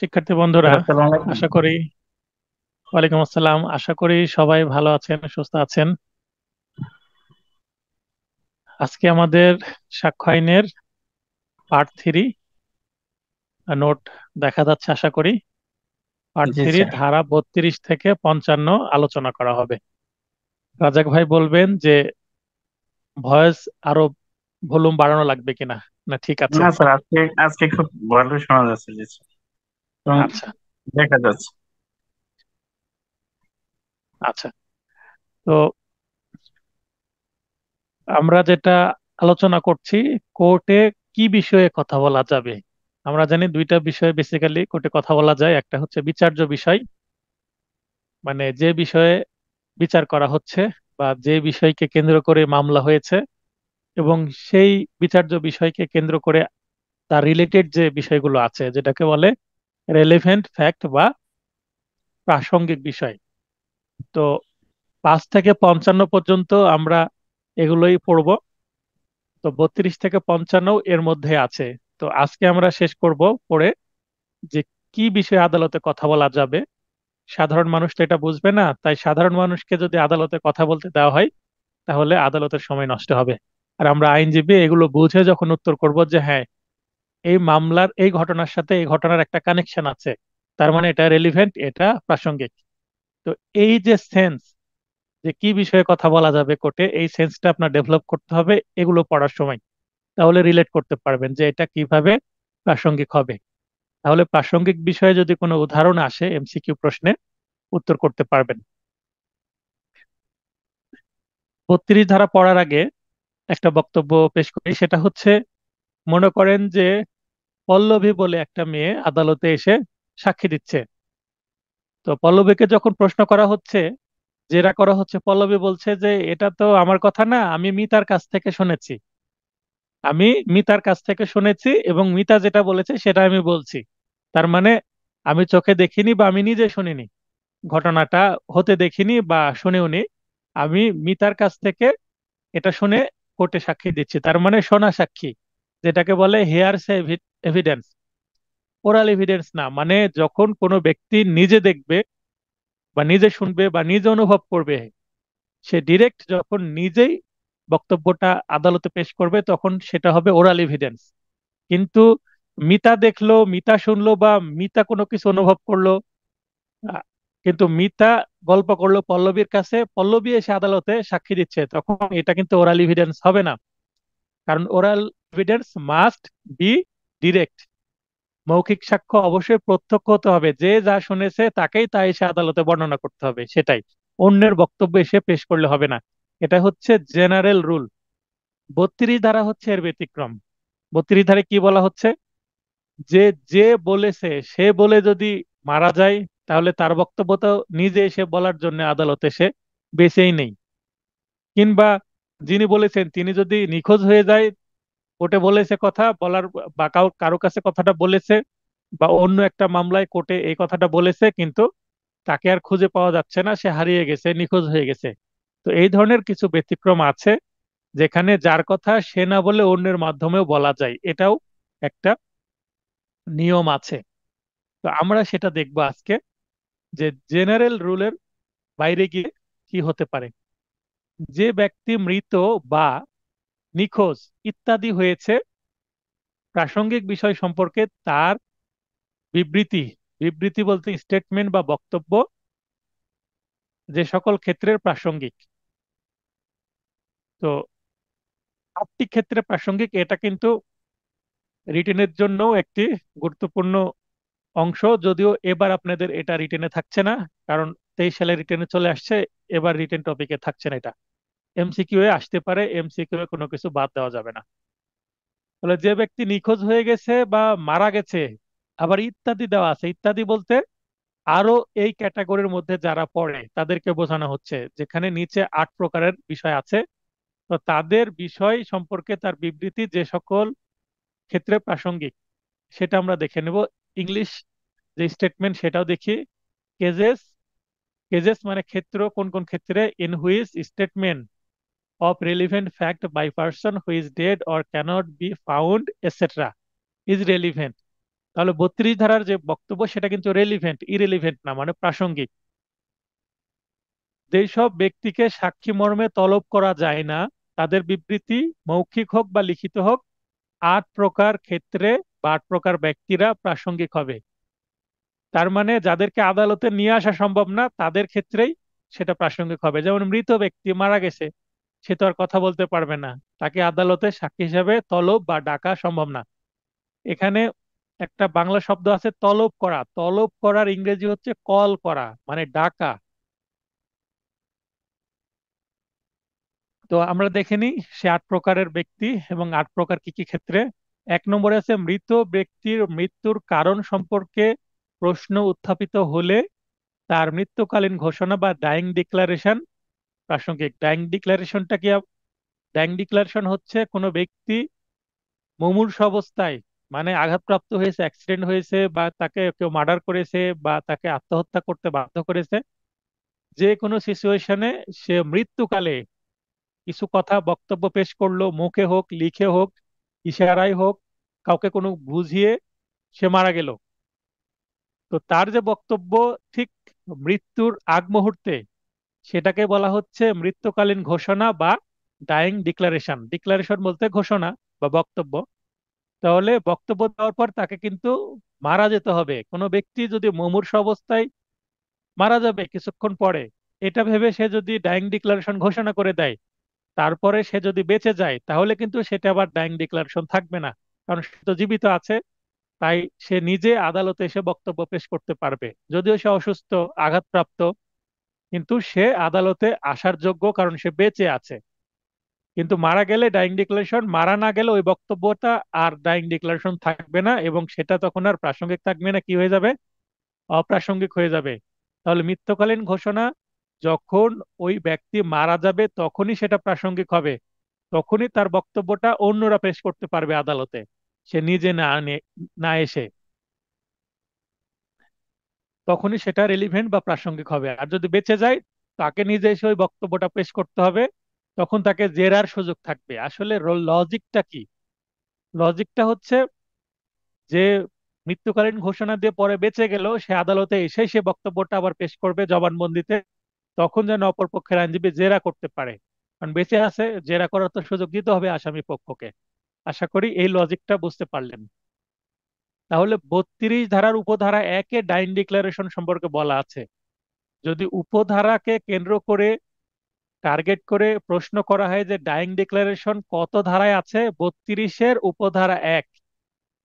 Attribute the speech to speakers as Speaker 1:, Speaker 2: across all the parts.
Speaker 1: শিক্ষার্থী বন্ধুরা আশা করি ওয়ালাইকুম আসসালাম আশা করি সবাই ভালো আছেন সুস্থ আছেন আজকে আমাদের সাক্ষ্য আইনের পার্ট থ্রি নোট দেখা যাচ্ছে আশা করি পার্ট থ্রি ধারা বত্রিশ থেকে পঞ্চান্ন আলোচনা করা হবে রাজাক ভাই বলবেন যে ভয়েস আরব ভলিউম বাড়ানো লাগবে কিনা না ঠিক আছে না স্যার আজকে আজকে খুব ভালো শোনা যাচ্ছে আচ্ছা দেখা যাচ্ছে আচ্ছা তো আমরা যেটা আলোচনা করছি কোর্টে কি বিষয়ে কথা বলা যাবে আমরা জানি দুইটা বিষয়ে বেসিক্যালি কোর্টে কথা বলা যায় একটা হচ্ছে বিচার্য বিষয় মানে যে বিষয়ে বিচার করা হচ্ছে বা যে বিষয়কে কেন্দ্র করে মামলা হয়েছে এবং সেই বিচার্য বিষয়কে কেন্দ্র করে তার রিলেটেড যে বিষয়গুলো আছে যেটাকে বলে রেলেভেন্ট ফ্যাক্ট বা প্রাসঙ্গিক বিষয় তো পাঁচ থেকে পঞ্চান্ন পর্যন্ত আমরা এগুলোই পড়ব তো বত্রিশ থেকে পঞ্চান্ন এর মধ্যে আছে তো আজকে আমরা শেষ করব পড়ে যে কি বিষয়ে আদালতে কথা বলা যাবে সাধারণ মানুষ তো এটা বুঝবে না তাই সাধারণ মানুষকে যদি আদালতে কথা বলতে দেওয়া হয় তাহলে আদালতের সময় নষ্ট হবে আর আমরা আইনজীবী এগুলো বুঝে যখন উত্তর করব যে হ্যাঁ এই মামলার এই ঘটনার সাথে এই ঘটনার একটা কানেকশন আছে তার মানে এটা রেলিভেন্ট এটা প্রাসঙ্গিক তো এই যে সেন্স যে কি বিষয়ে কথা বলা যাবে কোর্টে এই সেন্সটা আপনার ডেভেলপ করতে হবে এগুলো পড়ার সময় তাহলে রিলেট করতে পারবেন যে এটা কিভাবে প্রাসঙ্গিক হবে তাহলে প্রাসঙ্গিক বিষয়ে যদি কোনো উদাহরণ আসে এমসিকিউ প্রশ্নে উত্তর করতে পারবেন বত্রিশ ধারা পড়ার আগে একটা বক্তব্য পেশ করি সেটা হচ্ছে মনে করেন যে পল্লবী বলে একটা মেয়ে আদালতে এসে সাক্ষী দিচ্ছে তো পল্লবীকে যখন প্রশ্ন করা হচ্ছে জেরা করা হচ্ছে পল্লবী বলছে যে এটা তো আমার কথা না আমি মিতার কাছ থেকে শুনেছি আমি মিতার কাছ থেকে শুনেছি এবং মিতা যেটা বলেছে সেটা আমি বলছি তার মানে আমি চোখে দেখিনি বা আমি নিজে শুনিনি ঘটনাটা হতে দেখিনি বা শুনেওনি আমি মিতার কাছ থেকে এটা শুনে কোর্টে সাক্ষী দিচ্ছি তার মানে সোনা সাক্ষী যেটাকে বলে হেয়ার্স এভিডেন্স ওরাল এভিডেন্স না মানে যখন কোনো ব্যক্তি নিজে দেখবে বা নিজে শুনবে বা নিজে অনুভব করবে সে ডিরেক্ট যখন নিজেই বক্তব্যটা আদালতে পেশ করবে তখন সেটা হবে ওরাল এভিডেন্স কিন্তু মিতা দেখলো মিতা শুনলো বা মিতা কোনো কিছু অনুভব করলো কিন্তু মিতা গল্প করলো পল্লবীর কাছে পল্লবী এসে আদালতে সাক্ষী দিচ্ছে তখন এটা কিন্তু ওরাল এভিডেন্স হবে না কারণ oral evidence must be direct মৌখিক সাক্ষ্য অবশ্যই প্রত্যক্ষ হতে হবে যে যা শুনেছে তাকেই তা এসে আদালতে বর্ণনা করতে হবে সেটাই অন্যের বক্তব্য এসে পেশ করলে হবে না এটা হচ্ছে জেনারেল রুল বত্রিশ ধারা হচ্ছে এর ব্যতিক্রম বত্রিশ ধারে কি বলা হচ্ছে যে যে বলেছে সে বলে যদি মারা যায় তাহলে তার বক্তব্য তো নিজে এসে বলার জন্য আদালতে সে বেঁচেই নেই কিংবা যিনি বলেছেন তিনি যদি নিখোঁজ হয়ে যায় কোর্টে বলেছে কথা বলার বা কারো কাছে কথাটা বলেছে বা অন্য একটা মামলায় কোর্টে এই কথাটা বলেছে কিন্তু তাকে আর খুঁজে পাওয়া যাচ্ছে না সে হারিয়ে গেছে নিখোঁজ হয়ে গেছে তো এই ধরনের কিছু ব্যতিক্রম আছে যেখানে যার কথা সে না বলে অন্যের মাধ্যমেও বলা যায় এটাও একটা নিয়ম আছে তো আমরা সেটা দেখবো আজকে যে জেনারেল রুলের বাইরে গিয়ে কি হতে পারে যে ব্যক্তি মৃত বা নিখোঁজ ইত্যাদি হয়েছে প্রাসঙ্গিক বিষয় সম্পর্কে তার বিবৃতি বিবৃতি বলতে স্টেটমেন্ট বা বক্তব্য যে সকল ক্ষেত্রের প্রাসঙ্গিক তো আটটি ক্ষেত্রে প্রাসঙ্গিক এটা কিন্তু রিটেনের জন্য একটি গুরুত্বপূর্ণ অংশ যদিও এবার আপনাদের এটা রিটেনে থাকছে না কারণ তেইশ সালে রিটেনে চলে আসছে এবার রিটেন টপিকে থাকছে না এটা এমসিকিউ এ আসতে পারে এমসিকিউ এ কোনো কিছু বাদ দেওয়া যাবে না তাহলে যে ব্যক্তি নিখোঁজ হয়ে গেছে বা মারা গেছে আবার ইত্যাদি দেওয়া আছে ইত্যাদি বলতে আরো এই ক্যাটাগরির মধ্যে যারা পড়ে তাদেরকে বোঝানো হচ্ছে যেখানে নিচে আট প্রকারের বিষয় আছে তো তাদের বিষয় সম্পর্কে তার বিবৃতি যে সকল ক্ষেত্রে প্রাসঙ্গিক সেটা আমরা দেখে নেব ইংলিশ যে স্টেটমেন্ট সেটাও দেখি কেজেস কেজেস মানে ক্ষেত্র কোন কোন ক্ষেত্রে in which statement of relevant fact by person who is dead or cannot be found etcetera is relevant তাহলে বত্রিশ ধারার যে বক্তব্য সেটা কিন্তু রেলিভেন্ট ইরেলিভেন্ট না মানে প্রাসঙ্গিক যেসব ব্যক্তিকে সাক্ষী মর্মে তলব করা যায় না তাদের বিবৃতি মৌখিক হোক বা লিখিত হোক আট প্রকার ক্ষেত্রে বা আট প্রকার ব্যক্তিরা প্রাসঙ্গিক হবে তার মানে যাদেরকে আদালতে নিয়ে আসা সম্ভব না তাদের ক্ষেত্রেই সেটা প্রাসঙ্গিক হবে যেমন মৃত ব্যক্তি মারা গেছে সে তো আর কথা বলতে পারবে না তাকে আদালতে সাক্ষী হিসাবে তলব বা ডাকা সম্ভব না এখানে একটা বাংলা শব্দ আছে তলব করা তলব করার ইংরেজি হচ্ছে কল করা মানে ডাকা তো আমরা দেখেনি সে আট প্রকারের ব্যক্তি এবং আট প্রকার কি কি ক্ষেত্রে এক নম্বরে আছে মৃত ব্যক্তির মৃত্যুর কারণ সম্পর্কে প্রশ্ন উত্থাপিত হলে তার মৃত্যুকালীন ঘোষণা বা ডাইং ডিক্লারেশন প্রাসঙ্গিক ডাইং ডিক্লারেশনটা কি ডাইং ডিক্লারেশন হচ্ছে কোনো ব্যক্তি মুমূর্ষ অবস্থায় মানে আঘাতপ্রাপ্ত হয়েছে অ্যাক্সিডেন্ট হয়েছে বা তাকে কেউ মার্ডার করেছে বা তাকে আত্মহত্যা করতে বাধ্য করেছে যে কোনো সিচুয়েশনে সে মৃত্যুকালে কিছু কথা বক্তব্য পেশ করলো মুখে হোক লিখে হোক ইশারাই হোক কাউকে কোনো বুঝিয়ে সে মারা গেল তো তার যে বক্তব্য ঠিক মৃত্যুর আগ মুহূর্তে সেটাকে বলা হচ্ছে মৃত্যুকালীন ঘোষণা বা ডাইং ডিক্লারেশন ডিক্লারেশন বলতে ঘোষণা বা বক্তব্য তাহলে বক্তব্য দেওয়ার পর তাকে কিন্তু মারা যেতে হবে কোনো ব্যক্তি যদি মমূর্ষ অবস্থায় মারা যাবে কিছুক্ষণ পরে এটা ভেবে সে যদি ডাইং ডিক্লারেশন ঘোষণা করে দেয় তারপরে সে যদি বেঁচে যায় তাহলে কিন্তু সেটা আবার ডাইং ডিক্লারেশন থাকবে না কারণ সে তো জীবিত আছে তাই সে নিজে আদালতে এসে বক্তব্য পেশ করতে পারবে যদিও সে অসুস্থ আঘাতপ্রাপ্ত কিন্তু সে আদালতে আসার যোগ্য কারণ সে বেঁচে আছে কিন্তু মারা গেলে ডাইং ডিক্লারেশন মারা না গেলে ওই বক্তব্যটা আর ডাইং ডিক্লারেশন থাকবে না এবং সেটা তখন আর প্রাসঙ্গিক থাকবে না কি হয়ে যাবে অপ্রাসঙ্গিক হয়ে যাবে তাহলে মৃত্যুকালীন ঘোষণা যখন ওই ব্যক্তি মারা যাবে তখনই সেটা প্রাসঙ্গিক হবে তখনই তার বক্তব্যটা অন্যরা পেশ করতে পারবে আদালতে সে নিজে না না এসে তখনই সেটা রেলিভেন্ট বা প্রাসঙ্গিক হবে আর যদি বেঁচে যায় তাকে নিজে এসে ওই বক্তব্যটা পেশ করতে হবে তখন তাকে জেরার সুযোগ থাকবে আসলে লজিকটা কি লজিকটা হচ্ছে যে মৃত্যুকালীন ঘোষণা দিয়ে পরে বেঁচে গেল সে আদালতে এসে সে বক্তব্যটা আবার পেশ করবে জবানবন্দিতে তখন যেন অপরপক্ষের আইনজীবী জেরা করতে পারে কারণ বেঁচে আছে জেরা করার তো সুযোগ দিতে হবে আসামি পক্ষকে আশা করি এই লজিকটা বুঝতে পারলেন তাহলে বত্রিশ ধারার উপধারা একে ডাইন ডিক্লারেশন সম্পর্কে বলা আছে যদি উপধারাকে কেন্দ্র করে টার্গেট করে প্রশ্ন করা হয় যে ডাইং ডিক্লারেশন কত ধারায় আছে বত্রিশের উপধারা এক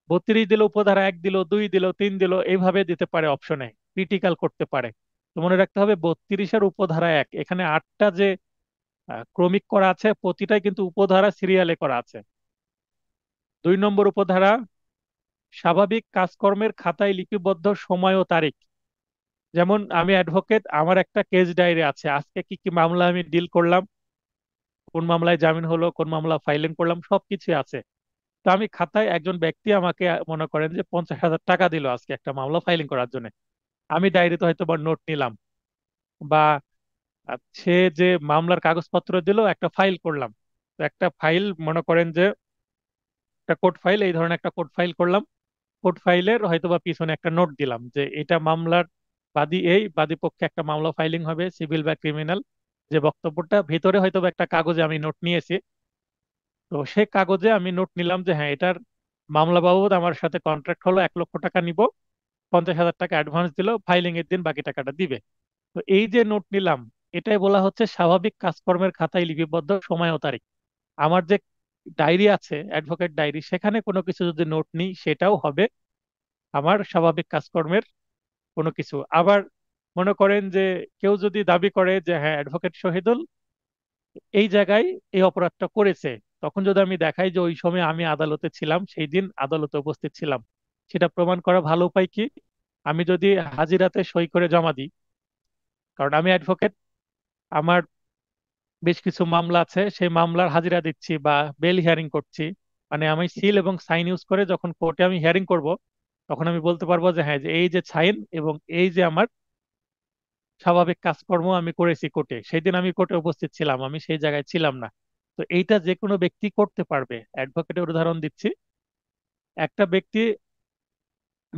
Speaker 1: বত্রিশ দিল উপধারা এক দিল দুই দিল তিন দিল এইভাবে দিতে পারে অপশনে ক্রিটিক্যাল করতে পারে তো মনে রাখতে হবে বত্রিশের উপধারা এক এখানে আটটা যে ক্রমিক করা আছে প্রতিটাই কিন্তু উপধারা সিরিয়ালে করা আছে দুই নম্বর উপধারা স্বাভাবিক কাজকর্মের খাতায় লিপিবদ্ধ সময় ও তারিখ যেমন আমি অ্যাডভোকেট আমার একটা কেস ডায়েরি আছে আজকে কি কি মামলা আমি ডিল করলাম কোন মামলায় জামিন হলো কোন মামলা ফাইলিং করলাম সব কিছু আছে তো আমি খাতায় একজন ব্যক্তি আমাকে মনে করেন যে পঞ্চাশ হাজার টাকা দিল আজকে একটা মামলা ফাইলিং করার জন্য আমি ডায়েরিতে হয়তো বা নোট নিলাম বা সে যে মামলার কাগজপত্র দিল একটা ফাইল করলাম তো একটা ফাইল মনে করেন যে একটা কোর্ট ফাইল এই ধরনের একটা কোর্ট ফাইল করলাম কোর্ট ফাইলের বা পিছনে একটা নোট দিলাম যে এটা মামলার বাদী এই বাদী পক্ষে একটা মামলা ফাইলিং হবে সিভিল বা ক্রিমিনাল যে বক্তব্যটা ভিতরে হয়তো একটা কাগজে আমি নোট নিয়েছি তো সে কাগজে আমি নোট নিলাম যে হ্যাঁ এটার মামলা বাবদ আমার সাথে কন্ট্রাক্ট হলো এক লক্ষ টাকা নিব পঞ্চাশ হাজার টাকা অ্যাডভান্স দিল ফাইলিং এর দিন বাকি টাকাটা দিবে তো এই যে নোট নিলাম এটাই বলা হচ্ছে স্বাভাবিক কাজকর্মের খাতায় লিপিবদ্ধ সময় ও তারিখ আমার যে ডায়েরি আছে অ্যাডভোকেট ডায়েরি সেখানে কোনো কিছু যদি নোট নিই সেটাও হবে আমার স্বাভাবিক কাজকর্মের কোনো কিছু আবার মনে করেন যে কেউ যদি দাবি করে যে হ্যাঁ অ্যাডভোকেট শহীদুল এই জায়গায় এই অপরাধটা করেছে তখন যদি আমি দেখাই যে ওই সময় আমি আদালতে ছিলাম সেই দিন আদালতে উপস্থিত ছিলাম সেটা প্রমাণ করা ভালো উপায় কি আমি যদি হাজিরাতে সই করে জমা দিই কারণ আমি অ্যাডভোকেট আমার বেশ কিছু মামলা আছে সেই মামলার হাজিরা দিচ্ছি বা বেল হিয়ারিং করছি মানে আমি সিল এবং সাইন ইউজ করে যখন কোর্টে আমি হিয়ারিং করব তখন আমি বলতে পারবো যে হ্যাঁ যে এই যে সাইন এবং এই যে আমার স্বাভাবিক কাজকর্ম আমি করেছি কোর্টে সেই দিন আমি কোর্টে উপস্থিত ছিলাম আমি সেই জায়গায় ছিলাম না তো এইটা যে কোনো ব্যক্তি করতে পারবে অ্যাডভোকেটের উদাহরণ দিচ্ছি একটা ব্যক্তি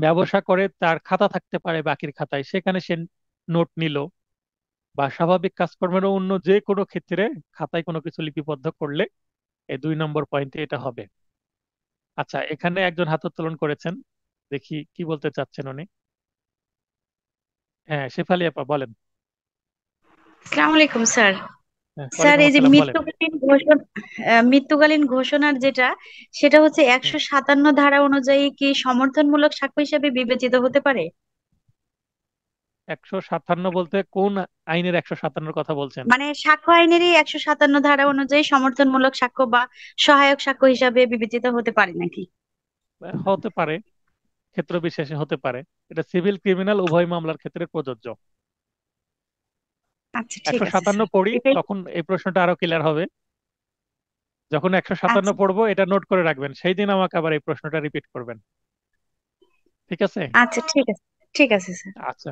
Speaker 1: ব্যবসা করে তার খাতা থাকতে পারে বাকির খাতায় সেখানে সে নোট নিল বা স্বাভাবিক কাজকর্মের অন্য যে কোনো ক্ষেত্রে খাতায় কোনো কিছু লিপিবদ্ধ করলে এই দুই নম্বর পয়েন্টে এটা হবে আচ্ছা এখানে একজন হাত উত্তোলন করেছেন দেখি কি বলতে চাচ্ছেন উনি হ্যাঁ শেফালি আপা বলেন আসসালামু আলাইকুম স্যার হ্যাঁ, স্যার এই যে মৃত্যুকালীন ঘোষণা মৃত্যুকালীন ঘোষণার যেটা সেটা হচ্ছে একশো সাতান্ন ধারা অনুযায়ী কি সমর্থনমূলক সাক্ষ্য হিসেবে বিবেচিত হতে পারে একশো সাতান্ন বলতে কোন আইনের একশো সাতান্নর কথা বলছেন মানে সাক্ষ্য আইনেরই একশো সাতান্ন ধারা অনুযায়ী সমর্থনমূলক সাক্ষ্য বা সহায়ক সাক্ষ্য হিসাবে বিবেচিত হতে পারে নাকি হতে পারে ক্ষেত্র বিশেষে হতে পারে এটা সিভিল ক্রিমিনাল উভয় মামলার ক্ষেত্রে প্রযোজ্য আচ্ছা ঠিক একশো আছে সাতান্ন পড়ি তখন এই প্রশ্নটা আরো ক্লিয়ার হবে যখন একশো সাতান্ন আচ্ছা পড়বো এটা নোট করে রাখবেন সেই দিন আমাকে আবার এই প্রশ্নটা রিপিট করবেন ঠিক আছে আচ্ছা ঠিক আছে ঠিক আছে স্যার আচ্ছা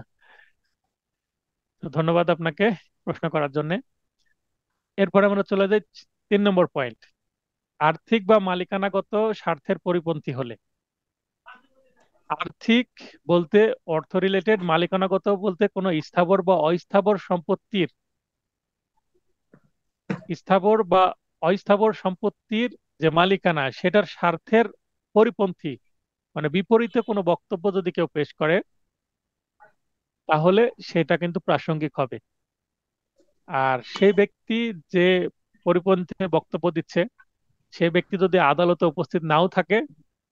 Speaker 1: তো ধন্যবাদ আপনাকে প্রশ্ন করার জন্য এরপরে আমরা চলে যাই তিন নম্বর পয়েন্ট আর্থিক বা মালিকানাগত স্বার্থের পরিপন্থী হলে আর্থিক বলতে অর্থ রিলেটেড মালিকানাগত বলতে কোনো স্থাবর বা অস্থাবর সম্পত্তির স্থাবর বা অস্থাবর সম্পত্তির যে মালিকানা সেটার স্বার্থের পরিপন্থী মানে বিপরীতে কোনো বক্তব্য যদি কেউ পেশ করে তাহলে সেটা কিন্তু প্রাসঙ্গিক হবে আর সেই ব্যক্তি যে পরিপন্থী বক্তব্য দিচ্ছে সেই ব্যক্তি যদি আদালতে উপস্থিত নাও থাকে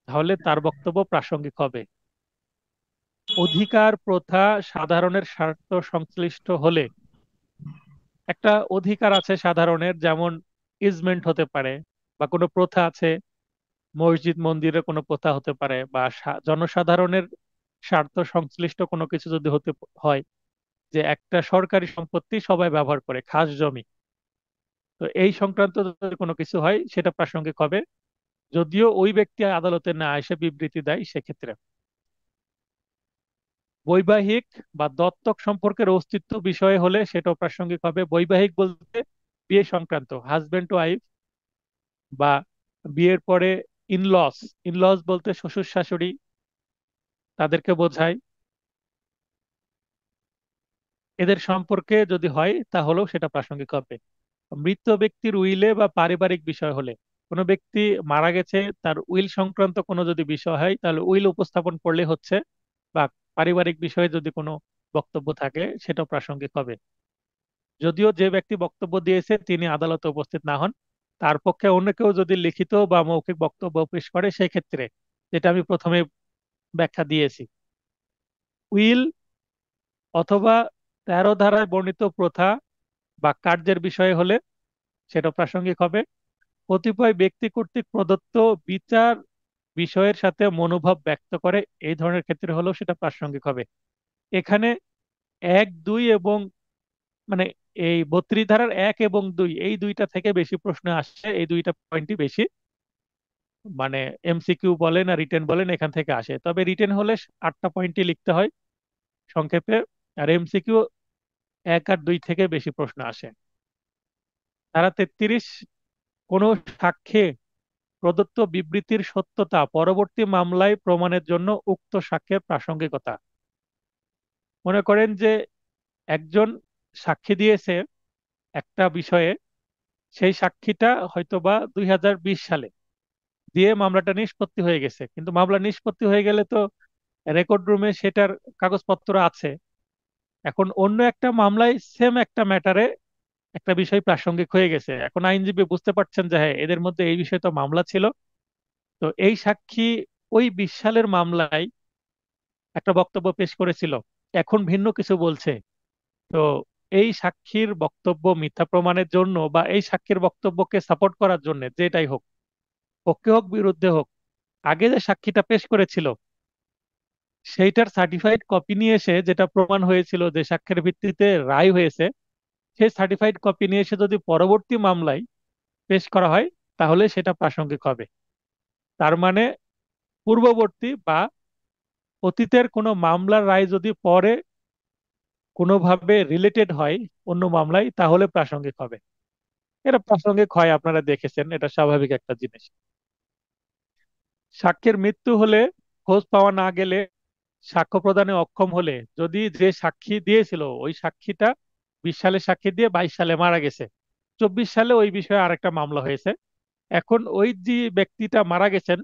Speaker 1: তাহলে তার বক্তব্য প্রাসঙ্গিক হবে অধিকার প্রথা সাধারণের স্বার্থ সংশ্লিষ্ট হলে একটা অধিকার আছে সাধারণের যেমন ইজমেন্ট হতে পারে বা কোনো প্রথা আছে মসজিদ মন্দিরে কোনো প্রথা হতে পারে বা জনসাধারণের স্বার্থ সংশ্লিষ্ট কোনো কিছু যদি হতে হয় যে একটা সরকারি সম্পত্তি সবাই ব্যবহার করে খাস জমি তো এই সংক্রান্ত যদি কোনো কিছু হয় সেটা প্রাসঙ্গিক হবে যদিও ওই ব্যক্তি আদালতে না এসে বিবৃতি দেয় সেক্ষেত্রে বৈবাহিক বা দত্তক সম্পর্কের অস্তিত্ব বিষয়ে হলে সেটাও প্রাসঙ্গিক হবে বৈবাহিক বলতে বিয়ে সংক্রান্ত হাজব্যান্ড ওয়াইফ বা বিয়ের পরে ইনলস ইনলস বলতে শ্বশুর শাশুড়ি তাদেরকে বোঝায় এদের সম্পর্কে যদি হয় তাহলেও সেটা প্রাসঙ্গিক হবে মৃত ব্যক্তির উইলে বা পারিবারিক বিষয় হলে কোনো ব্যক্তি মারা গেছে তার উইল সংক্রান্ত কোনো যদি বিষয় হয় তাহলে উইল উপস্থাপন করলে হচ্ছে বা পারিবারিক বিষয়ে যদি কোনো বক্তব্য থাকে সেটা প্রাসঙ্গিক হবে যদিও যে ব্যক্তি বক্তব্য দিয়েছে তিনি আদালতে উপস্থিত না হন তার পক্ষে অন্য কেউ যদি লিখিত বা মৌখিক বক্তব্য পেশ করে সেক্ষেত্রে যেটা আমি প্রথমে ব্যাখ্যা দিয়েছি উইল অথবা তেরো ধারায় বর্ণিত প্রথা বা কার্যের বিষয়ে হলে সেটা প্রাসঙ্গিক হবে কতিপয় ব্যক্তি কর্তৃক প্রদত্ত বিচার বিষয়ের সাথে মনোভাব ব্যক্ত করে এই ধরনের ক্ষেত্রে হলেও সেটা প্রাসঙ্গিক হবে এখানে এক দুই এবং মানে এই বত্রিশ ধারার এক এবং দুই এই দুইটা থেকে বেশি প্রশ্ন আসছে এই দুইটা পয়েন্টই বেশি মানে এমসিকিউ বলেন আর রিটেন বলেন এখান থেকে আসে তবে রিটেন হলে আটটা পয়েন্টই লিখতে হয় সংক্ষেপে আর এমসিকিউ এক আর দুই থেকে বেশি প্রশ্ন আসে ধারা তেত্রিশ কোনো সাক্ষ্যে প্রদত্ত বিবৃতির সত্যতা পরবর্তী মামলায় প্রমাণের জন্য উক্ত সাক্ষ্যের প্রাসঙ্গিকতা মনে করেন যে একজন সাক্ষী দিয়েছে একটা বিষয়ে সেই সাক্ষীটা হয়তোবা দুই সালে দিয়ে মামলাটা নিষ্পত্তি হয়ে গেছে কিন্তু মামলা নিষ্পত্তি হয়ে গেলে তো রেকর্ড রুমে সেটার কাগজপত্র আছে এখন অন্য একটা মামলায় সেম একটা ম্যাটারে একটা বিষয় প্রাসঙ্গিক হয়ে গেছে এখন আইনজীবী বুঝতে পারছেন যে হ্যাঁ এদের মধ্যে এই বিষয়ে তো মামলা ছিল তো এই সাক্ষী ওই বিশ সালের মামলায় একটা বক্তব্য পেশ করেছিল এখন ভিন্ন কিছু বলছে তো এই সাক্ষীর বক্তব্য মিথ্যা প্রমাণের জন্য বা এই সাক্ষীর বক্তব্যকে সাপোর্ট করার জন্য যেটাই হোক পক্ষে হোক বিরুদ্ধে হোক আগে যে সাক্ষীটা পেশ করেছিল সেইটার সার্টিফাইড কপি নিয়ে এসে যেটা প্রমাণ হয়েছিল যে সাক্ষীর ভিত্তিতে রায় হয়েছে সেই সার্টিফাইড কপি নিয়ে এসে যদি পরবর্তী মামলায় পেশ করা হয় তাহলে সেটা প্রাসঙ্গিক হবে তার মানে পূর্ববর্তী বা অতীতের কোনো মামলার রায় যদি পরে কোনোভাবে রিলেটেড হয় অন্য মামলায় তাহলে প্রাসঙ্গিক হবে এটা প্রাসঙ্গিক হয় আপনারা দেখেছেন এটা স্বাভাবিক একটা জিনিস সাক্ষীর মৃত্যু হলে খোঁজ পাওয়া না গেলে সাক্ষ্য প্রদানে অক্ষম হলে যদি যে সাক্ষী দিয়েছিল ওই সাক্ষীটা বিশ সালে সাক্ষী দিয়ে বাইশ সালে মারা গেছে চব্বিশ সালে ওই বিষয়ে আরেকটা মামলা হয়েছে এখন ওই যে ব্যক্তিটা মারা গেছেন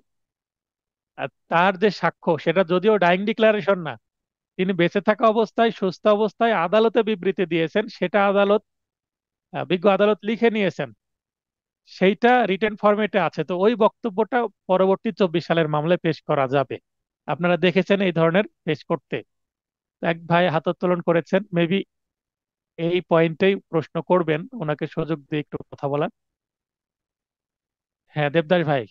Speaker 1: তার যে সাক্ষ্য সেটা যদিও ডাইং ডিক্লারেশন না তিনি বেঁচে থাকা অবস্থায় সুস্থ অবস্থায় আদালতে বিবৃতি দিয়েছেন সেটা আদালত বিজ্ঞ আদালত লিখে নিয়েছেন সেইটা রিটার্ন ফর্মেটে আছে তো ওই বক্তব্যটা পরবর্তী চব্বিশ সালের মামলায় পেশ করা যাবে আপনারা দেখেছেন এই ধরনের পেশ করতে এক ভাই হাতোত্তোলন করেছেন মেবি এই পয়েন্টেই প্রশ্ন করবেন ওনাকে সুযোগ দিয়ে একটু কথা বলার হ্যাঁ দেবদাস ভাই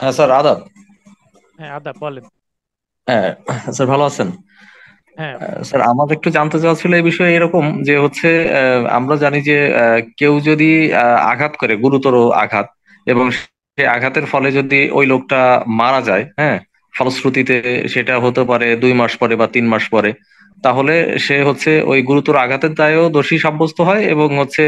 Speaker 1: হ্যাঁ স্যার আদাব হ্যাঁ আদাব বলেন
Speaker 2: হ্যাঁ স্যার ভালো আছেন হ্যাঁ। স্যার আমার একটু জানতে চাচ্ছিল এই বিষয়ে এরকম যে হচ্ছে আমরা জানি যে কেউ যদি আঘাত করে গুরুতর আঘাত এবং সেই আঘাতের ফলে যদি ওই লোকটা মারা যায় হ্যাঁ ফলশ্রুতিতে সেটা হতে পারে দুই মাস পরে বা তিন মাস পরে তাহলে সে হচ্ছে ওই গুরুতর আঘাতের দায়েও দোষী সাব্যস্ত হয় এবং হচ্ছে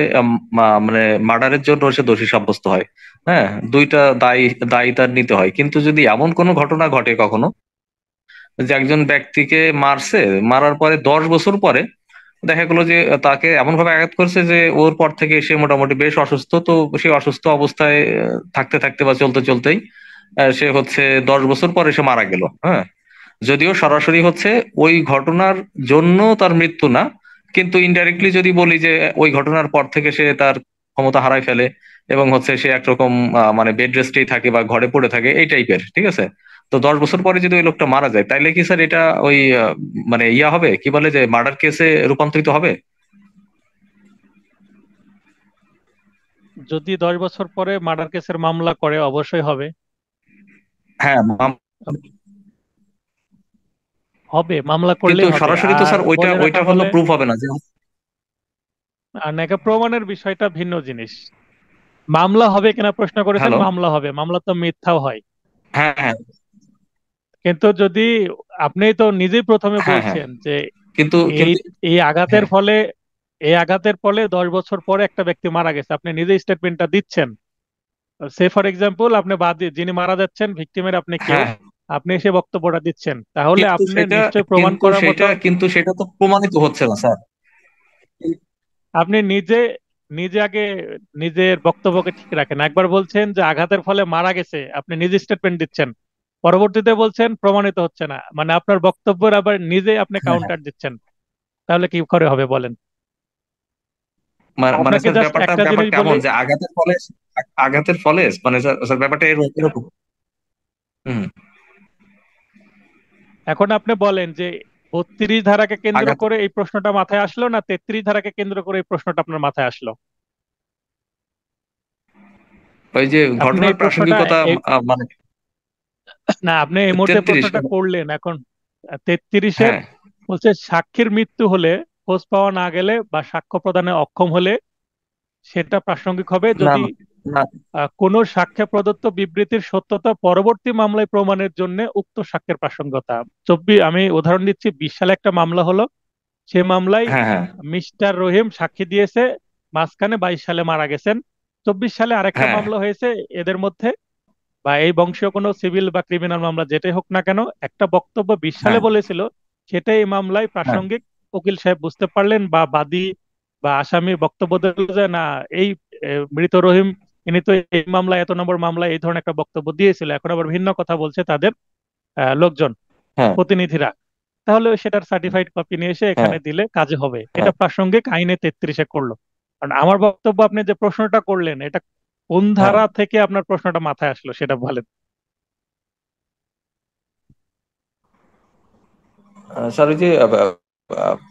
Speaker 2: মানে মার্ডারের জন্য সে দোষী সাব্যস্ত হয় হ্যাঁ দুইটা দায়ী দায়ী তার নিতে হয় কিন্তু যদি এমন কোনো ঘটনা ঘটে কখনো যে একজন ব্যক্তিকে মারছে মারার পরে দশ বছর পরে দেখা গেলো যে তাকে এমন ভাবে আঘাত করছে যে ওর পর থেকে সে মোটামুটি বেশ অসুস্থ তো সেই অসুস্থ অবস্থায় থাকতে থাকতে বা চলতে চলতেই সে হচ্ছে দশ বছর পরে সে মারা গেল হ্যাঁ যদিও সরাসরি হচ্ছে ওই ঘটনার জন্য তার মৃত্যু না কিন্তু ইনডাইরেক্টলি যদি বলি যে ওই ঘটনার পর থেকে সে তার ক্ষমতা হারায় ফেলে এবং হচ্ছে সে একরকম মানে বেড রেস্টেই থাকে বা ঘরে পড়ে থাকে এই টাইপের ঠিক আছে তো দশ বছর পরে যদি ওই লোকটা মারা যায় তাইলে কি স্যার এটা ওই মানে ইয়া হবে কি বলে যে মার্ডার কেসে রূপান্তরিত হবে
Speaker 1: যদি দশ বছর পরে মার্ডার কেসের মামলা করে অবশ্যই হবে হ্যাঁ, হবে মামলা করলে সরাসরি তো স্যার ওইটা ওইটা হলো প্রুফ হবে না যে আর নাকি প্রমাণের বিষয়টা ভিন্ন জিনিস মামলা হবে কিনা প্রশ্ন করেছেন মামলা হবে মামলা তো মিথ্যাও হয় হ্যাঁ, হ্যাঁ। কিন্তু যদি আপনি তো নিজেই প্রথমে বলছেন যে কিন্তু এই আঘাতের ফলে এই আঘাতের ফলে দশ বছর পরে একটা ব্যক্তি মারা গেছে আপনি নিজে স্টেটমেন্টটা দিচ্ছেন সে ফর এক্সাম্পল আপনি দিয়ে যিনি মারা যাচ্ছেন ভিকটিমের আপনি কে হ্যাঁ। আপনি এসে বক্তব্যটা দিচ্ছেন তাহলে আপনি নিশ্চয় প্রমাণ করার মতো
Speaker 2: কিন্তু সেটা তো প্রমাণিত হচ্ছে না স্যার
Speaker 1: আপনি নিজে নিজে আগে নিজের বক্তব্যকে ঠিক রাখেন একবার বলছেন যে আঘাতের ফলে মারা গেছে আপনি নিজে স্টেটমেন্ট দিচ্ছেন পরবর্তীতে বলছেন প্রমাণিত হচ্ছে না মানে আপনার বক্তব্যের আবার নিজে আপনি কাউন্টার হ্যাঁ। দিচ্ছেন তাহলে কি করে হবে বলেন
Speaker 2: মানে ব্যাপারটা ব্যাপার কেমন যে আঘাতের ফলে আঘাতের ফলে মানে স্যার ব্যাপারটা এরকম
Speaker 1: এখন আপনি বলেন যে বত্রিশ ধারাকে কেন্দ্র করে এই প্রশ্নটা মাথায় আসলো না তেত্রিশ ধারাকে কেন্দ্র করে এই প্রশ্নটা আপনার মাথায় আসলো
Speaker 2: ওই যে ঘটনার প্রাসঙ্গিকতা মানে
Speaker 1: না আপনি এই মুহূর্তে প্রশ্নটা করলেন এখন তেত্রিশে হ্যাঁ। বলছে সাক্ষীর মৃত্যু হলে খোঁজ পাওয়া না গেলে বা সাক্ষ্য প্রদানে অক্ষম হলে সেটা প্রাসঙ্গিক হবে যদি কোন সাক্ষ্যে প্রদত্ত বিবৃতির সত্যতা পরবর্তী মামলায় প্রমাণের জন্য উক্ত সাক্ষ্যের প্রাসঙ্গিকতা চব্বিশ আমি উদাহরণ দিচ্ছি বিশাল একটা মামলা হলো সে মামলায় হ্যাঁ, হ্যাঁ। মিস্টার রহিম সাক্ষী দিয়েছে মাঝখানে বাইশ সালে মারা গেছেন চব্বিশ সালে আরেকটা হ্যাঁ। মামলা হয়েছে এদের মধ্যে বা এই বংশীয় কোনো সিভিল বা ক্রিমিনাল মামলা যেটাই হোক না কেন একটা বক্তব্য বিশ সালে বলেছিল সেটাই এই মামলায় প্রাসঙ্গিক উকিল সাহেব বুঝতে পারলেন বা বাদী বা আসামি বক্তব্য দিল যে না এই মৃত রহিম ইনি তো এই মামলা এত নম্বর মামলা এই ধরনের একটা বক্তব্য দিয়েছিল এখন আবার ভিন্ন কথা বলছে তাদের লোকজন হ্যাঁ। প্রতিনিধিরা তাহলে সেটার সার্টিফাইড কপি নিয়ে এসে হ্যাঁ। এখানে দিলে কাজে হবে হ্যাঁ। এটা প্রাসঙ্গিক আইনে তেত্রিশে করলো কারণ আমার বক্তব্য আপনি যে প্রশ্নটা করলেন এটা কোন ধারা থেকে আপনার প্রশ্নটা মাথায় আসলো সেটা বলেন
Speaker 2: স্যার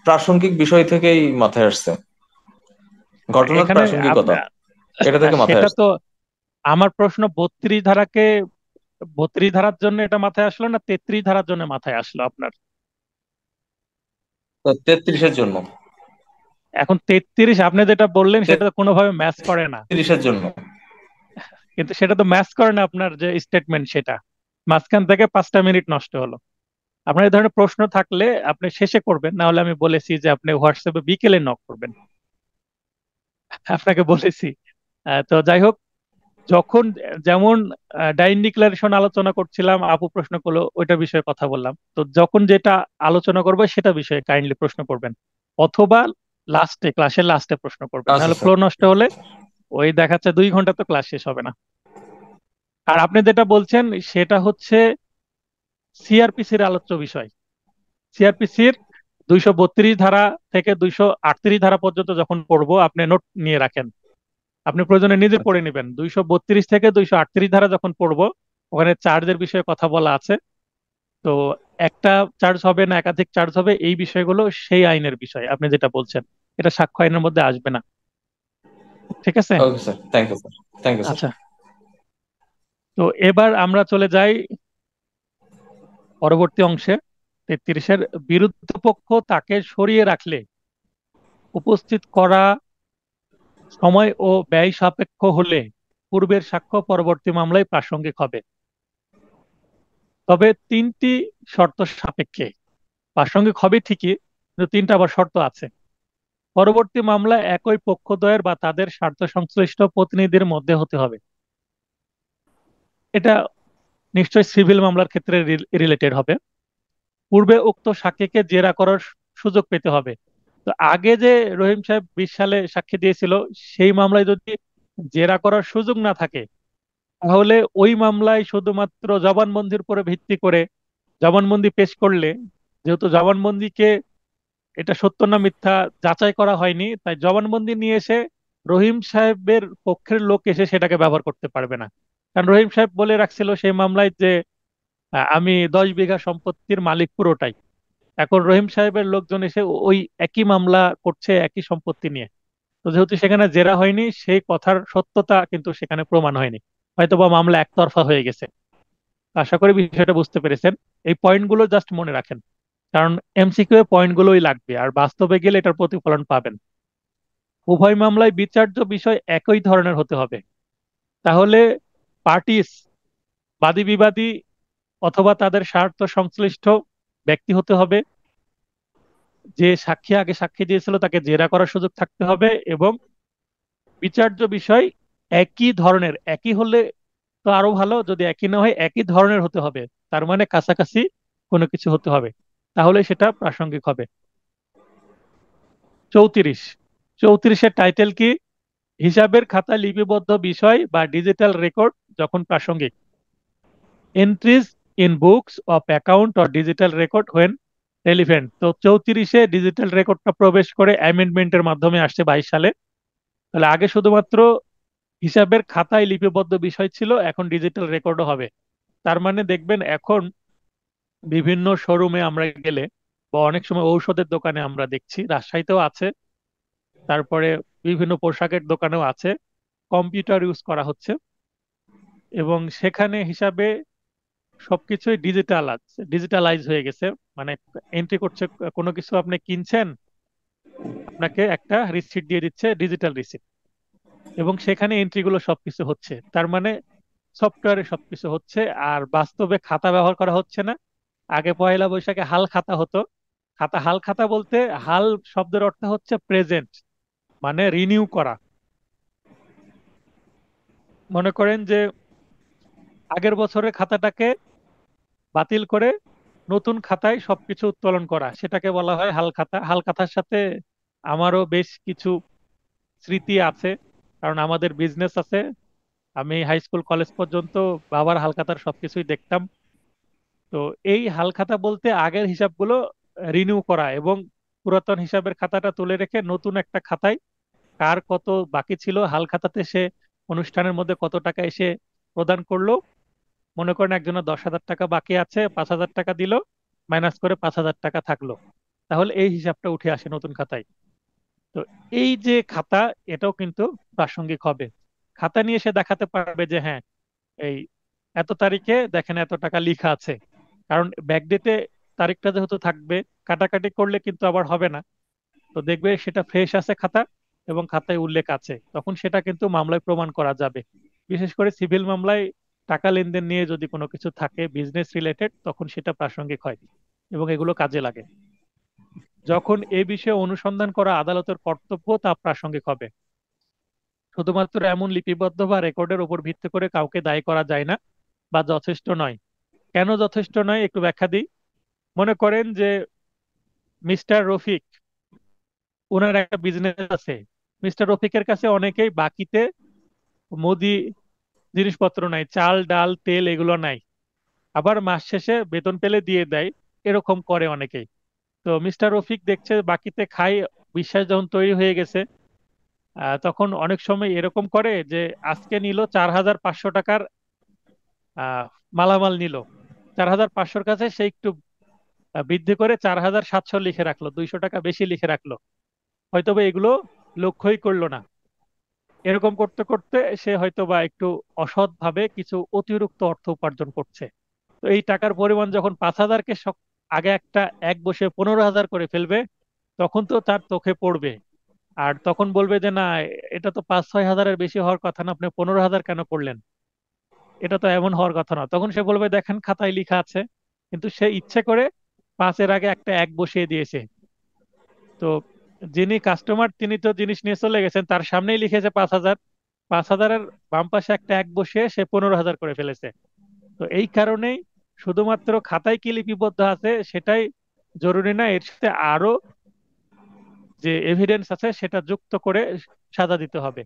Speaker 2: প্রাসঙ্গিক বিষয় থেকেই মাথায় আসছে
Speaker 1: ঘটনার প্রাসঙ্গিকতা এটা থেকে মাথায় আসছে আমার প্রশ্ন বত্রিশ ধারাকে বত্রিশ ধারার জন্য এটা মাথায় আসলো না তেত্রিশ ধারার জন্য মাথায় আসলো আপনার
Speaker 2: তেত্রিশের জন্য
Speaker 1: এখন তেত্রিশ আপনি যেটা বললেন সেটা কোনোভাবে ম্যাচ করে না তেত্রিশের জন্য কিন্তু সেটা তো ম্যাচ করে না আপনার যে স্টেটমেন্ট সেটা মাঝখান থেকে পাঁচটা মিনিট নষ্ট হলো আপনার এই ধরনের প্রশ্ন থাকলে আপনি শেষে করবেন না হলে আমি বলেছি যে আপনি হোয়াটসঅ্যাপে বিকেলে নক করবেন আপনাকে বলেছি তো যাই হোক যখন যেমন ডাইন ডিক্লারেশন আলোচনা করছিলাম আপু প্রশ্ন করলো ওইটা বিষয়ে কথা বললাম তো যখন যেটা আলোচনা করবে সেটা বিষয়ে কাইন্ডলি প্রশ্ন করবেন অথবা লাস্টে ক্লাসের লাস্টে প্রশ্ন করবেন তাহলে ফ্লো নষ্ট হলে ওই দেখাচ্ছে দুই ঘন্টা তো ক্লাস শেষ হবে না আর আপনি যেটা বলছেন সেটা হচ্ছে সিআরপিসির আলোচ্য বিষয় সিআরপিসির দুইশো বত্রিশ ধারা থেকে দুইশো আটত্রিশ ধারা পর্যন্ত যখন পড়বো আপনি নোট নিয়ে রাখেন আপনি প্রয়োজনে নিজে পড়ে নেবেন দুইশো বত্রিশ থেকে দুইশো আটত্রিশ ধারা যখন পড়বো ওখানে চার্জের বিষয়ে কথা বলা আছে তো একটা চার্জ হবে না একাধিক চার্জ হবে এই বিষয়গুলো সেই আইনের বিষয় আপনি যেটা বলছেন এটা সাক্ষ্য আইনের মধ্যে আসবে না ঠিক আছে আচ্ছা তো এবার আমরা চলে যাই পরবর্তী অংশে তেত্রিশের বিরুদ্ধ পক্ষ তাকে সরিয়ে রাখলে উপস্থিত করা সময় ও ব্যয় সাপেক্ষ হলে পূর্বের সাক্ষ্য পরবর্তী মামলায় প্রাসঙ্গিক হবে তবে তিনটি শর্ত সাপেক্ষে প্রাসঙ্গিক হবে ঠিকই কিন্তু তিনটা আবার শর্ত আছে পরবর্তী মামলা একই পক্ষদ্বয়ের বা তাদের স্বার্থ সংশ্লিষ্ট প্রতিনিধির মধ্যে হতে হবে এটা নিশ্চয় সিভিল মামলার ক্ষেত্রে রিলেটেড হবে পূর্বে উক্ত সাক্ষীকে জেরা করার সুযোগ পেতে হবে তো আগে যে রহিম সাহেব বিশ সালে সাক্ষী দিয়েছিল সেই মামলায় যদি জেরা করার সুযোগ না থাকে তাহলে ওই মামলায় শুধুমাত্র জবানবন্দির উপরে ভিত্তি করে জবানবন্দি পেশ করলে যেহেতু জবানবন্দিকে এটা সত্য না মিথ্যা যাচাই করা হয়নি তাই জবানবন্দি নিয়ে এসে রহিম সাহেবের পক্ষের লোক এসে সেটাকে ব্যবহার করতে পারবে না কারণ রহিম সাহেব বলে রাখছিল সেই মামলায় যে আমি দশ বিঘা সম্পত্তির মালিক পুরোটাই এখন রহিম সাহেবের লোকজন এসে ওই একই মামলা করছে একই সম্পত্তি নিয়ে তো যেহেতু সেখানে জেরা হয়নি সেই কথার সত্যতা কিন্তু সেখানে প্রমাণ হয়নি হয়তো বা মামলা একতরফা হয়ে গেছে আশা করি বিষয়টা বুঝতে পেরেছেন এই পয়েন্টগুলো জাস্ট মনে রাখেন কারণ এমসিকিউ এ পয়েন্টগুলোই লাগবে আর বাস্তবে গেলে এটার প্রতিফলন পাবেন উভয় মামলায় বিচার্য বিষয় একই ধরনের হতে হবে তাহলে পার্টিস বাদী বিবাদী অথবা তাদের স্বার্থ সংশ্লিষ্ট ব্যক্তি হতে হবে যে সাক্ষী আগে সাক্ষী দিয়েছিল তাকে জেরা করার সুযোগ থাকতে হবে এবং বিচার্য বিষয় একই ধরনের একই হলে তো আরো ভালো যদি একই না হয় একই ধরনের হতে হবে তার মানে কাছাকাছি কোনো কিছু হতে হবে তাহলে সেটা প্রাসঙ্গিক হবে চৌত্রিশ চৌত্রিশের টাইটেল কি হিসাবের খাতা লিপিবদ্ধ বিষয় বা ডিজিটাল রেকর্ড যখন প্রাসঙ্গিক entries in books of account or digital record when relevant তো চৌত্রিশে ডিজিটাল রেকর্ডটা প্রবেশ করে অ্যামেন্ডমেন্টের মাধ্যমে আসছে বাইশ সালে তাহলে আগে শুধুমাত্র হিসাবের খাতায় লিপিবদ্ধ বিষয় ছিল এখন ডিজিটাল রেকর্ডও হবে তার মানে দেখবেন এখন বিভিন্ন শোরুমে আমরা গেলে বা অনেক সময় ঔষধের দোকানে আমরা দেখছি রাজশাহীতেও আছে তারপরে বিভিন্ন পোশাকের দোকানেও আছে কম্পিউটার ইউজ করা হচ্ছে এবং সেখানে হিসাবে সবকিছুই ডিজিটাল আছে ডিজিটালাইজ হয়ে গেছে মানে এন্ট্রি করছে কোনো কিছু আপনি কিনছেন আপনাকে একটা রিসিট দিয়ে দিচ্ছে ডিজিটাল রিসিট এবং সেখানে এন্ট্রি গুলো সবকিছু হচ্ছে তার মানে সফটওয়্যারে সবকিছু হচ্ছে আর বাস্তবে খাতা ব্যবহার করা হচ্ছে না আগে পয়লা বৈশাখে হাল খাতা হতো খাতা হাল খাতা বলতে হাল শব্দের অর্থ হচ্ছে প্রেজেন্ট মানে রিনিউ করা মনে করেন যে আগের বছরের খাতাটাকে বাতিল করে নতুন খাতায় সবকিছু উত্তোলন করা সেটাকে বলা হয় হালখাতা হালখাতার সাথে আমারও বেশ কিছু স্মৃতি আছে কারণ আমাদের বিজনেস আছে আমি হাই স্কুল কলেজ পর্যন্ত বাবার হালখাতার সবকিছুই দেখতাম তো এই হালখাতা বলতে আগের হিসাবগুলো রিনিউ করা এবং পুরাতন হিসাবের খাতাটা তুলে রেখে নতুন একটা খাতায় কার কত বাকি ছিল হালখাতাতে সে অনুষ্ঠানের মধ্যে কত টাকা এসে প্রদান করলো মনে করেন একজনের দশ হাজার টাকা বাকি আছে পাঁচ হাজার টাকা দিল মাইনাস করে পাঁচ হাজার টাকা থাকলো তাহলে এই হিসাবটা উঠে আসে নতুন খাতায় তো এই যে খাতা এটাও কিন্তু প্রাসঙ্গিক হবে খাতা নিয়ে সে দেখাতে পারবে যে হ্যাঁ এই এত তারিখে দেখেন এত টাকা লিখা আছে কারণ ব্যাকডেটে তারিখটা যেহেতু থাকবে কাটাকাটি করলে কিন্তু আবার হবে না তো দেখবে সেটা ফ্রেশ আছে খাতা এবং খাতায় উল্লেখ আছে তখন সেটা কিন্তু মামলায় প্রমাণ করা যাবে বিশেষ করে সিভিল মামলায় টাকা লেনদেন নিয়ে যদি কোনো কিছু থাকে বিজনেস রিলেটেড তখন সেটা প্রাসঙ্গিক হয় এবং এগুলো কাজে লাগে যখন এ বিষয়ে অনুসন্ধান করা আদালতের কর্তব্য তা প্রাসঙ্গিক হবে শুধুমাত্র এমন লিপিবদ্ধ বা রেকর্ডের উপর ভিত্তি করে কাউকে দায়ী করা যায় না বা যথেষ্ট নয় কেন যথেষ্ট নয় একটু ব্যাখ্যা দিই মনে করেন যে মিস্টার রফিক ওনার একটা বিজনেস আছে মিস্টার রফিকের কাছে অনেকেই বাকিতে মোদি জিনিসপত্র নাই চাল ডাল তেল এগুলো নাই আবার মাস শেষে বেতন পেলে দিয়ে দেয় এরকম করে অনেকেই তো মিস্টার রফিক দেখছে বাকিতে খাই বিশ্বাস যখন তৈরি হয়ে গেছে তখন অনেক সময় এরকম করে যে আজকে নিল চার হাজার পাঁচশো টাকার মালামাল নিল চার হাজার পাঁচশোর কাছে সে একটু বৃদ্ধি করে চার হাজার সাতশো লিখে রাখলো দুইশো টাকা বেশি লিখে রাখলো হয়তো এগুলো লক্ষ্যই করলো না এরকম করতে করতে সে হয়তো বা একটু অসৎ ভাবে কিছু অতিরিক্ত অর্থ উপার্জন করছে তো এই টাকার পরিমাণ যখন পাঁচ হাজারকে আগে একটা এক বসে পনেরো হাজার করে ফেলবে তখন তো তার চোখে পড়বে আর তখন বলবে যে না এটা তো পাঁচ ছয় হাজারের বেশি হওয়ার কথা না আপনি পনেরো হাজার কেন পড়লেন এটা তো এমন হওয়ার কথা না তখন সে বলবে দেখেন খাতায় লিখা আছে কিন্তু সে ইচ্ছে করে পাঁচের আগে একটা এক বসিয়ে দিয়েছে তো যিনি কাস্টমার তিনি তো জিনিস নিয়ে চলে গেছেন তার সামনেই লিখেছে পাঁচ হাজার পাঁচ হাজারের বাম পাশে একটা এক বসে সে পনেরো হাজার করে ফেলেছে তো এই কারণেই শুধুমাত্র খাতায় কি লিপিবদ্ধ আছে সেটাই জরুরি না এর সাথে আরো যে এভিডেন্স আছে সেটা যুক্ত করে সাজা দিতে হবে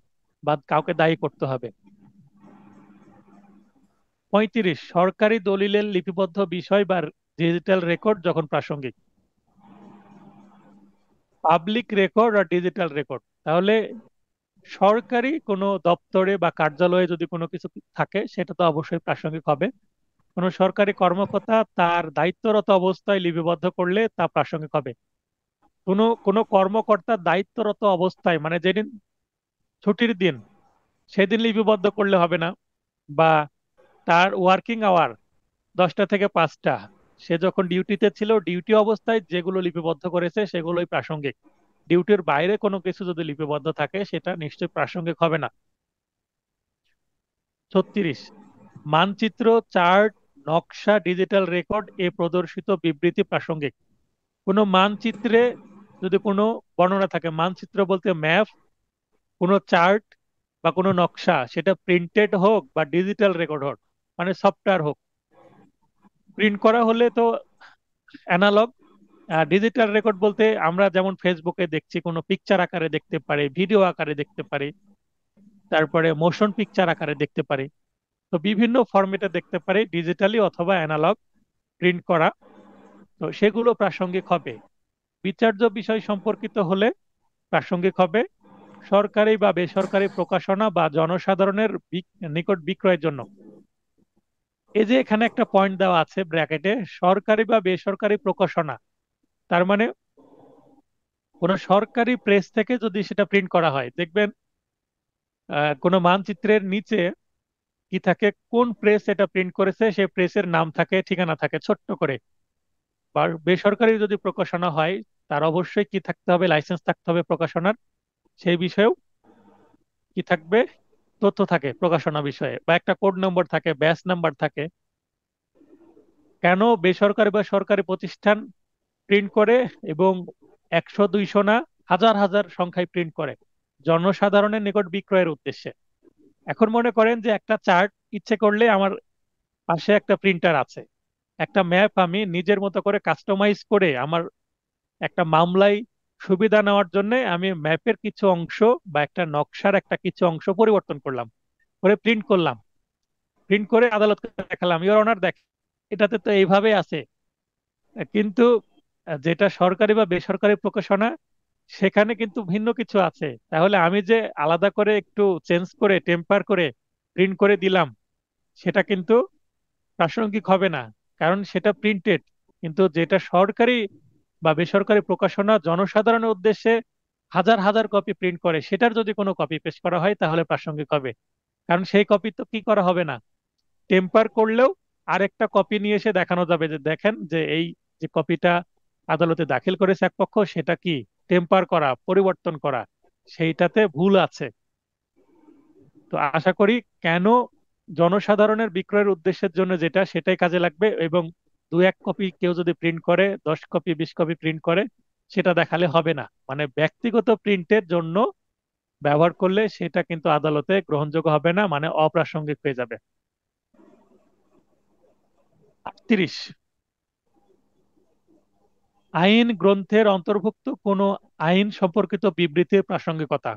Speaker 1: বা কাউকে দায়ী করতে হবে পঁয়ত্রিশ সরকারি দলিলের লিপিবদ্ধ বিষয় বা ডিজিটাল রেকর্ড যখন প্রাসঙ্গিক পাবলিক রেকর্ড আর ডিজিটাল রেকর্ড তাহলে সরকারি কোনো দপ্তরে বা কার্যালয়ে যদি কোনো কিছু থাকে সেটা তো অবশ্যই প্রাসঙ্গিক হবে কোন সরকারি কর্মকর্তা তার দায়িত্বরত অবস্থায় লিপিবদ্ধ করলে তা প্রাসঙ্গিক হবে কোনো কোনো কর্মকর্তা দায়িত্বরত অবস্থায় মানে যেদিন ছুটির দিন সেদিন লিপিবদ্ধ করলে হবে না বা তার ওয়ার্কিং আওয়ার দশটা থেকে পাঁচটা সে যখন ডিউটিতে ছিল ডিউটি অবস্থায় যেগুলো লিপিবদ্ধ করেছে সেগুলোই প্রাসঙ্গিক ডিউটির বাইরে কোনো কিছু যদি লিপিবদ্ধ থাকে সেটা নিশ্চয়ই প্রাসঙ্গিক হবে না ছত্রিশ মানচিত্র চার্ট নকশা ডিজিটাল রেকর্ড এ প্রদর্শিত বিবৃতি প্রাসঙ্গিক কোনো মানচিত্রে যদি কোনো বর্ণনা থাকে মানচিত্র বলতে ম্যাপ কোনো চার্ট বা কোনো নকশা সেটা প্রিন্টেড হোক বা ডিজিটাল রেকর্ড হোক মানে সফটওয়্যার হোক প্রিন্ট করা হলে তো অ্যানালগ ডিজিটাল রেকর্ড বলতে আমরা যেমন ফেসবুকে দেখছি কোনো পিকচার আকারে দেখতে পারে ভিডিও আকারে দেখতে পারে তারপরে মোশন পিকচার আকারে দেখতে পারে তো বিভিন্ন ফর্মেটে দেখতে পারে ডিজিটালি অথবা অ্যানালগ প্রিন্ট করা তো সেগুলো প্রাসঙ্গিক হবে বিচার্য বিষয় সম্পর্কিত হলে প্রাসঙ্গিক হবে সরকারি বা বেসরকারি প্রকাশনা বা জনসাধারণের নিকট বিক্রয়ের জন্য এই যে এখানে একটা পয়েন্ট দেওয়া আছে ব্র্যাকেটে সরকারি বা বেসরকারি প্রকাশনা তার মানে কোনো সরকারি প্রেস থেকে যদি সেটা প্রিন্ট করা হয় দেখবেন কোন মানচিত্রের নিচে কি থাকে কোন প্রেস এটা প্রিন্ট করেছে সেই প্রেসের নাম থাকে ঠিকানা থাকে ছোট্ট করে বা বেসরকারি যদি প্রকাশনা হয় তার অবশ্যই কি থাকতে হবে লাইসেন্স থাকতে হবে প্রকাশনার সেই বিষয়েও কি থাকবে তথ্য থাকে প্রকাশনা বিষয়ে বা একটা কোড নম্বর থাকে ব্যাচ নাম্বার থাকে কেন বেসরকারি বা সরকারি প্রতিষ্ঠান প্রিন্ট করে এবং একশো দুইশো না হাজার হাজার সংখ্যায় প্রিন্ট করে জনসাধারণের নিকট বিক্রয়ের উদ্দেশ্যে এখন মনে করেন যে একটা চার্ট ইচ্ছে করলে আমার পাশে একটা প্রিন্টার আছে একটা ম্যাপ আমি নিজের মতো করে কাস্টমাইজ করে আমার একটা মামলায় সুবিধা নেওয়ার জন্য আমি ম্যাপের কিছু অংশ বা একটা নকশার একটা কিছু অংশ পরিবর্তন করলাম করে প্রিন্ট করলাম প্রিন্ট করে আদালতকে দেখালাম ইওর অনার দেখ এটাতে তো এইভাবে আছে কিন্তু যেটা সরকারি বা বেসরকারি প্রকাশনা সেখানে কিন্তু ভিন্ন কিছু আছে তাহলে আমি যে আলাদা করে একটু চেঞ্জ করে টেম্পার করে প্রিন্ট করে দিলাম সেটা কিন্তু প্রাসঙ্গিক হবে না কারণ সেটা প্রিন্টেড কিন্তু যেটা সরকারি বা বেসরকারি প্রকাশনা জনসাধারণের উদ্দেশ্যে হাজার হাজার কপি প্রিন্ট করে সেটার যদি কোনো কপি পেশ করা হয় তাহলে প্রাসঙ্গিক হবে কারণ সেই কপি তো কি করা হবে না টেম্পার করলেও আরেকটা কপি নিয়ে এসে দেখানো যাবে যে দেখেন যে এই যে কপিটা আদালতে দাখিল করেছে এক পক্ষ সেটা কি টেম্পার করা পরিবর্তন করা সেইটাতে ভুল আছে তো আশা করি কেন জনসাধারণের বিক্রয়ের উদ্দেশ্যের জন্য যেটা সেটাই কাজে লাগবে এবং দু এক কপি কেউ যদি প্রিন্ট করে দশ কপি বিশ কপি প্রিন্ট করে সেটা দেখালে হবে না মানে ব্যক্তিগত প্রিন্টের জন্য ব্যবহার করলে সেটা কিন্তু আদালতে গ্রহণযোগ্য হবে না মানে অপ্রাসঙ্গিক হয়ে যাবে আইন গ্রন্থের অন্তর্ভুক্ত কোনো আইন সম্পর্কিত বিবৃতির প্রাসঙ্গিকতা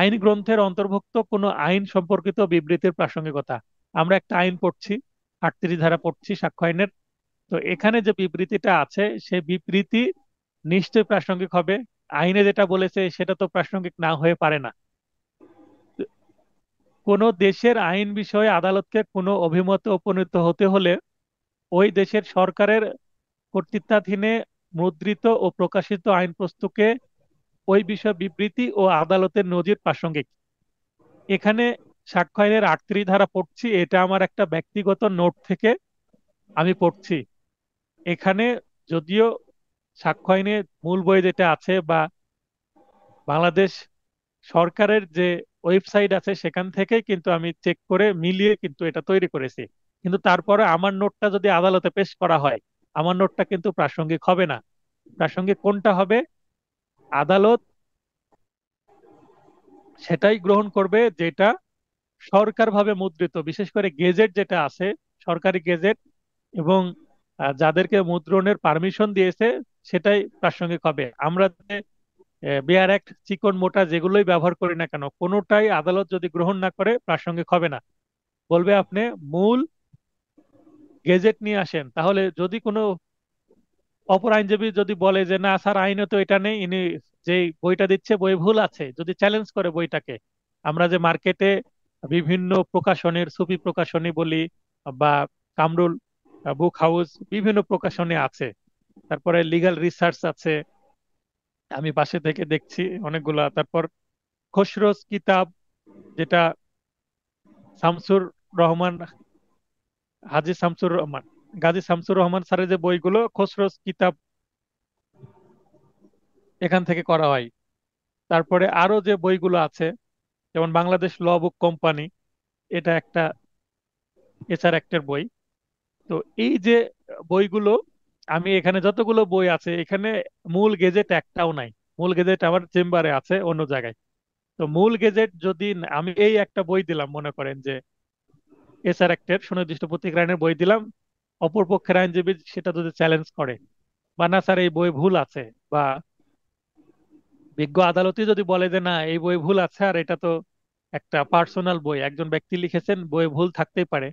Speaker 1: আইন গ্রন্থের অন্তর্ভুক্ত কোনো আইন সম্পর্কিত বিবৃতির প্রাসঙ্গিকতা আমরা একটা আইন পড়ছি আটত্রিশ ধারা পড়ছি সাক্ষ্য আইনের তো এখানে যে বিবৃতিটা আছে সে বিবৃতি নিশ্চয়ই প্রাসঙ্গিক হবে আইনে যেটা বলেছে সেটা তো প্রাসঙ্গিক না হয়ে পারে না কোন দেশের আইন বিষয়ে আদালতকে কোনো অভিমতে উপনীত হতে হলে ওই দেশের সরকারের কর্তৃত্বাধীনে মুদ্রিত ও প্রকাশিত আইন প্রস্তুকে ওই বিষয় বিবৃতি ও আদালতের নজির প্রাসঙ্গিক এখানে সাক্ষরের আটত্রিশ ধারা পড়ছি এটা আমার একটা ব্যক্তিগত নোট থেকে আমি পড়ছি এখানে যদিও সাক্ষ্য আইনের মূল বই যেটা আছে বা বাংলাদেশ সরকারের যে ওয়েবসাইট আছে সেখান থেকে কিন্তু আমি চেক করে মিলিয়ে কিন্তু এটা তৈরি করেছি কিন্তু তারপরে আমার নোটটা যদি আদালতে পেশ করা হয় আমার নোটটা কিন্তু প্রাসঙ্গিক হবে না প্রাসঙ্গিক কোনটা হবে আদালত সেটাই গ্রহণ করবে যেটা সরকারভাবে মুদ্রিত বিশেষ করে গেজেট যেটা আছে সরকারি গেজেট এবং যাদেরকে মুদ্রণের পারমিশন দিয়েছে সেটাই প্রাসঙ্গিক হবে আমরা বিয়ার অ্যাক্ট চিকন মোটা যেগুলোই ব্যবহার করি না কেন কোনোটাই আদালত যদি গ্রহণ না করে প্রাসঙ্গিক হবে না বলবে আপনি মূল গেজেট নিয়ে আসেন তাহলে যদি কোনো অপর আইনজীবী যদি বলে যে না স্যার আইনে তো এটা নেই ইনি যে বইটা দিচ্ছে বই ভুল আছে যদি চ্যালেঞ্জ করে বইটাকে আমরা যে মার্কেটে বিভিন্ন প্রকাশনের সুফি প্রকাশনী বলি বা কামরুল বুক হাউস বিভিন্ন প্রকাশনী আছে তারপরে লিগাল রিসার্চ আছে আমি পাশে থেকে দেখছি অনেকগুলা তারপর খসরোজ কিতাব যেটা শামসুর রহমান হাজি শামসুর রহমান গাজী শামসুর রহমান স্যারের যে বইগুলো খসরোজ কিতাব এখান থেকে করা হয় তারপরে আরো যে বইগুলো আছে যেমন বাংলাদেশ ল বুক কোম্পানি এটা একটা এসআর একটার বই তো এই যে বইগুলো আমি এখানে যতগুলো বই আছে এখানে মূল গেজেট একটাও নাই মূল গেজেট আমার চেম্বারে আছে অন্য জায়গায় তো মূল গেজেট যদি আমি এই একটা বই দিলাম মনে করেন যে এসআর অ্যাক্টের সুনির্দিষ্ট প্রতিকার আইনের বই দিলাম অপর পক্ষের আইনজীবী সেটা যদি চ্যালেঞ্জ করে বা না স্যার এই বই ভুল আছে বা বিজ্ঞ আদালতে যদি বলে যে না এই বই ভুল আছে আর এটা তো একটা পার্সোনাল বই একজন ব্যক্তি লিখেছেন বইয়ে ভুল থাকতেই পারে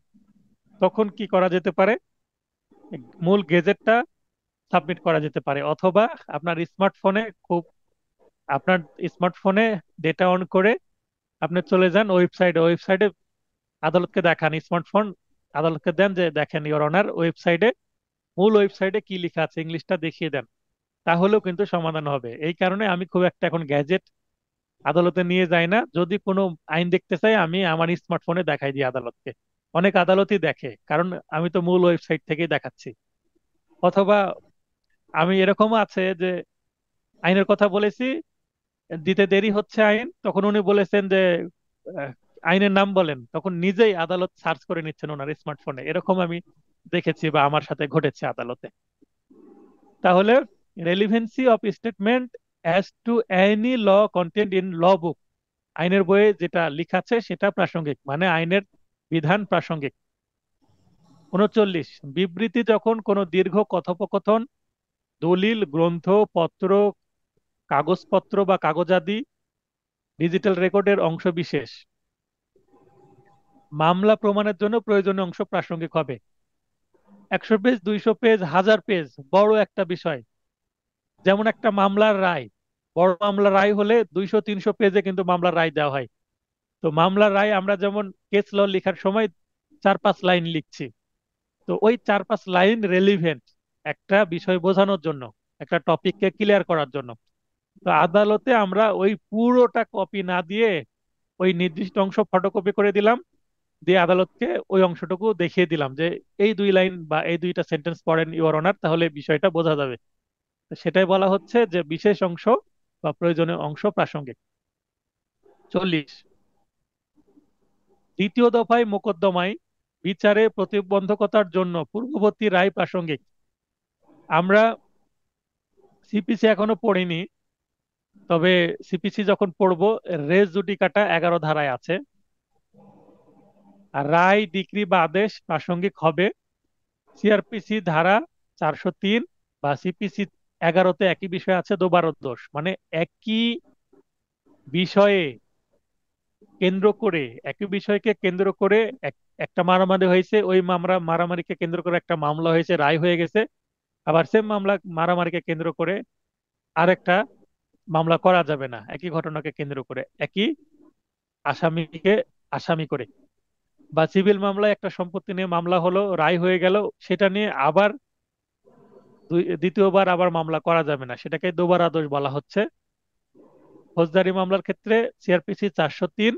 Speaker 1: তখন কি করা যেতে পারে মূল গেজেটটা সাবমিট করা যেতে পারে অথবা আপনার স্মার্টফোনে খুব আপনার স্মার্টফোনে ডেটা অন করে আপনি চলে যান ওয়েবসাইটে ওয়েবসাইটে আদালতকে দেখান স্মার্টফোন আদালতকে দেন যে দেখেন ইওর অনার ওয়েবসাইটে মূল ওয়েবসাইটে কি লেখা আছে ইংলিশটা দেখিয়ে দেন তাহলেও কিন্তু সমাধান হবে এই কারণে আমি খুব একটা এখন গ্যাজেট আদালতে নিয়ে যায় না যদি কোনো আইন দেখতে চাই আমি আমার স্মার্টফোনে দেখাই দিই আদালতকে অনেক আদালতই দেখে কারণ আমি তো মূল ওয়েবসাইট থেকেই দেখাচ্ছি অথবা আমি এরকম আছে যে আইনের কথা বলেছি দিতে দেরি হচ্ছে আইন তখন উনি বলেছেন যে আইনের নাম বলেন তখন নিজেই আদালত সার্চ করে নিচ্ছেন ওনার স্মার্টফোনে এরকম আমি দেখেছি বা আমার সাথে ঘটেছে আদালতে তাহলে relevancy of statement as to any law content in law book আইনের বইয়ে যেটা লেখা আছে সেটা প্রাসঙ্গিক মানে আইনের বিধান প্রাসঙ্গিক উনচল্লিশ বিবৃতি যখন কোনো দীর্ঘ কথোপকথন দলিল গ্রন্থ পত্র কাগজপত্র বা কাগজাদি ডিজিটাল রেকর্ডের অংশ বিশেষ মামলা প্রমাণের জন্য প্রয়োজনীয় অংশ প্রাসঙ্গিক হবে একশো পেজ দুইশো পেজ হাজার পেজ বড় একটা বিষয় যেমন একটা মামলার রায় বড় মামলার রায় হলে দুইশো তিনশো পেজে কিন্তু মামলার রায় দেওয়া হয় তো মামলার রায় আমরা যেমন কেস ল লেখার সময় চার পাঁচ লাইন লিখছি তো ওই চার পাঁচ লাইন রেলিভেন্ট একটা বিষয় বোঝানোর জন্য একটা টপিককে ক্লিয়ার করার জন্য তো আদালতে আমরা ওই পুরোটা কপি না দিয়ে ওই নির্দিষ্ট অংশ ফটোকপি করে দিলাম দিয়ে আদালতকে ওই অংশটুকু দেখিয়ে দিলাম যে এই দুই লাইন বা এই দুইটা সেন্টেন্স পড়েন ইউর অনার তাহলে বিষয়টা বোঝা যাবে সেটাই বলা হচ্ছে যে বিশেষ অংশ বা প্রয়োজনীয় অংশ প্রাসঙ্গিক চল্লিশ দ্বিতীয় দফায় মোকদ্দমায় বিচারে প্রতিবন্ধকতার জন্য পূর্ববর্তী রায় প্রাসঙ্গিক আমরা সিপিসি এখনো পড়িনি তবে সিপিসি যখন পড়ব রেস জুটি কাটা এগারো ধারায় আছে রায় ডিক্রি বা আদেশ প্রাসঙ্গিক হবে সিআরপিসি ধারা চারশো তিন বা সিপিসি এগারোতে একই বিষয় আছে দোবারো দোষ মানে একই বিষয়ে কেন্দ্র করে একই বিষয়কে কেন্দ্র করে একটা মারামারি হয়েছে ওই মামলা মারামারিকে কেন্দ্র করে একটা মামলা হয়েছে রায় হয়ে গেছে আবার সেম মামলা মারামারিকে কেন্দ্র করে আর একটা মামলা করা যাবে না একই ঘটনাকে কেন্দ্র করে একই আসামিকে আসামি করে বা সিভিল মামলায় একটা সম্পত্তি নিয়ে মামলা হলো রায় হয়ে গেল সেটা নিয়ে আবার দ্বিতীয়বার আবার মামলা করা যাবে না সেটাকে দুবার আদেশ বলা হচ্ছে ফৌজদারি মামলার ক্ষেত্রে সিআরপিসি চারশো তিন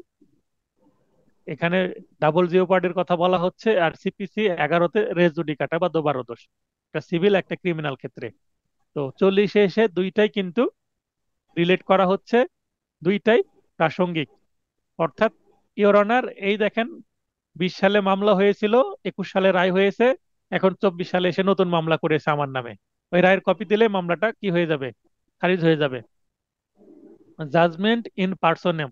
Speaker 1: এখানে ডাবল জিও পার্টির কথা বলা হচ্ছে আর সিপিসি এগারোতে রেজুডি কাটা বা দোবার দোষ একটা সিভিল একটা ক্রিমিনাল ক্ষেত্রে তো চল্লিশে এসে দুইটাই কিন্তু রিলেট করা হচ্ছে দুইটাই প্রাসঙ্গিক অর্থাৎ ইওর অনার এই দেখেন বিশ সালে মামলা হয়েছিল একুশ সালে রায় হয়েছে এখন চব্বিশ সালে এসে নতুন মামলা করেছে আমার নামে ওই রায়ের কপি দিলে মামলাটা কি হয়ে যাবে খারিজ হয়ে যাবে জাজমেন্ট ইন পার্সোনেম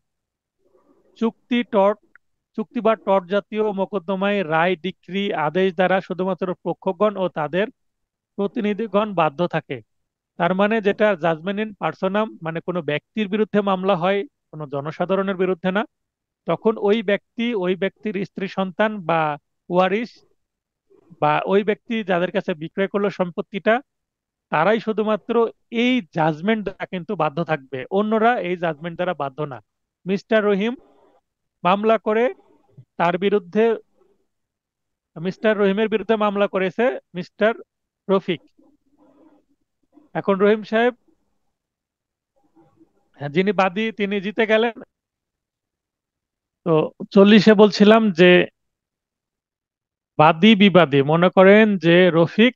Speaker 1: চুক্তি টট চুক্তি বা টট জাতীয় মোকদ্দমায় রায় ডিক্রি আদেশ দ্বারা শুধুমাত্র পক্ষগণ ও তাদের প্রতিনিধিগণ বাধ্য থাকে তার মানে যেটা জাজমেন্ট ইন পার্সোনাম মানে কোনো ব্যক্তির বিরুদ্ধে মামলা হয় কোনো জনসাধারণের বিরুদ্ধে না তখন ওই ব্যক্তি ওই ব্যক্তির স্ত্রী সন্তান বা ওয়ারিস বা ওই ব্যক্তি যাদের কাছে বিক্রয় করলো সম্পত্তিটা তারাই শুধুমাত্র এই জাজমেন্টটা কিন্তু বাধ্য থাকবে অন্যরা এই জাজমেন্ট দ্বারা বাধ্য না মিস্টার রহিম মামলা করে তার বিরুদ্ধে মিস্টার রহিমের বিরুদ্ধে মামলা করেছে মিস্টার রফিক এখন রহিম সাহেব হ্যাঁ, যিনি বাদী তিনি জিতে গেলেন তো চল্লিশে বলছিলাম যে বাদী বিবাদী মনে করেন যে রফিক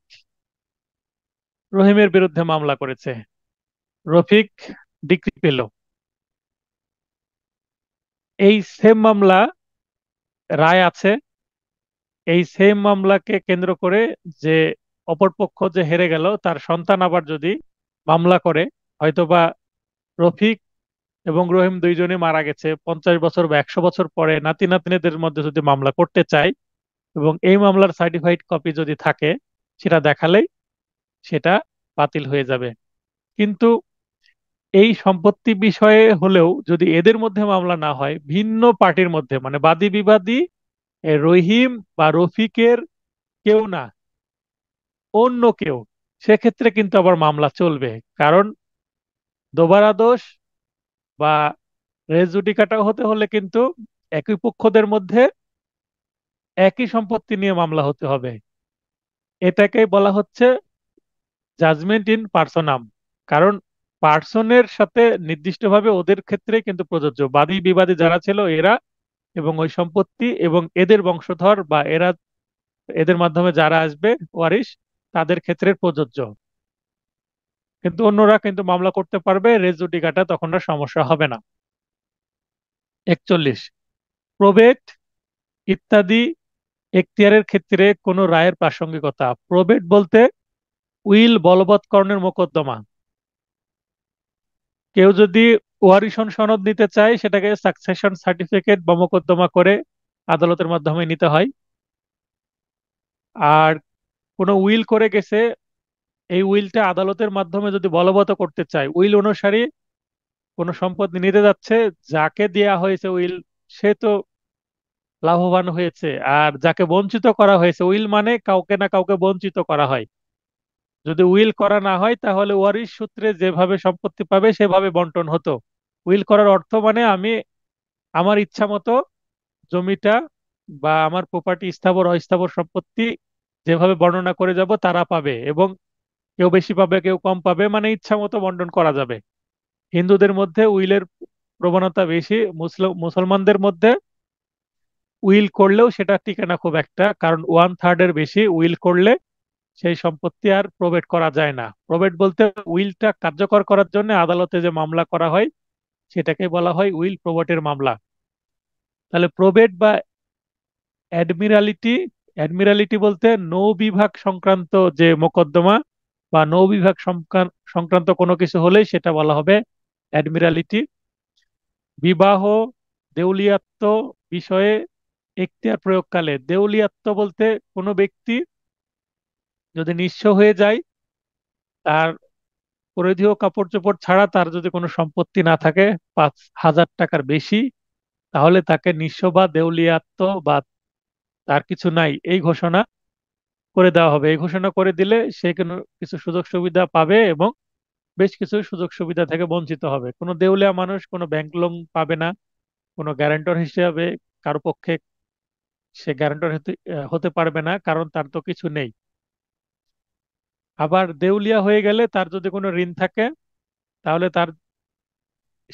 Speaker 1: রহিমের বিরুদ্ধে মামলা করেছে রফিক ডিগ্রি পেল এই সেম মামলা রায় আছে এই সেম মামলাকে কেন্দ্র করে যে অপর পক্ষ যে হেরে গেল তার সন্তান আবার যদি মামলা করে হয়তোবা রফিক এবং রহিম দুইজনে মারা গেছে পঞ্চাশ বছর বা একশো বছর পরে নাতি নাতনিদের মধ্যে যদি মামলা করতে চায় এবং এই মামলার সার্টিফাইড কপি যদি থাকে সেটা দেখালেই সেটা বাতিল হয়ে যাবে কিন্তু এই সম্পত্তি বিষয়ে হলেও যদি এদের মধ্যে মামলা না হয় ভিন্ন পার্টির মধ্যে মানে বাদী বিবাদী রহিম বা রফিকের কেউ না অন্য কেউ সেক্ষেত্রে কিন্তু আবার মামলা চলবে কারণ দোবারা দোষ বা কাটা হতে হলে কিন্তু একই পক্ষদের মধ্যে একই সম্পত্তি নিয়ে মামলা হতে হবে এটাকে বলা হচ্ছে জাজমেন্ট ইন পার্সোনাম কারণ পার্সনের সাথে নির্দিষ্টভাবে ওদের ক্ষেত্রে কিন্তু প্রযোজ্য বাদী বিবাদী যারা ছিল এরা এবং ওই সম্পত্তি এবং এদের বংশধর বা এরা এদের মাধ্যমে যারা আসবে ওয়ারিস তাদের ক্ষেত্রে প্রযোজ্য কিন্তু অন্যরা কিন্তু মামলা করতে পারবে রেজুটিকাটা তখন আর সমস্যা হবে না একচল্লিশ প্রবেট ইত্যাদি এখতিয়ারের ক্ষেত্রে কোনো রায়ের প্রাসঙ্গিকতা প্রবেট বলতে উইল বলবৎকরণের মোকদ্দমা কেউ যদি ওয়ারিশন সনদ নিতে চায় সেটাকে সাকসেশন সার্টিফিকেট বা মোকদ্দমা করে আদালতের মাধ্যমে নিতে হয় আর কোনো উইল করে গেছে এই উইলটা আদালতের মাধ্যমে যদি বলবৎ করতে চায় উইল অনুসারী কোনো সম্পদ নিতে যাচ্ছে যাকে দেয়া হয়েছে উইল সে তো লাভবান হয়েছে আর যাকে বঞ্চিত করা হয়েছে উইল মানে কাউকে না কাউকে বঞ্চিত করা হয় যদি উইল করা না হয় তাহলে ওয়ারিশ সূত্রে যেভাবে সম্পত্তি পাবে সেভাবে বন্টন হতো উইল করার অর্থ মানে আমি আমার ইচ্ছা মতো জমিটা বা আমার প্রপার্টি স্থাবর অস্থাবর সম্পত্তি যেভাবে বর্ণনা করে যাব তারা পাবে এবং কেউ বেশি পাবে কেউ কম পাবে মানে ইচ্ছা মতো বন্টন করা যাবে হিন্দুদের মধ্যে উইলের প্রবণতা বেশি মুসলমানদের মধ্যে উইল করলেও সেটা টিকে না খুব একটা কারণ ওয়ান থার্ডের বেশি উইল করলে সেই সম্পত্তি আর প্রবেট করা যায় না প্রবেট বলতে উইলটা কার্যকর করার জন্য আদালতে যে মামলা করা হয় সেটাকে বলা হয় উইল প্রবটের মামলা তাহলে প্রবেট বা অ্যাডমিরালিটি অ্যাডমিরালিটি বলতে নৌ বিভাগ সংক্রান্ত যে মোকদ্দমা বা নৌ বিভাগ সংক্রান্ত কোনো কিছু হলেই সেটা বলা হবে অ্যাডমিরালিটি বিবাহ দেউলিয়াত্ম বিষয়ে এখতিয়ার প্রয়োগকালে দেউলিয়াত্ব বলতে কোনো ব্যক্তি যদি নিঃস্ব হয়ে যায় তার পরিধিও কাপড় চোপড় ছাড়া তার যদি কোনো সম্পত্তি না থাকে পাঁচ হাজার টাকার বেশি তাহলে তাকে নিঃস্ব বা দেউলিয়াত্ম বা তার কিছু নাই এই ঘোষণা করে দেওয়া হবে এই ঘোষণা করে দিলে সে কোনো কিছু সুযোগ সুবিধা পাবে এবং বেশ কিছু সুযোগ সুবিধা থেকে বঞ্চিত হবে কোনো দেউলিয়া মানুষ কোনো ব্যাংক লোন পাবে না কোনো গ্যারান্টর হিসেবে কারো পক্ষে সে গ্যারান্টর হতে পারবে না কারণ তার তো কিছু নেই আবার দেউলিয়া হয়ে গেলে তার যদি কোনো ঋণ থাকে তাহলে তার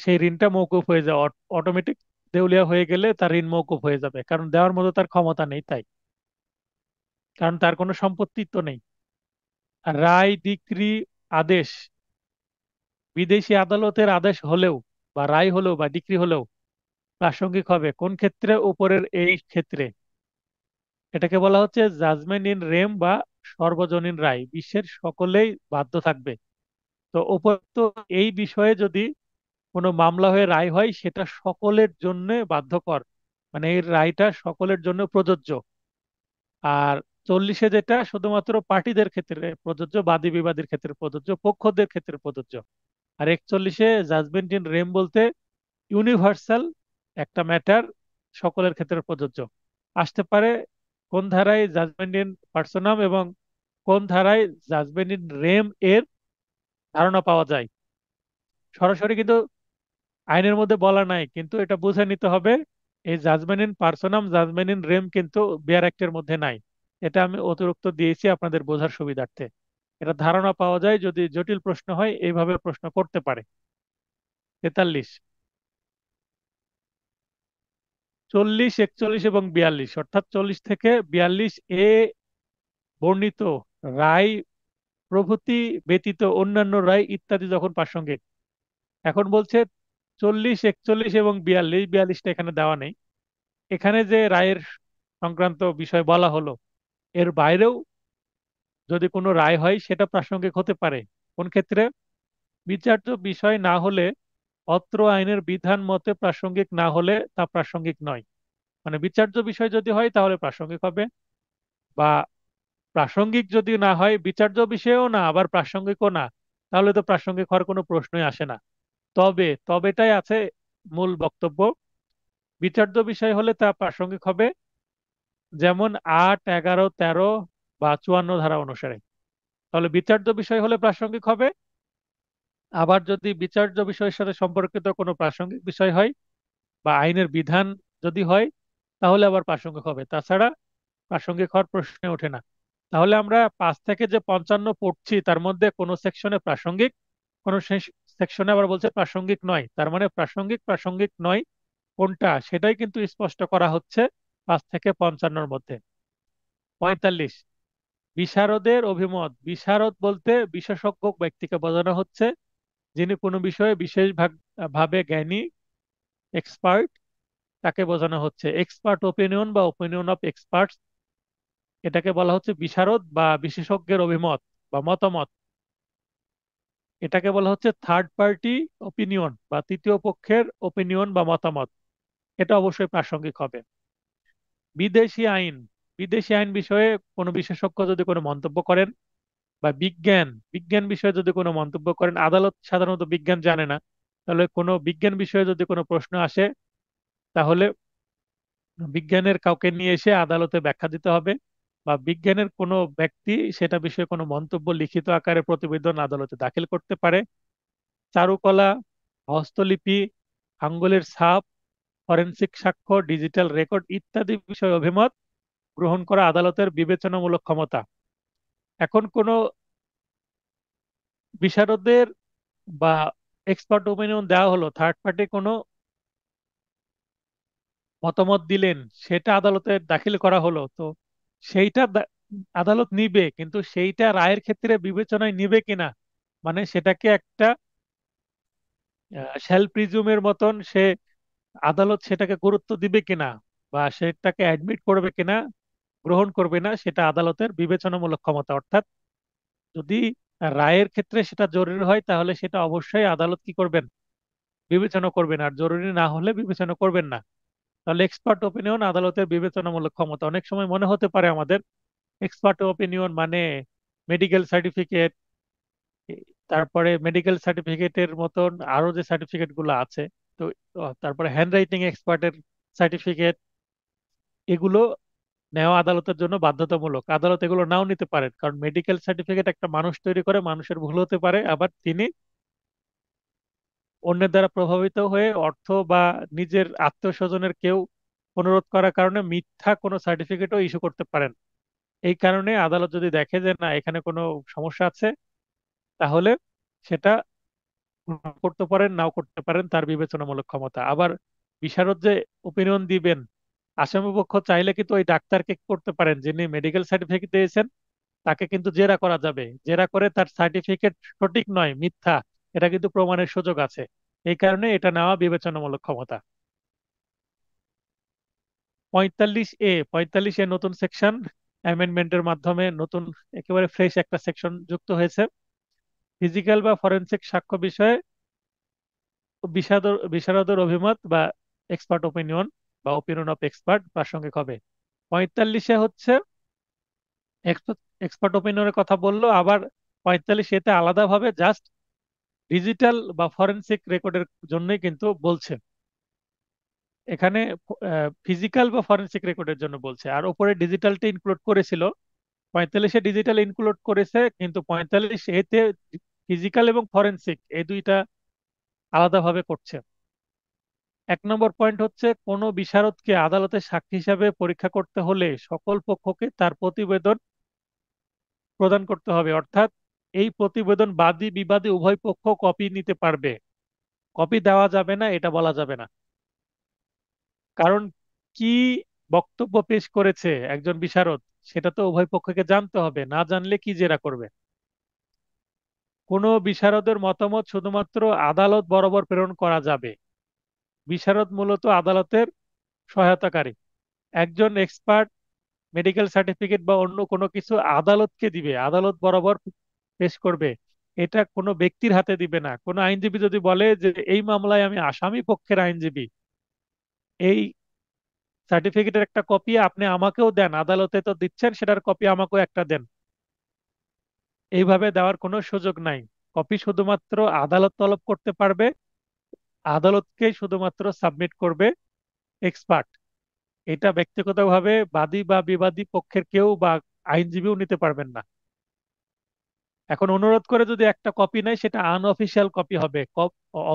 Speaker 1: সেই ঋণটা মৌকুফ হয়ে যায় অটোমেটিক দেউলিয়া হয়ে গেলে তার ঋণ মৌকুফ হয়ে যাবে কারণ দেওয়ার মতো তার ক্ষমতা নেই তাই কারণ তার কোনো সম্পত্তি তো নেই রায় ডিক্রি আদেশ বিদেশি আদালতের আদেশ হলেও বা রায় হলেও বা ডিক্রি হলেও প্রাসঙ্গিক হবে কোন ক্ষেত্রে উপরের এই ক্ষেত্রে এটাকে বলা হচ্ছে জাজমেন্ট ইন রেম বা সর্বজনীন রায় বিশ্বের সকলেই বাধ্য থাকবে তো উপরোক্ত এই বিষয়ে যদি কোনো মামলা হয়ে রায় হয় সেটা সকলের জন্য বাধ্যকর মানে এই রায়টা সকলের জন্য প্রযোজ্য আর চল্লিশে যেটা শুধুমাত্র পার্টিদের ক্ষেত্রে প্রযোজ্য বাদী বিবাদের ক্ষেত্রে প্রযোজ্য পক্ষদের ক্ষেত্রে প্রযোজ্য আর একচল্লিশে জাজমেন্ট ইন রেম বলতে ইউনিভার্সাল একটা ম্যাটার সকলের ক্ষেত্রে প্রযোজ্য আসতে পারে কোন ধারায় জাজমেন্ট ইন পার্সোনাম এবং কোন ধারায় জাজমেন্ট ইন রেম এর ধারণা পাওয়া যায় সরাসরি কিন্তু আইনের মধ্যে বলা নাই কিন্তু এটা বুঝে নিতে হবে এই judgment in personam judgment in rem কিন্তু বিয়ার অ্যাক্টের মধ্যে নাই এটা আমি অতিরিক্ত দিয়েছি আপনাদের বোঝার সুবিধার্থে এটা ধারণা পাওয়া যায় যদি জটিল প্রশ্ন হয় এইভাবে প্রশ্ন করতে পারে তেতাল্লিশ চল্লিশ একচল্লিশ এবং বিয়াল্লিশ অর্থাৎ চল্লিশ থেকে বিয়াল্লিশ এ বর্ণিত রায় প্রভৃতি ব্যতীত অন্যান্য রায় ইত্যাদি যখন প্রাসঙ্গিক এখন বলছে চল্লিশ একচল্লিশ এবং বিয়াল্লিশ বিয়াল্লিশটা এখানে দেওয়া নেই এখানে যে রায়ের সংক্রান্ত বিষয় বলা হলো এর বাইরেও যদি কোনো রায় হয় সেটা প্রাসঙ্গিক হতে পারে কোন ক্ষেত্রে বিচার্য বিষয় না হলে অত্র আইনের বিধান মতে প্রাসঙ্গিক না হলে তা প্রাসঙ্গিক নয় মানে বিচার্য বিষয় যদি হয় তাহলে প্রাসঙ্গিক হবে বা প্রাসঙ্গিক যদি না হয় বিচার্য বিষয়েও না আবার প্রাসঙ্গিকও না তাহলে তো প্রাসঙ্গিক হওয়ার কোনো প্রশ্নই আসে না তবে তবেটাই আছে মূল বক্তব্য বিচার্য বিষয় হলে তা প্রাসঙ্গিক হবে যেমন আট এগারো তেরো বা চুয়ান্ন ধারা অনুসারে তাহলে বিচার্য বিষয় হলে প্রাসঙ্গিক হবে আবার যদি বিচার্য বিষয়ের সাথে সম্পর্কিত কোনো প্রাসঙ্গিক বিষয় হয় বা আইনের বিধান যদি হয় তাহলে আবার প্রাসঙ্গিক হবে তাছাড়া প্রাসঙ্গিক হওয়ার প্রশ্নে ওঠে না তাহলে আমরা পাঁচ থেকে যে পঞ্চান্ন পড়ছি তার মধ্যে কোনো সেকশনে প্রাসঙ্গিক কোনো সেকশনে আবার বলছে প্রাসঙ্গিক নয় তার মানে প্রাসঙ্গিক প্রাসঙ্গিক নয় কোনটা সেটাই কিন্তু স্পষ্ট করা হচ্ছে পাঁচ থেকে পঞ্চান্নর মধ্যে পঁয়তাল্লিশ বিশারদের অভিমত বিশারদ বলতে বিশেষজ্ঞ ব্যক্তিকে বোঝানো হচ্ছে যিনি কোনো বিষয়ে বিশেষ ভাবে জ্ঞানী এক্সপার্ট তাকে বোঝানো হচ্ছে এক্সপার্ট ওপিনিয়ন বা ওপিনিয়ন অফ এক্সপার্ট এটাকে বলা হচ্ছে বিশারদ বা বিশেষজ্ঞের অভিমত বা মতামত এটাকে বলা হচ্ছে থার্ড পার্টি ওপিনিয়ন বা তৃতীয় পক্ষের ওপিনিয়ন বা মতামত এটা অবশ্যই প্রাসঙ্গিক হবে বিদেশি আইন বিদেশি আইন বিষয়ে কোনো বিশেষজ্ঞ যদি কোনো মন্তব্য করেন বা বিজ্ঞান বিজ্ঞান বিষয়ে যদি কোনো মন্তব্য করেন আদালত সাধারণত বিজ্ঞান জানে না তাহলে কোনো বিজ্ঞান বিষয়ে যদি কোনো প্রশ্ন আসে তাহলে বিজ্ঞানের কাউকে নিয়ে এসে আদালতে ব্যাখ্যা দিতে হবে বা বিজ্ঞানের কোনো ব্যক্তি সেটা বিষয়ে কোনো মন্তব্য লিখিত আকারে প্রতিবেদন আদালতে দাখিল করতে পারে চারুকলা হস্তলিপি আঙ্গুলের ছাপ ফরেন্সিক সাক্ষ্য ডিজিটাল রেকর্ড ইত্যাদি বিষয়ে অভিমত গ্রহণ করা আদালতের বিবেচনামূলক ক্ষমতা এখন কোন বিশারদদের বা এক্সপার্ট ওপিনিয়ন দেওয়া হলো থার্ড পার্টি কোনো মতামত দিলেন সেটা আদালতে দাখিল করা হলো তো সেইটা আদালত নিবে কিন্তু সেইটা রায়ের ক্ষেত্রে বিবেচনায় নিবে কিনা মানে সেটাকে একটা শ্যাল প্রিজুমের মতন সে আদালত সেটাকে গুরুত্ব দিবে কিনা বা সেটাকে অ্যাডমিট করবে কিনা গ্রহণ করবে না সেটা আদালতের বিবেচনামূলক ক্ষমতা অর্থাৎ যদি রায়ের ক্ষেত্রে সেটা জরুরি হয় তাহলে সেটা অবশ্যই আদালত কি করবেন বিবেচনা করবেন আর জরুরি না হলে বিবেচনা করবেন না তাহলে এক্সপার্ট ওপিনিয়ন আদালতের বিবেচনামূলক ক্ষমতা অনেক সময় মনে হতে পারে আমাদের এক্সপার্ট ওপিনিয়ন মানে মেডিকেল সার্টিফিকেট তারপরে মেডিকেল সার্টিফিকেটের মতন আরো যে সার্টিফিকেট গুলো আছে তো তারপরে হ্যান্ড রাইটিং এক্সপার্টের সার্টিফিকেট এগুলো নেওয়া আদালতের জন্য বাধ্যতামূলক আদালত এগুলো নাও নিতে পারেন কারণ মেডিকেল সার্টিফিকেট একটা মানুষ তৈরি করে মানুষের ভুল হতে পারে আবার তিনি অন্যের দ্বারা প্রভাবিত হয়ে অর্থ বা নিজের আত্মীয় স্বজনের কেউ অনুরোধ করার কারণে মিথ্যা কোনো সার্টিফিকেটও ইস্যু করতে পারেন এই কারণে আদালত যদি দেখে যে না এখানে কোনো সমস্যা আছে তাহলে সেটা করতে পারেন নাও করতে পারেন তার বিবেচনামূলক ক্ষমতা আবার বিশারদ যে ওপিনিয়ন দিবেন আসামিপক্ষ চাইলে কিন্তু ওই ডাক্তারকে করতে পারেন যিনি মেডিকেল সার্টিফিকেট দিয়েছেন তাকে কিন্তু জেরা করা যাবে জেরা করে তার সার্টিফিকেট সঠিক নয় মিথ্যা এটা কিন্তু প্রমাণের সুযোগ আছে এই কারণে এটা নেওয়া বিবেচনামূলক ক্ষমতা পঁয়তাল্লিশ এ পঁয়তাল্লিশ এ নতুন সেকশন অ্যামেন্ডমেন্টের মাধ্যমে নতুন একেবারে ফ্রেশ একটা সেকশন যুক্ত হয়েছে ফিজিক্যাল বা ফরেন্সিক সাক্ষ্য বিষয়ে বিশারদের অভিমত বা এক্সপার্ট ওপিনিয়ন বা ওপিনিয়ন অফ এক্সপার্ট প্রাসঙ্গিক হবে পঁয়তাল্লিশে হচ্ছে এক্সপার্ট ওপিনিয়নের কথা বললো আবার পঁয়তাল্লিশ এতে আলাদাভাবে জাস্ট ডিজিটাল বা ফরেন্সিক রেকর্ডের জন্যই কিন্তু বলছে এখানে ফিজিক্যাল বা ফরেন্সিক রেকর্ডের জন্য বলছে আর ওপরে ডিজিটালটা ইনক্লুড করেছিল পঁয়তাল্লিশে ডিজিটাল ইনক্লুড করেছে কিন্তু পঁয়তাল্লিশ এতে ফিজিক্যাল এবং ফরেন্সিক এই দুইটা আলাদাভাবে করছে এক নম্বর পয়েন্ট হচ্ছে কোনো বিশারদকে আদালতে সাক্ষী হিসাবে পরীক্ষা করতে হলে সকল পক্ষকে তার প্রতিবেদন প্রদান করতে হবে অর্থাৎ এই প্রতিবেদন বাদী বিবাদী উভয় পক্ষ কপি নিতে পারবে কপি দেওয়া যাবে না এটা বলা যাবে না কারণ কি বক্তব্য পেশ করেছে একজন বিশারদ সেটা তো উভয় পক্ষকে জানতে হবে না জানলে কি জেরা করবে কোনো বিশারদের মতামত শুধুমাত্র আদালত বরাবর প্রেরণ করা যাবে বিশারদ মূলত আদালতের সহায়তাকারী একজন এক্সপার্ট মেডিকেল সার্টিফিকেট বা অন্য কোনো কিছু আদালতকে দিবে আদালত বরাবর পেশ করবে এটা কোনো ব্যক্তির হাতে দিবে না কোনো আইনজীবী যদি বলে যে এই মামলায় আমি আসামি পক্ষের আইনজীবী এই সার্টিফিকেটের একটা কপি আপনি আমাকেও দেন আদালতে তো দিচ্ছেন সেটার কপি আমাকেও একটা দেন এইভাবে দেওয়ার কোনো সুযোগ নাই কপি শুধুমাত্র আদালত তলব করতে পারবে আদালতকে শুধুমাত্র সাবমিট করবে এক্সপার্ট এটা ব্যক্তিগতভাবে বাদী বা বিবাদী পক্ষের কেউ বা আইনজীবীও নিতে পারবেন না এখন অনুরোধ করে যদি একটা কপি নেয় সেটা আনঅফিসিয়াল কপি হবে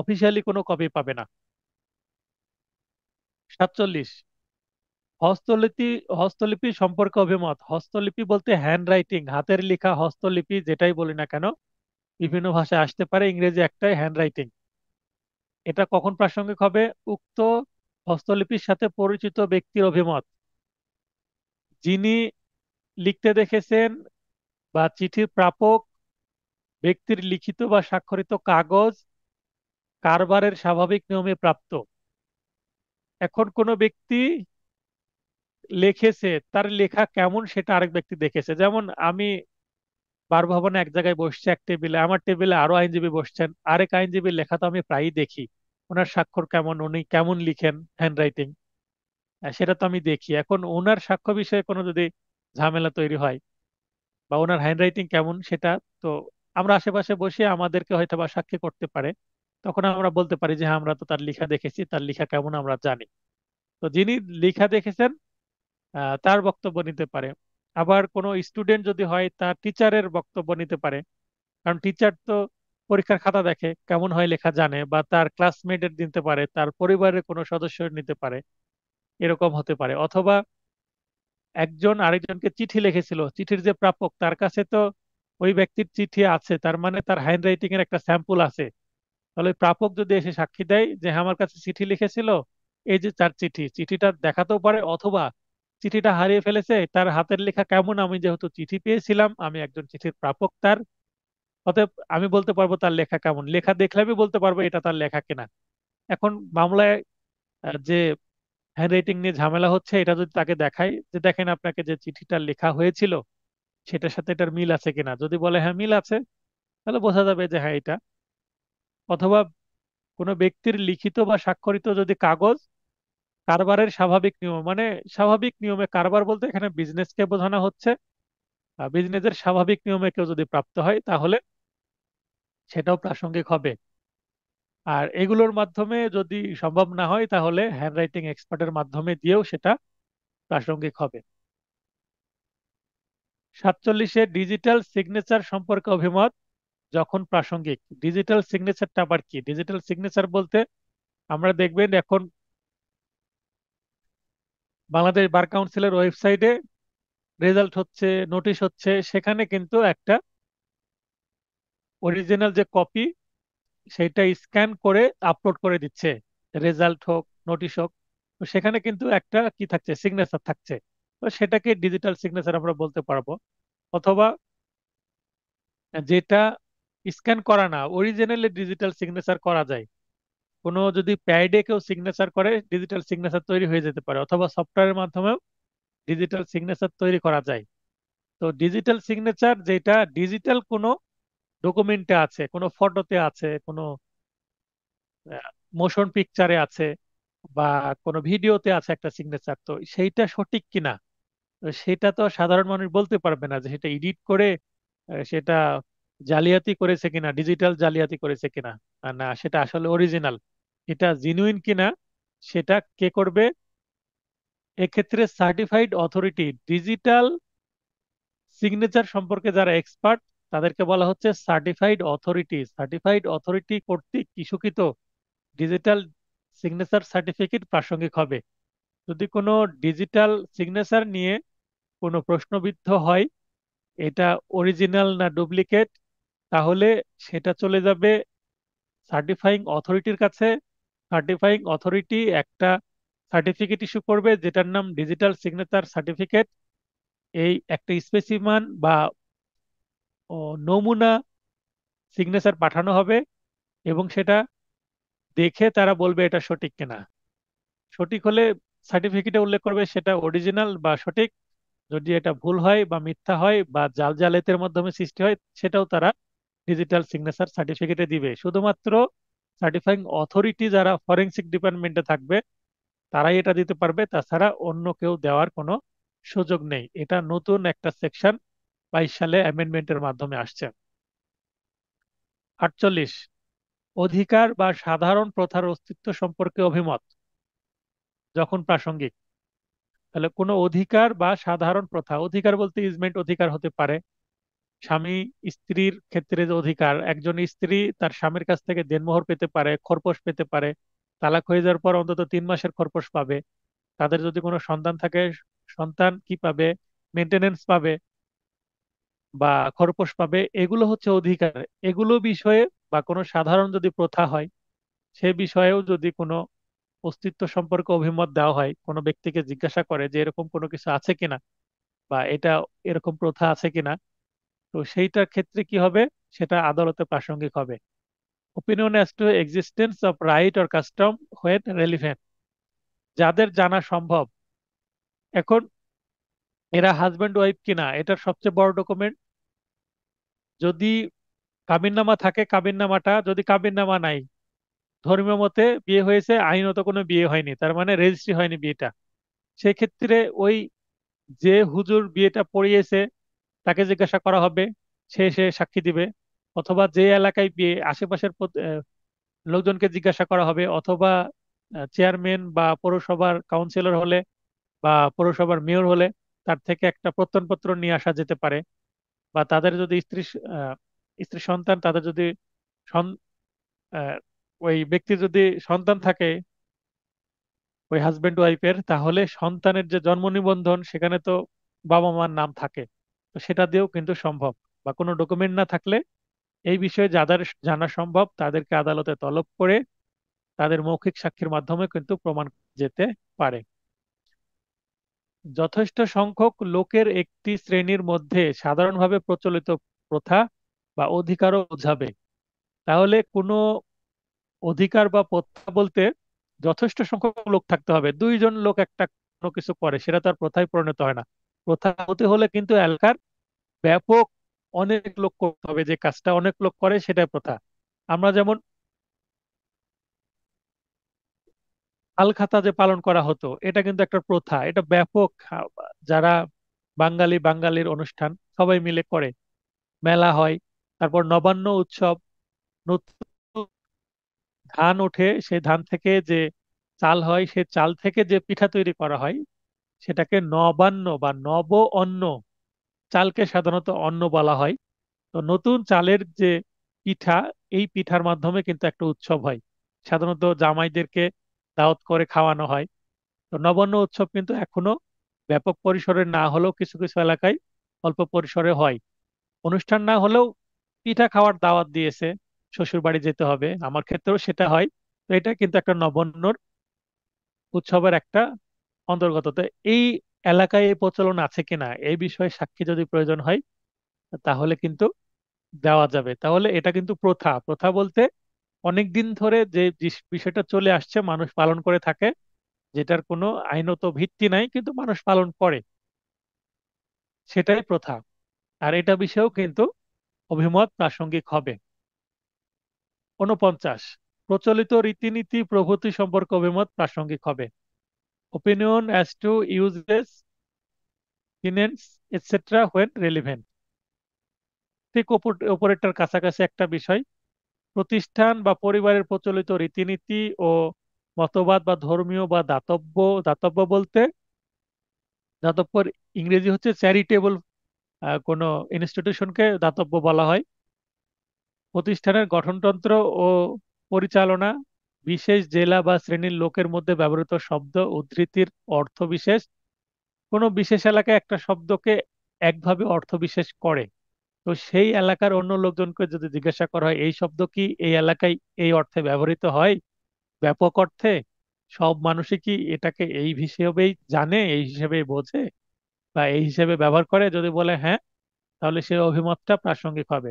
Speaker 1: অফিসিয়ালি কোনো কপি পাবে না সাতচল্লিশ হস্তলিপি হস্তলিপি সম্পর্কে অভিমত হস্তলিপি বলতে হ্যান্ড রাইটিং হাতের লেখা হস্তলিপি যেটাই বলি না কেন বিভিন্ন ভাষায় আসতে পারে ইংরেজি একটাই হ্যান্ড রাইটিং এটা কখন প্রাসঙ্গিক হবে উক্ত হস্তলিপির সাথে পরিচিত ব্যক্তির অভিমত যিনি লিখতে দেখেছেন বা চিঠির প্রাপক ব্যক্তির লিখিত বা স্বাক্ষরিত কাগজ কারবারের স্বাভাবিক নিয়মে প্রাপ্ত এখন কোনো ব্যক্তি লিখেছে তার লেখা কেমন সেটা আরেক ব্যক্তি দেখেছে যেমন আমি বার ভবনে এক জায়গায় বসছে এক টেবিলে আমার টেবিলে আরো আইনজীবী বসছেন আরেক আইনজীবীর লেখা তো আমি প্রায়ই দেখি ওনার স্বাক্ষর কেমন উনি কেমন লিখেন হ্যান্ড রাইটিং সেটা তো আমি দেখি এখন ওনার সাক্ষ্য বিষয়ে কোনো যদি ঝামেলা তৈরি হয় বা ওনার হ্যান্ড রাইটিং কেমন সেটা তো আমরা আশেপাশে বসে আমাদেরকে হয়তো বা সাক্ষী করতে পারে তখন আমরা বলতে পারি যে হ্যাঁ আমরা তো তার লিখা দেখেছি তার লিখা কেমন আমরা জানি তো যিনি লিখা দেখেছেন তার বক্তব্য নিতে পারে আবার কোনো স্টুডেন্ট যদি হয় তার টিচারের বক্তব্য নিতে পারে কারণ টিচার তো পরীক্ষার খাতা দেখে কেমন হয় লেখা জানে বা তার ক্লাসমেটের দিতে পারে তার পরিবারের কোনো সদস্য নিতে পারে এরকম হতে পারে অথবা একজন আরেকজনকে চিঠি লিখেছিল চিঠির যে প্রাপক তার কাছে তো ওই ব্যক্তির চিঠি আছে তার মানে তার হ্যান্ড রাইটিং এর একটা স্যাম্পল আছে তাহলে প্রাপক যদি এসে সাক্ষী দেয় যে হ্যাঁ, আমার কাছে চিঠি লিখেছিল এই যে তার চিঠি চিঠিটা দেখাতেও পারে অথবা চিঠিটা হারিয়ে ফেলেছে তার হাতের লেখা কেমন আমি যেহেতু চিঠি পেয়েছিলাম আমি একজন চিঠির প্রাপক তার অতএব আমি বলতে পারবো তার লেখা কেমন লেখা দেখলে আমি বলতে পারবো এটা তার লেখা কিনা এখন মামলায় যে হ্যান্ডরাইটিং নিয়ে ঝামেলা হচ্ছে এটা যদি তাকে দেখায় যে দেখেন আপনাকে যে চিঠিটা লেখা হয়েছিল সেটার সাথে এটার মিল আছে কিনা যদি বলে হ্যাঁ মিল আছে তাহলে বোঝা যাবে যে হ্যাঁ এটা অথবা কোনো ব্যক্তির লিখিত বা স্বাক্ষরিত যদি কাগজ কারবারের স্বাভাবিক নিয়ম মানে স্বাভাবিক নিয়মে কারবার বলতে এখানে বিজনেস কে বোঝানো হচ্ছে বিজনেসের স্বাভাবিক নিয়মে কেউ যদি প্রাপ্ত হয় তাহলে সেটাও প্রাসঙ্গিক হবে আর এগুলোর মাধ্যমে যদি সম্ভব না হয় তাহলে হ্যান্ড রাইটিং এক্সপার্টের মাধ্যমে দিয়েও সেটা প্রাসঙ্গিক হবে সাতচল্লিশে ডিজিটাল সিগনেচার সম্পর্কে অভিমত যখন প্রাসঙ্গিক ডিজিটাল সিগনেচারটা আবার কি ডিজিটাল সিগনেচার বলতে আমরা দেখবেন এখন বাংলাদেশ বার কাউন্সিলের ওয়েবসাইটে রেজাল্ট হচ্ছে নোটিশ হচ্ছে সেখানে কিন্তু একটা অরিজিনাল যে কপি সেটা স্ক্যান করে আপলোড করে দিচ্ছে রেজাল্ট হোক নোটিশ হোক তো সেখানে কিন্তু একটা কি থাকছে সিগনেচার থাকছে তো সেটাকে ডিজিটাল সিগনেচার আমরা বলতে পারবো অথবা যেটা স্ক্যান করা না অরিজিনালি ডিজিটাল সিগনেচার করা যায় কোনো যদি প্যাডে কেউ সিগনেচার করে ডিজিটাল সিগনেচার তৈরি হয়ে যেতে পারে অথবা সফটওয়্যারের মাধ্যমেও ডিজিটাল সিগনেচার তৈরি করা যায় তো ডিজিটাল সিগনেচার যেটা ডিজিটাল কোনো ডকুমেন্টে আছে কোনো ফটোতে আছে কোনো মোশন পিকচারে আছে বা কোনো ভিডিওতে আছে একটা সিগনেচার তো সেইটা সঠিক কিনা তো সেটা তো সাধারণ মানুষ বলতে পারবে না যে সেটা এডিট করে সেটা জালিয়াতি করেছে কিনা ডিজিটাল জালিয়াতি করেছে কিনা না সেটা আসলে অরিজিনাল এটা জিনুইন কিনা সেটা কে করবে এক্ষেত্রে সার্টিফাইড অথরিটি ডিজিটাল সিগনেচার সম্পর্কে যারা এক্সপার্ট তাদেরকে বলা হচ্ছে সার্টিফাইড অথরিটি সার্টিফাইড অথরিটি কর্তৃক ইস্যুকৃত ডিজিটাল সিগনেচার সার্টিফিকেট প্রাসঙ্গিক হবে যদি কোনো ডিজিটাল সিগনেচার নিয়ে কোনো প্রশ্নবিদ্ধ হয় এটা অরিজিনাল না ডুপ্লিকেট তাহলে সেটা চলে যাবে সার্টিফাইং অথরিটির কাছে সার্টিফাইং অথরিটি একটা সার্টিফিকেট ইস্যু করবে যেটার নাম ডিজিটাল সিগনেচার সার্টিফিকেট এই একটা স্পেসিমান বা নমুনা সিগনেচার পাঠানো হবে এবং সেটা দেখে তারা বলবে এটা সঠিক কিনা সঠিক হলে সার্টিফিকেটে উল্লেখ করবে সেটা অরিজিনাল বা সঠিক যদি এটা ভুল হয় বা মিথ্যা হয় বা জাল জালেতের মাধ্যমে সৃষ্টি হয় সেটাও তারা ডিজিটাল সিগনেচার সার্টিফিকেটে দিবে শুধুমাত্র সার্টিফাইং অথরিটি যারা ফরেন্সিক ডিপার্টমেন্টে থাকবে তারাই এটা দিতে পারবে তাছাড়া অন্য কেউ দেওয়ার কোনো সুযোগ নেই এটা নতুন একটা সেকশন বাইশ সালে অ্যামেন্ডমেন্টের মাধ্যমে আসছে আটচল্লিশ অধিকার বা সাধারণ প্রথার অস্তিত্ব সম্পর্কে অভিমত যখন প্রাসঙ্গিক তাহলে কোনো অধিকার বা সাধারণ প্রথা অধিকার বলতে ইজমেন্ট অধিকার হতে পারে স্বামী স্ত্রীর ক্ষেত্রে যে অধিকার একজন স্ত্রী তার স্বামীর কাছ থেকে দেনমোহর পেতে পারে খরপোশ পেতে পারে তালাক হয়ে যাওয়ার পর অন্তত তিন মাসের খরপোশ পাবে তাদের যদি কোনো সন্তান থাকে সন্তান কি পাবে মেনটেনেন্স পাবে বা খরপোশ পাবে এগুলো হচ্ছে অধিকার এগুলো বিষয়ে বা কোনো সাধারণ যদি প্রথা হয় সে বিষয়েও যদি কোনো অস্তিত্ব সম্পর্কে অভিমত দেওয়া হয় কোনো ব্যক্তিকে জিজ্ঞাসা করে যে এরকম কোনো কিছু আছে কিনা বা এটা এরকম প্রথা আছে কিনা তো সেইটা ক্ষেত্রে কি হবে সেটা আদালতে প্রাসঙ্গিক হবে opinion as to existence of right or custom when relevant যাদের জানা সম্ভব এখন এরা হাজব্যান্ড ওয়াইফ কিনা এটার সবচেয়ে বড় ডকুমেন্ট যদি কাবিননামা থাকে কাবিননামাটা যদি কাবিননামা নাই ধর্মীয় মতে বিয়ে হয়েছে আইনত কোনো বিয়ে হয়নি তার মানে রেজিস্ট্রি হয়নি বিয়েটা সেক্ষেত্রে ওই যে হুজুর বিয়েটা পড়িয়েছে তাকে জিজ্ঞাসা করা হবে সে সে সাক্ষী দিবে অথবা যে এলাকায় বিয়ে আশেপাশের লোকজনকে জিজ্ঞাসা করা হবে অথবা চেয়ারম্যান বা পৌরসভার কাউন্সিলর হলে বা পৌরসভার মেয়র হলে তার থেকে একটা প্রত্যনপত্র নিয়ে আসা যেতে পারে বা তাদের যদি স্ত্রী স্ত্রী সন্তান তাদের যদি ওই ব্যক্তি যদি সন্তান থাকে ওই হাজব্যান্ড ওয়াইফের তাহলে সন্তানের যে জন্ম নিবন্ধন সেখানে তো বাবা মার নাম থাকে তো সেটা দিয়েও কিন্তু সম্ভব বা কোনো ডকুমেন্ট না থাকলে এই বিষয়ে যাদের জানা সম্ভব তাদেরকে আদালতে তলব করে তাদের মৌখিক সাক্ষীর মাধ্যমে কিন্তু প্রমাণ যেতে পারে যথেষ্ট সংখ্যক লোকের একটি শ্রেণীর মধ্যে সাধারণভাবে প্রচলিত প্রথা বা অধিকারও বোঝাবে তাহলে কোনো অধিকার বা প্রথা বলতে যথেষ্ট সংখ্যক লোক থাকতে হবে দুইজন লোক একটা কোনো কিছু করে সেটা তার প্রথায় পরিণত হয় না প্রথা হতে হলে কিন্তু এলাকার ব্যাপক অনেক লোক করতে হবে যে কাজটা অনেক লোক করে সেটা প্রথা আমরা যেমন আলখাতা যে পালন করা হতো এটা কিন্তু একটা প্রথা এটা ব্যাপক যারা বাঙালি বাঙালির অনুষ্ঠান সবাই মিলে করে মেলা হয় তারপর নবান্ন উৎসব ধান ওঠে সেই ধান থেকে যে চাল হয় সেই চাল থেকে যে পিঠা তৈরি করা হয় সেটাকে নবান্ন বা নব অন্ন চালকে সাধারণত অন্ন বলা হয় তো নতুন চালের যে পিঠা এই পিঠার মাধ্যমে কিন্তু একটা উৎসব হয় সাধারণত জামাইদেরকে দাওয়াত করে খাওয়ানো হয় তো নবান্ন উৎসব কিন্তু এখনো ব্যাপক পরিসরে না হলেও কিছু কিছু এলাকায় অল্প পরিসরে হয় অনুষ্ঠান না হলেও পিঠা খাওয়ার দাওয়াত দিয়েছে শ্বশুর বাড়ি যেতে হবে আমার ক্ষেত্রেও সেটা হয় তো এটা কিন্তু একটা নবান্নর উৎসবের একটা অন্তর্গত তো এই এলাকায় এই প্রচলন আছে কিনা এই বিষয়ে সাক্ষী যদি প্রয়োজন হয় তাহলে কিন্তু দেওয়া যাবে তাহলে এটা কিন্তু প্রথা প্রথা বলতে অনেক দিন ধরে যে বিষয়টা চলে আসছে মানুষ পালন করে থাকে যেটার কোনো আইনত ভিত্তি নাই কিন্তু মানুষ পালন করে সেটাই প্রথা আর এটা বিষয়েও কিন্তু অভিমত প্রাসঙ্গিক হবে ঊনপঞ্চাশ প্রচলিত রীতিনীতি প্রভৃতি সম্পর্কে অভিমত প্রাসঙ্গিক হবে opinion as to uses, tenants, etc. when relevant. ঠিক অপারেটর কাছাকাছি একটা বিষয় প্রতিষ্ঠান বা পরিবারের প্রচলিত রীতিনীতি ও মতবাদ বা ধর্মীয় বা দাতব্য দাতব্য বলতে দাতব্যর ইংরেজি হচ্ছে চ্যারিটেবল কোনো ইনস্টিটিউশনকে দাতব্য বলা হয় প্রতিষ্ঠানের গঠনতন্ত্র ও পরিচালনা বিশেষ জেলা বা শ্রেণীর লোকের মধ্যে ব্যবহৃত শব্দ উদ্ধৃতির অর্থ বিশেষ কোনো বিশেষ এলাকায় একটা শব্দকে একভাবে অর্থ বিশেষ করে তো সেই এলাকার অন্য লোকজনকে যদি জিজ্ঞাসা করা হয় এই শব্দ কি এই এলাকায় এই অর্থে ব্যবহৃত হয় ব্যাপক অর্থে সব মানুষই কি এটাকে এই হিসেবেই জানে এই হিসেবেই বোঝে বা এই হিসেবে ব্যবহার করে যদি বলে হ্যাঁ তাহলে সে অভিমতটা প্রাসঙ্গিক হবে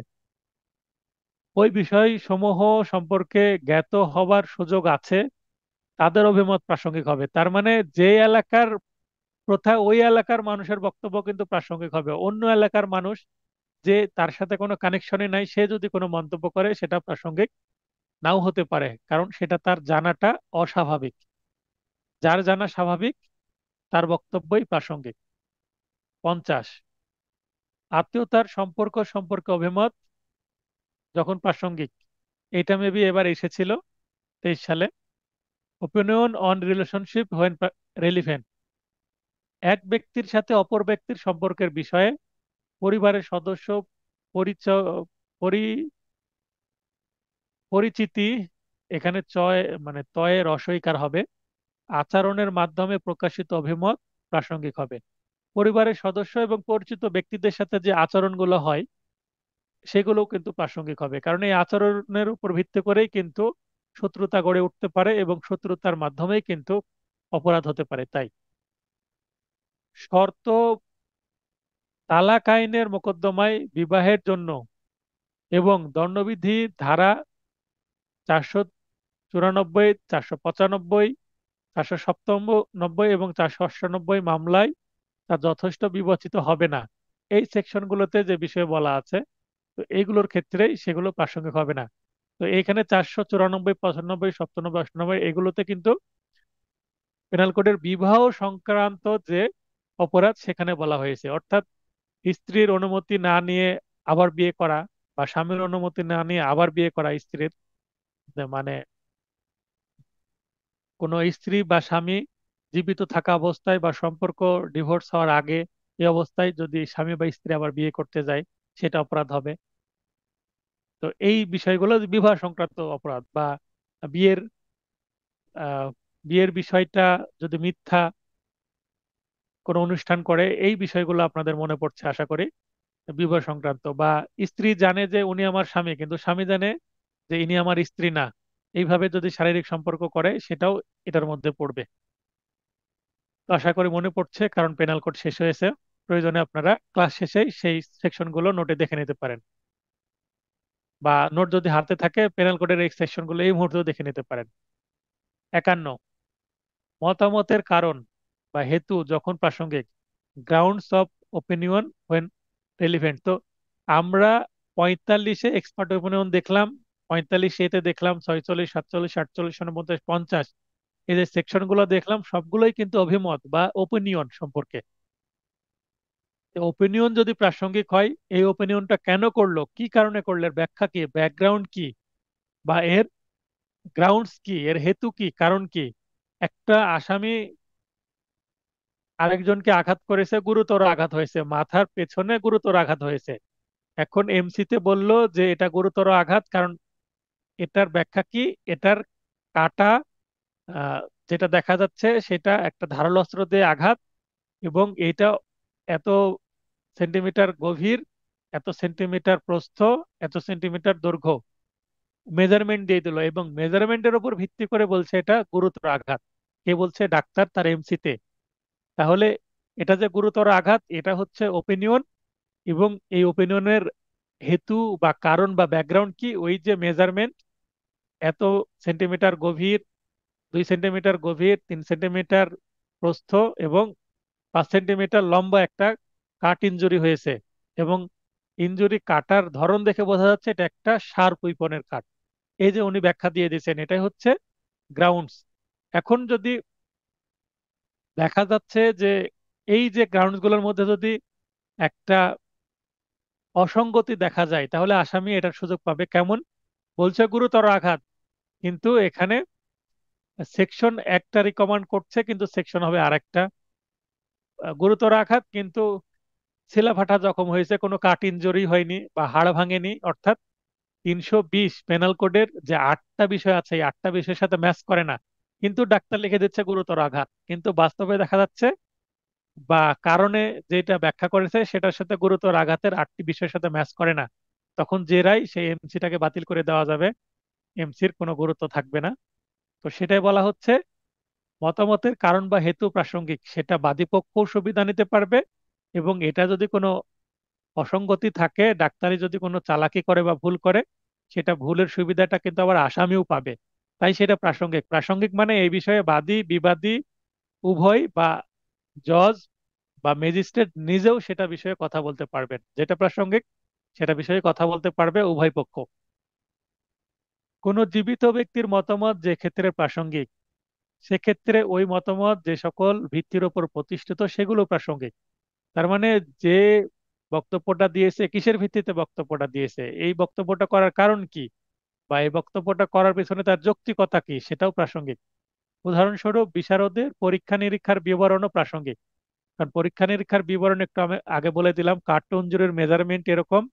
Speaker 1: ওই বিষয় সমূহ সম্পর্কে জ্ঞাত হবার সুযোগ আছে তাদের অভিমত প্রাসঙ্গিক হবে তার মানে যে এলাকার প্রথা ওই এলাকার মানুষের বক্তব্য কিন্তু প্রাসঙ্গিক হবে অন্য এলাকার মানুষ যে তার সাথে কোনো কানেকশনই নাই সে যদি কোনো মন্তব্য করে সেটা প্রাসঙ্গিক নাও হতে পারে কারণ সেটা তার জানাটা অস্বাভাবিক যার জানা স্বাভাবিক তার বক্তব্যই প্রাসঙ্গিক পঞ্চাশ আত্মীয়তার সম্পর্ক সম্পর্কে অভিমত যখন প্রাসঙ্গিক এটা মেবি এবার এসেছিল তেইশ সালে opinion on relationship when relevant এক ব্যক্তির সাথে অপর ব্যক্তির সম্পর্কের বিষয়ে পরিবারের সদস্য পরিচয় পরি পরিচিতি এখানে চয় মানে তয়ে রসইকার হবে আচরণের মাধ্যমে প্রকাশিত অভিমত প্রাসঙ্গিক হবে পরিবারের সদস্য এবং পরিচিত ব্যক্তিদের সাথে যে আচরণগুলো হয় সেগুলোও কিন্তু প্রাসঙ্গিক হবে কারণ এই আচরণের উপর ভিত্তি করেই কিন্তু শত্রুতা গড়ে উঠতে পারে এবং শত্রুতার মাধ্যমেই কিন্তু অপরাধ হতে পারে তাই শর্ত তালাক আইনের মোকদ্দমায় বিবাহের জন্য এবং দণ্ডবিধি ধারা চারশো চুরানব্বই চারশো পঁচানব্বই চারশো নব্বই এবং চারশো অষ্টানব্বই মামলায় তা যথেষ্ট বিবেচিত হবে না এই সেকশনগুলোতে যে বিষয়ে বলা আছে তো এইগুলোর ক্ষেত্রে সেগুলো প্রাসঙ্গিক হবে না তো এইখানে চারশো চুরানব্বই পঁচানব্বই সপ্তানব্বই অষ্টানব্বই এগুলোতে কিন্তু পেনাল কোডের বিবাহ সংক্রান্ত যে অপরাধ সেখানে বলা হয়েছে অর্থাৎ স্ত্রীর অনুমতি না নিয়ে আবার বিয়ে করা বা স্বামীর অনুমতি না নিয়ে আবার বিয়ে করা স্ত্রীর মানে কোনো স্ত্রী বা স্বামী জীবিত থাকা অবস্থায় বা সম্পর্ক ডিভোর্স হওয়ার আগে এই অবস্থায় যদি স্বামী বা স্ত্রী আবার বিয়ে করতে যায় সেটা অপরাধ হবে তো এই বিষয়গুলো বিবাহ সংক্রান্ত অপরাধ বা বিয়ের বিয়ের বিষয়টা যদি মিথ্যা কোনো অনুষ্ঠান করে এই বিষয়গুলো আপনাদের মনে পড়ছে আশা করি বিবাহ সংক্রান্ত বা স্ত্রী জানে যে উনি আমার স্বামী কিন্তু স্বামী জানে যে ইনি আমার স্ত্রী না এইভাবে যদি শারীরিক সম্পর্ক করে সেটাও এটার মধ্যে পড়বে তো আশা করি মনে পড়ছে কারণ পেনাল কোড শেষ হয়েছে প্রয়োজনে আপনারা ক্লাস শেষে সেই সেকশনগুলো নোটে দেখে নিতে পারেন বা নোট যদি হাতে থাকে প্যানেল কোডের এই সেকশনগুলো এই মুহূর্তেও দেখে নিতে পারেন একান্ন মতামতের কারণ বা হেতু যখন প্রাসঙ্গিক grounds of opinion when relevant তো আমরা পঁয়তাল্লিশে এক্সপার্ট ওপিনিয়ন দেখলাম পঁয়তাল্লিশ এতে দেখলাম ছয়চল্লিশ সাতচল্লিশ আটচল্লিশ উনপঞ্চাশ পঞ্চাশ এই যে সেকশনগুলো দেখলাম সবগুলোই কিন্তু অভিমত বা ওপিনিয়ন সম্পর্কে ওপিনিয়ন যদি প্রাসঙ্গিক হয় এই ওপিনিয়নটা কেন করলো কি কারণে করলে ব্যাখ্যা কি ব্যাকগ্রাউন্ড কি বা এর গ্রাউন্ডস কি এর হেতু কি কারণ কি একটা আসামি আরেকজনকে আঘাত করেছে গুরুতর আঘাত হয়েছে মাথার পেছনে গুরুতর আঘাত হয়েছে এখন এমসিতে বলল যে এটা গুরুতর আঘাত কারণ এটার ব্যাখ্যা কি এটার কাটা যেটা দেখা যাচ্ছে সেটা একটা ধারালো অস্ত্র দিয়ে আঘাত এবং এটা এত সেন্টিমিটার গভীর এত সেন্টিমিটার প্রস্থ এত সেন্টিমিটার দৈর্ঘ্য মেজারমেন্ট দিয়ে দিল এবং মেজারমেন্টের উপর ভিত্তি করে বলছে এটা গুরুতর আঘাত কে বলছে ডাক্তার তার এমসিতে তাহলে এটা যে গুরুতর আঘাত এটা হচ্ছে ওপিনিয়ন এবং এই ওপিনিয়নের হেতু বা কারণ বা ব্যাকগ্রাউন্ড কি ওই যে মেজারমেন্ট এত সেন্টিমিটার গভীর দুই সেন্টিমিটার গভীর তিন সেন্টিমিটার প্রস্থ এবং পাঁচ সেন্টিমিটার লম্বা একটা কাট ইঞ্জুরি হয়েছে এবং ইঞ্জুরি কাটার ধরন দেখে বোঝা যাচ্ছে এটা একটা শার্প উইপনের কাট এই যে উনি ব্যাখ্যা দিয়ে দিয়েছেন এটাই হচ্ছে গ্রাউন্ডস এখন যদি দেখা যাচ্ছে যে এই যে গ্রাউন্ডসগুলোর মধ্যে যদি একটা অসঙ্গতি দেখা যায় তাহলে আসামি এটার সুযোগ পাবে কেমন বলছে গুরুতর আঘাত কিন্তু এখানে সেকশন একটা রিকমান্ড করছে কিন্তু সেকশন হবে আর একটা গুরুতর আঘাত কিন্তু ছেলা ফাটা জখম হয়েছে কোনো কাট ইঞ্জুরি হয়নি বা হাড় ভাঙেনি অর্থাৎ তিনশো বিশ পেনাল কোডের যে আটটা বিষয় আছে এই আটটা বিষয়ের সাথে ম্যাচ করে না কিন্তু ডাক্তার লিখে দিচ্ছে গুরুতর আঘাত কিন্তু বাস্তবে দেখা যাচ্ছে বা কারণে যেটা ব্যাখ্যা করেছে সেটার সাথে গুরুতর আঘাতের আটটি বিষয়ের সাথে ম্যাচ করে না তখন জেরাই সেই এমসিটাকে বাতিল করে দেওয়া যাবে এমসির কোনো গুরুত্ব থাকবে না তো সেটাই বলা হচ্ছে মতামতের কারণ বা হেতু প্রাসঙ্গিক সেটা বাদীপক্ষও সুবিধা নিতে পারবে এবং এটা যদি কোনো অসঙ্গতি থাকে ডাক্তারি যদি কোনো চালাকি করে বা ভুল করে সেটা ভুলের সুবিধাটা কিন্তু আবার আসামিও পাবে তাই সেটা প্রাসঙ্গিক প্রাসঙ্গিক মানে এই বিষয়ে বাদী বিবাদী উভয় বা জজ বা ম্যাজিস্ট্রেট নিজেও সেটা বিষয়ে কথা বলতে পারবেন যেটা প্রাসঙ্গিক সেটা বিষয়ে কথা বলতে পারবে উভয় পক্ষ কোনো জীবিত ব্যক্তির মতামত যে ক্ষেত্রে প্রাসঙ্গিক সেক্ষেত্রে ওই মতামত যে সকল ভিত্তির ওপর প্রতিষ্ঠিত সেগুলো প্রাসঙ্গিক তার মানে যে বক্তব্যটা দিয়েছে কিসের ভিত্তিতে বক্তব্যটা দিয়েছে এই বক্তব্যটা করার কারণ কি বা এই বক্তব্যটা করার পিছনে তার যৌক্তিকতা কি সেটাও প্রাসঙ্গিক উদাহরণস্বরূপ বিশারদের পরীক্ষা নিরীক্ষার বিবরণও প্রাসঙ্গিক কারণ পরীক্ষা নিরীক্ষার বিবরণ একটু আমি আগে বলে দিলাম কার্টুন জুড়ের মেজারমেন্ট এরকম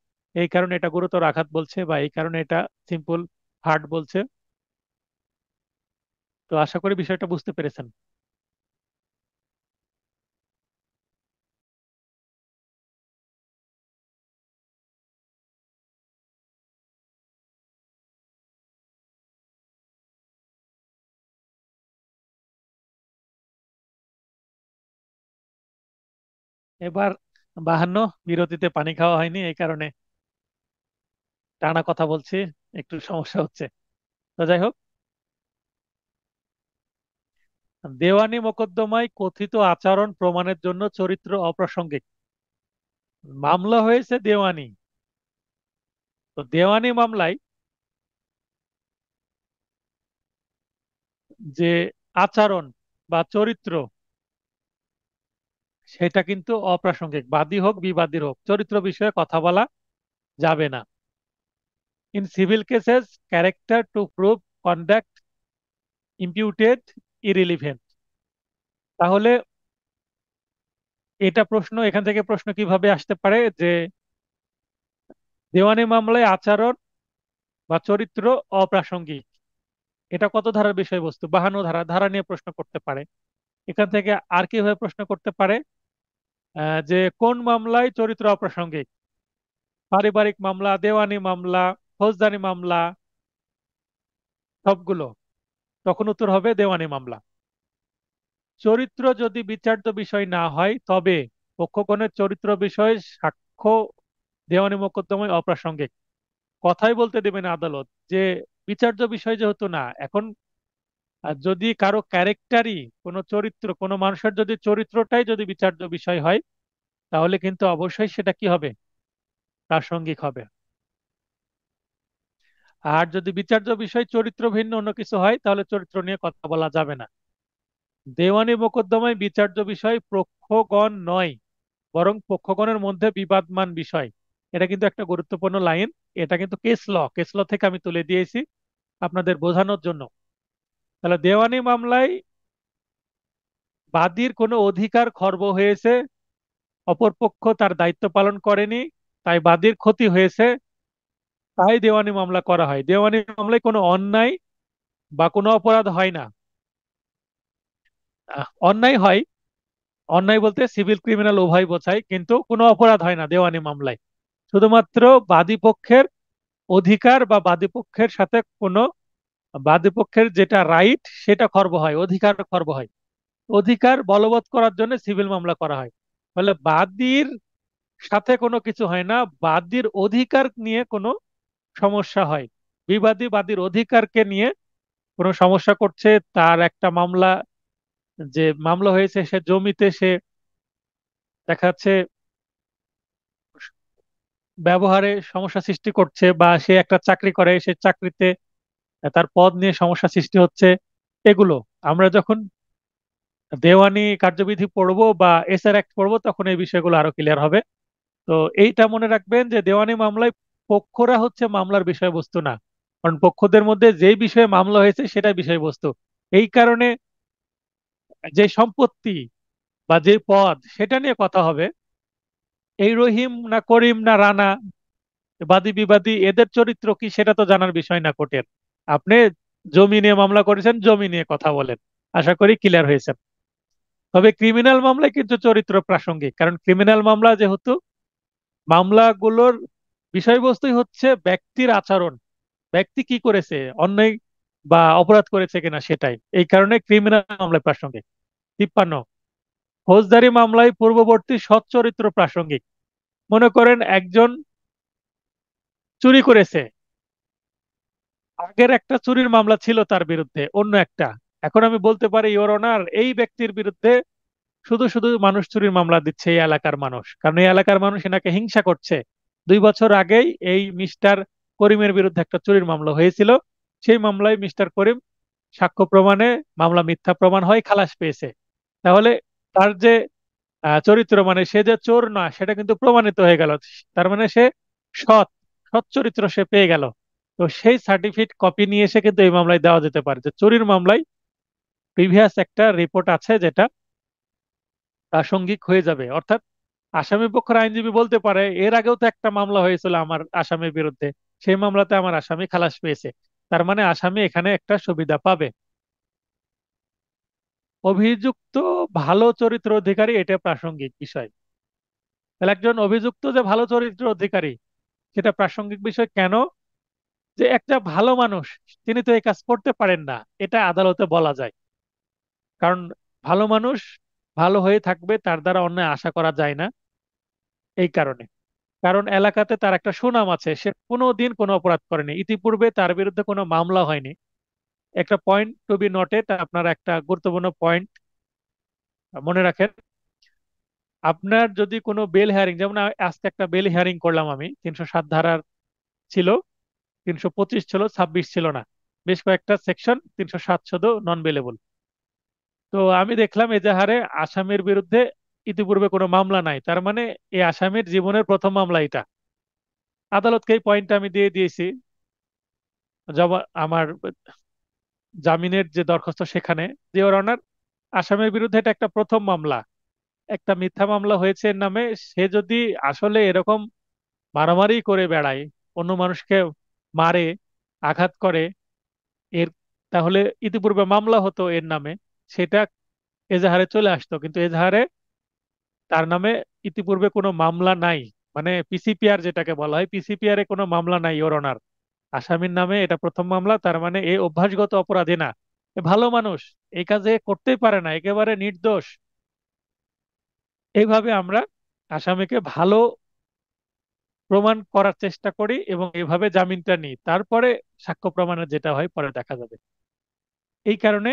Speaker 1: এই কারণে এটা গুরুতর আঘাত বলছে বা এই কারণে এটা সিম্পল হার্ট বলছে তো আশা করি বিষয়টা বুঝতে পেরেছেন এবার বাহান্ন বিরতিতে পানি খাওয়া হয়নি এই কারণে টানা কথা বলছি একটু সমস্যা হচ্ছে তো যাই হোক দেওয়ানি মোকদ্দমায় কথিত আচরণ প্রমাণের জন্য চরিত্র অপ্রাসঙ্গিক মামলা হয়েছে দেওয়ানি তো দেওয়ানি মামলায় যে আচরণ বা চরিত্র সেটা কিন্তু অপ্রাসঙ্গিক বাদী হোক বিবাদী হোক চরিত্র বিষয়ে কথা বলা যাবে না in civil cases character to prove conduct imputed irrelevant তাহলে এটা প্রশ্ন এখান থেকে প্রশ্ন কিভাবে আসতে পারে যে দেওয়ানি মামলায় আচরণ বা চরিত্র অপ্রাসঙ্গিক এটা কত ধারার বিষয়বস্তু বাহান্ন ধারা ধারা নিয়ে প্রশ্ন করতে পারে এখান থেকে আর কিভাবে প্রশ্ন করতে পারে যে কোন মামলায় চরিত্র অপ্রাসঙ্গিক পারিবারিক মামলা দেওয়ানি মামলা ফৌজদারি মামলা সবগুলো তখন উত্তর হবে দেওয়ানি মামলা চরিত্র যদি বিচার্য বিষয় না হয় তবে পক্ষগণের চরিত্র বিষয়ে সাক্ষ্য দেওয়ানি মোকদ্দমায় অপ্রাসঙ্গিক কথাই বলতে দেবেন আদালত যে বিচার্য বিষয় যেহেতু না এখন আর যদি কারো ক্যারেক্টারই কোন চরিত্র কোন মানুষের যদি চরিত্রটাই যদি বিচার্য বিষয় হয় তাহলে কিন্তু অবশ্যই সেটা কি হবে প্রাসঙ্গিক হবে আর যদি বিচার্য বিষয় চরিত্র ভিন্ন অন্য কিছু হয় তাহলে চরিত্র নিয়ে কথা বলা যাবে না দেওয়ানি মোকদ্দমায় বিচার্য বিষয় প্রক্ষগণ নয় বরং পক্ষগণের মধ্যে বিবাদমান বিষয় এটা কিন্তু একটা গুরুত্বপূর্ণ লাইন এটা কিন্তু কেসল কেসল থেকে আমি তুলে দিয়েছি আপনাদের বোঝানোর জন্য তাহলে দেওয়ানি মামলায় বাদীর কোনো অধিকার খর্ব হয়েছে অপরপক্ষ তার দায়িত্ব পালন করেনি তাই বাদীর ক্ষতি হয়েছে তাই দেওয়ানি মামলা করা হয় দেওয়ানি মামলায় কোনো অন্যায় বা কোনো অপরাধ হয় না অন্যায় হয় অন্যায় বলতে সিভিল ক্রিমিনাল উভয় বোঝায় কিন্তু কোনো অপরাধ হয় না দেওয়ানি মামলায় শুধুমাত্র বাদীপক্ষের অধিকার বা বাদীপক্ষের সাথে কোনো বাদীপক্ষের যেটা রাইট সেটা খর্ব হয় অধিকার খর্ব হয় অধিকার বলবৎ করার জন্য সিভিল মামলা করা হয় ফলে বাদীর সাথে কোনো কিছু হয় না বাদীর অধিকার নিয়ে কোনো সমস্যা হয় বিবাদী বাদীর অধিকারকে নিয়ে কোনো সমস্যা করছে তার একটা মামলা যে মামলা হয়েছে সে জমিতে সে দেখাচ্ছে ব্যবহারে সমস্যা সৃষ্টি করছে বা সে একটা চাকরি করে সে চাকরিতে তার পদ নিয়ে সমস্যা সৃষ্টি হচ্ছে এগুলো আমরা যখন দেওয়ানি কার্যবিধি পড়বো বা এস আর অ্যাক্ট পড়বো তখন এই বিষয়গুলো আরো ক্লিয়ার হবে তো এইটা মনে রাখবেন যে দেওয়ানি মামলায় পক্ষরা হচ্ছে মামলার বিষয়বস্তু না কারণ পক্ষদের মধ্যে যে বিষয়ে মামলা হয়েছে সেটা বিষয়বস্তু এই কারণে যে সম্পত্তি বা যে পদ সেটা নিয়ে কথা হবে এই রহিম না করিম না রানা বাদী বিবাদী এদের চরিত্র কি সেটা তো জানার বিষয় না কোর্টের আপনি জমি নিয়ে মামলা করেছেন জমি নিয়ে কথা বলেন আশা করি ক্লিয়ার হয়েছেন তবে ক্রিমিনাল মামলায় কিন্তু চরিত্র প্রাসঙ্গিক কারণ ক্রিমিনাল মামলা যেহেতু মামলাগুলোর বিষয়বস্তুই হচ্ছে ব্যক্তির আচরণ ব্যক্তি কি করেছে অন্যায় বা অপরাধ করেছে কিনা সেটাই এই কারণে ক্রিমিনাল মামলায় প্রাসঙ্গিক তিপ্পান্ন ফৌজদারি মামলায় পূর্ববর্তী সচ্চরিত্র প্রাসঙ্গিক মনে করেন একজন চুরি করেছে আগের একটা চুরির মামলা ছিল তার বিরুদ্ধে অন্য একটা এখন আমি বলতে পারি ইওর অনার এই ব্যক্তির বিরুদ্ধে শুধু শুধু মানুষ চুরির মামলা দিচ্ছে এই এলাকার মানুষ কারণ এই এলাকার মানুষ এনাকে হিংসা করছে দুই বছর আগেই এই মিস্টার করিমের বিরুদ্ধে একটা চুরির মামলা হয়েছিল সেই মামলায় মিস্টার করিম সাক্ষ্য প্রমাণে মামলা মিথ্যা প্রমাণ হয় খালাস পেয়েছে তাহলে তার যে চরিত্র মানে সে যে চোর না সেটা কিন্তু প্রমাণিত হয়ে গেল তার মানে সে সৎ সৎ চরিত্র সে পেয়ে গেল তো সেই সার্টিফিকেট কপি নিয়ে এসে কিন্তু এই মামলায় দেওয়া যেতে পারে যে চুরির মামলায় প্রিভিয়াস একটা রিপোর্ট আছে যেটা প্রাসঙ্গিক হয়ে যাবে অর্থাৎ আসামি পক্ষের আইনজীবী বলতে পারে এর আগেও তো একটা মামলা হয়েছিল আমার আসামির বিরুদ্ধে সেই মামলাতে আমার আসামি খালাস পেয়েছে তার মানে আসামি এখানে একটা সুবিধা পাবে অভিযুক্ত ভালো চরিত্র অধিকারী এটা প্রাসঙ্গিক বিষয় তাহলে একজন অভিযুক্ত যে ভালো চরিত্র অধিকারী সেটা প্রাসঙ্গিক বিষয় কেন যে একটা ভালো মানুষ তিনি তো এই কাজ করতে পারেন না এটা আদালতে বলা যায় কারণ ভালো মানুষ ভালো হয়ে থাকবে তার দ্বারা অন্য আশা করা যায় না এই কারণে কারণ এলাকাতে তার একটা সুনাম আছে সে কোনো দিন কোনো অপরাধ করেনি ইতিপূর্বে তার বিরুদ্ধে কোনো মামলা হয়নি একটা পয়েন্ট টু বি নটেড আপনার একটা গুরুত্বপূর্ণ পয়েন্ট মনে রাখেন আপনার যদি কোনো বেল হেয়ারিং যেমন আজকে একটা বেল হেয়ারিং করলাম আমি তিনশো সাত ধারার ছিল তিনশো পঁচিশ ছিল ছাব্বিশ ছিল না বেশ কয়েকটা সেকশন তিনশো সাত শুধু নন বেলেবল তো আমি দেখলাম এজাহারে আসামির বিরুদ্ধে ইতিপূর্বে কোনো মামলা নাই তার মানে এই আসামির জীবনের প্রথম মামলা এটা আদালতকে এই পয়েন্টটা আমি দিয়ে দিয়েছি আমার জামিনের যে দরখাস্ত সেখানে যে ওর অনার আসামের বিরুদ্ধে এটা একটা প্রথম মামলা একটা মিথ্যা মামলা হয়েছে এর নামে সে যদি আসলে এরকম মারামারি করে বেড়ায় অন্য মানুষকে মারে আঘাত করে এর তাহলে ইতিপূর্বে মামলা হতো এর নামে সেটা এজাহারে চলে আসতো কিন্তু এজাহারে তার নামে ইতিপূর্বে কোনো মামলা নাই মানে পিসিপিআর যেটাকে বলা হয় পিসিপিআর এ কোনো মামলা নাই ওর অনার আসামির নামে এটা প্রথম মামলা তার মানে এ অভ্যাসগত অপরাধী না ভালো মানুষ এই কাজে করতেই পারে না একেবারে নির্দোষ এইভাবে আমরা আসামিকে ভালো প্রমাণ করার চেষ্টা করি এবং এভাবে জামিনটা নিই তারপরে সাক্ষ্য প্রমাণের যেটা হয় পরে দেখা যাবে এই কারণে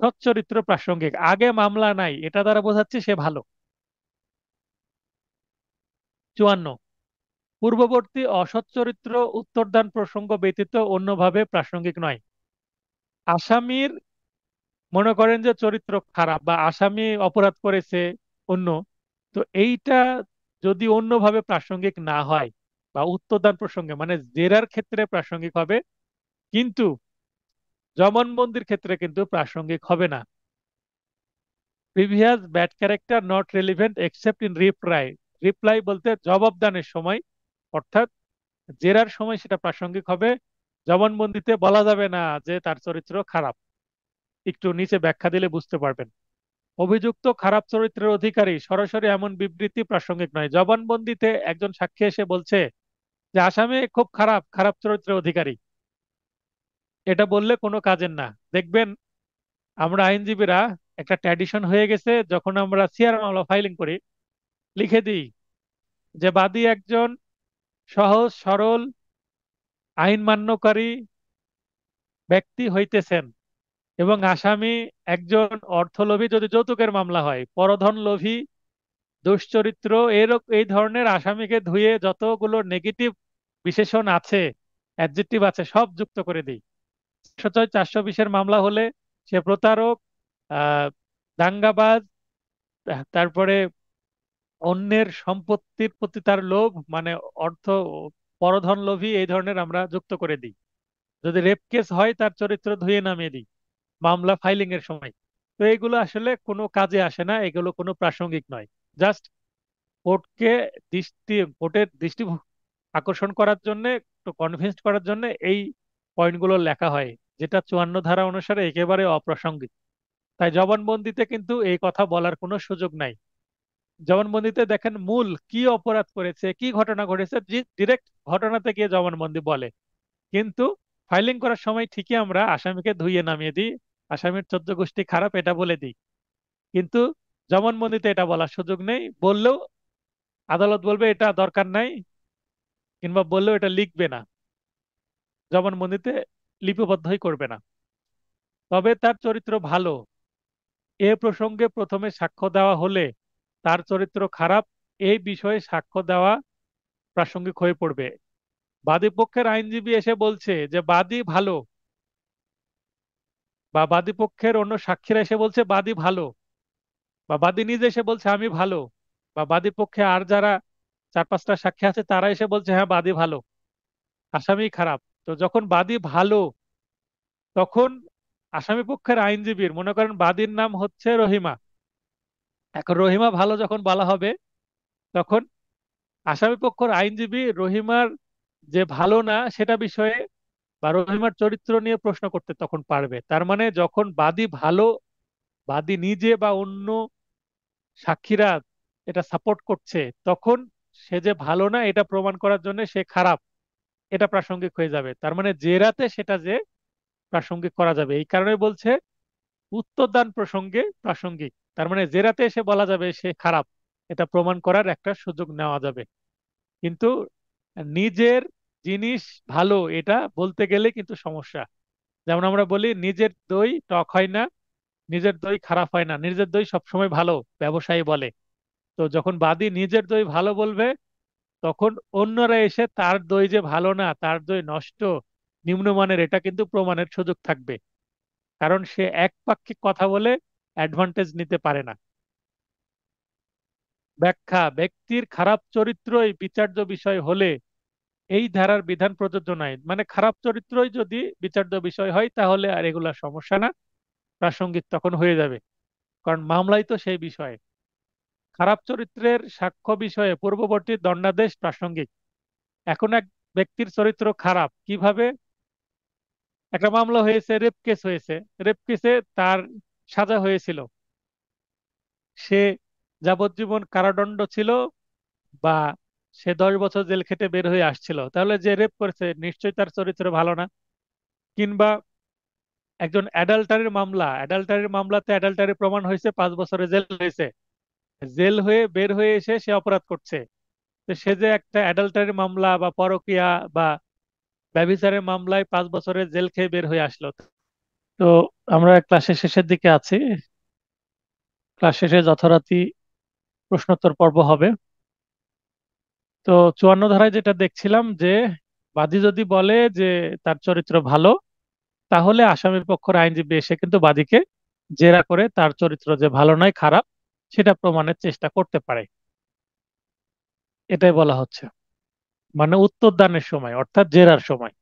Speaker 1: সচ্চরিত্র প্রাসঙ্গিক আগে মামলা নাই এটা দ্বারা বোঝাচ্ছে সে ভালো চুয়ান্ন পূর্ববর্তী অসচ্চরিত্র উত্তরদান প্রসঙ্গ ব্যতীত অন্যভাবে প্রাসঙ্গিক নয় আসামির মনে করেন যে চরিত্র খারাপ বা আসামি অপরাধ করেছে অন্য তো এইটা যদি অন্যভাবে প্রাসঙ্গিক না হয় বা উত্তরদান প্রসঙ্গে মানে জেরার ক্ষেত্রে প্রাসঙ্গিক হবে কিন্তু জবানবন্দির ক্ষেত্রে কিন্তু প্রাসঙ্গিক হবে না previous bad character not relevant except in reply reply বলতে জবাবদানের সময় অর্থাৎ জেরার সময় সেটা প্রাসঙ্গিক হবে জবানবন্দিতে বলা যাবে না যে তার চরিত্র খারাপ একটু নিচে ব্যাখ্যা দিলে বুঝতে পারবেন অভিযুক্ত খারাপ চরিত্রের অধিকারী সরাসরি এমন বিবৃতি প্রাসঙ্গিক নয় জবানবন্দিতে একজন সাক্ষী এসে বলছে যে আসামি খুব খারাপ খারাপ চরিত্রের অধিকারী এটা বললে কোনো কাজের না দেখবেন আমরা আইনজীবীরা একটা ট্র্যাডিশন হয়ে গেছে যখন আমরা সিআর মামলা ফাইলিং করি লিখে দিই যে বাদী একজন সহজ সরল আইন মান্যকারী ব্যক্তি হইতেছেন এবং আসামি একজন অর্থলোভী যদি যৌতুকের মামলা হয় পরধন লোভী দুশ্চরিত্র এর এই ধরনের আসামিকে ধুয়ে যতগুলো নেগেটিভ বিশেষণ আছে অ্যাডজেক্টিভ আছে সব যুক্ত করে দিই চারশো বিশের মামলা হলে সে প্রতারক দাঙ্গাবাজ তারপরে অন্যের সম্পত্তির প্রতি তার লোভ মানে অর্থ পরধন লোভী এই ধরনের আমরা যুক্ত করে দিই যদি রেপ কেস হয় তার চরিত্র ধুয়ে নামিয়ে দিই মামলা ফাইলিং এর সময় তো এগুলো আসলে কোনো কাজে আসে না এগুলো কোনো প্রাসঙ্গিক নয় জাস্ট কোর্টকে দৃষ্টি কোর্টের দৃষ্টি আকর্ষণ করার জন্য একটু কনভিন্স করার জন্য এই পয়েন্টগুলো লেখা হয় যেটা চুয়ান্ন ধারা অনুসারে একেবারে অপ্রাসঙ্গিক তাই জবানবন্দিতে কিন্তু এই কথা বলার কোনো সুযোগ নাই জবানবন্দিতে দেখেন মূল কি অপরাধ করেছে কি ঘটনা ঘটেছে ডিরেক্ট ঘটনাতে গিয়ে জবানবন্দি বলে কিন্তু ফাইলিং করার সময় ঠিকই আমরা আসামিকে ধুইয়ে নামিয়ে দিই আসামের চোদ্দ গোষ্ঠী খারাপ এটা বলে দিই কিন্তু জবানবন্দিতে এটা বলার সুযোগ নেই বললেও আদালত বলবে এটা দরকার নাই কিংবা বললেও এটা লিখবে না জবানবন্দিতে লিপিবদ্ধই করবে না তবে তার চরিত্র ভালো এ প্রসঙ্গে প্রথমে সাক্ষ্য দেওয়া হলে তার চরিত্র খারাপ এই বিষয়ে সাক্ষ্য দেওয়া প্রাসঙ্গিক হয়ে পড়বে বাদী পক্ষের আইনজীবী এসে বলছে যে বাদী ভালো বা বাদী পক্ষের অন্য সাক্ষীরা এসে বলছে বাদী ভালো বা বাদী নিজে এসে বলছে আমি ভালো বা বাদী পক্ষে আর যারা চার পাঁচটা সাক্ষী আছে তারা এসে বলছে হ্যাঁ বাদী ভালো আসামি খারাপ তো যখন বাদী ভালো তখন আসামি পক্ষের আইনজীবীর মনে করেন বাদীর নাম হচ্ছে রহিমা এখন রহিমা ভালো যখন বলা হবে তখন আসামি পক্ষের আইনজীবী রহিমার যে ভালো না সেটা বিষয়ে বা রহিমার চরিত্র নিয়ে প্রশ্ন করতে তখন পারবে তার মানে যখন বাদী ভালো বাদী নিজে বা অন্য সাক্ষীরা এটা সাপোর্ট করছে তখন সে যে ভালো না এটা প্রমাণ করার জন্য সে খারাপ এটা প্রাসঙ্গিক হয়ে যাবে তার মানে জেরাতে সেটা যে প্রাসঙ্গিক করা যাবে এই কারণে বলছে উত্তরদান প্রসঙ্গে প্রাসঙ্গিক তার মানে জেরাতে এসে বলা যাবে সে খারাপ এটা প্রমাণ করার একটা সুযোগ নেওয়া যাবে কিন্তু নিজের জিনিস ভালো এটা বলতে গেলে কিন্তু সমস্যা যেমন আমরা বলি নিজের দই টক হয় না নিজের দই খারাপ হয় না নিজের দই সবসময় ভালো ব্যবসায়ী বলে তো যখন বাদি নিজের দই ভালো বলবে তখন অন্যরা এসে তার দই যে ভালো না তার দই নষ্ট নিম্নমানের এটা কিন্তু প্রমাণের সুযোগ থাকবে কারণ সে এক একপাক্ষিক কথা বলে অ্যাডভান্টেজ নিতে পারে না ব্যাখ্যা ব্যক্তির খারাপ চরিত্রই বিচার্য বিষয় হলে এই ধারার বিধান প্রযোজ্য নাই মানে খারাপ চরিত্রই যদি বিচার্য বিষয় হয় তাহলে আর এগুলা সমস্যা না প্রাসঙ্গিক তখন হয়ে যাবে কারণ মামলাই তো সেই বিষয়ে খারাপ চরিত্রের সাক্ষ্য বিষয়ে পূর্ববর্তী দণ্ডাদেশ প্রাসঙ্গিক এখন এক ব্যক্তির চরিত্র খারাপ কিভাবে একটা মামলা হয়েছে রেপ কেস হয়েছে রেপ কেসে তার সাজা হয়েছিল সে যাবজ্জীবন কারাদণ্ড ছিল বা সে দশ বছর জেল খেটে বের হয়ে আসছিল তাহলে যে রেপ করেছে নিশ্চয়ই তার চরিত্র ভালো না কিংবা একজন অ্যাডাল্টারির মামলা অ্যাডাল্টারির মামলাতে অ্যাডাল্টারি প্রমাণ হয়েছে পাঁচ বছরে জেল হয়েছে জেল হয়ে বের হয়ে এসে সে অপরাধ করছে তো সে যে একটা অ্যাডাল্টারির মামলা বা পরকিয়া বা ব্যভিচারের মামলায় পাঁচ বছরের জেল খেয়ে বের হয়ে আসলো তো আমরা ক্লাসের শেষের দিকে আছি ক্লাস শেষে যথারাতি প্রশ্নোত্তর পর্ব হবে তো চুয়ান্ন ধারায় যেটা দেখছিলাম যে বাদী যদি বলে যে তার চরিত্র ভালো তাহলে আসামির পক্ষের আইনজীবী এসে কিন্তু বাদীকে জেরা করে তার চরিত্র যে ভালো নয় খারাপ সেটা প্রমাণের চেষ্টা করতে পারে এটাই বলা হচ্ছে মানে উত্তর দানের সময় অর্থাৎ জেরার সময়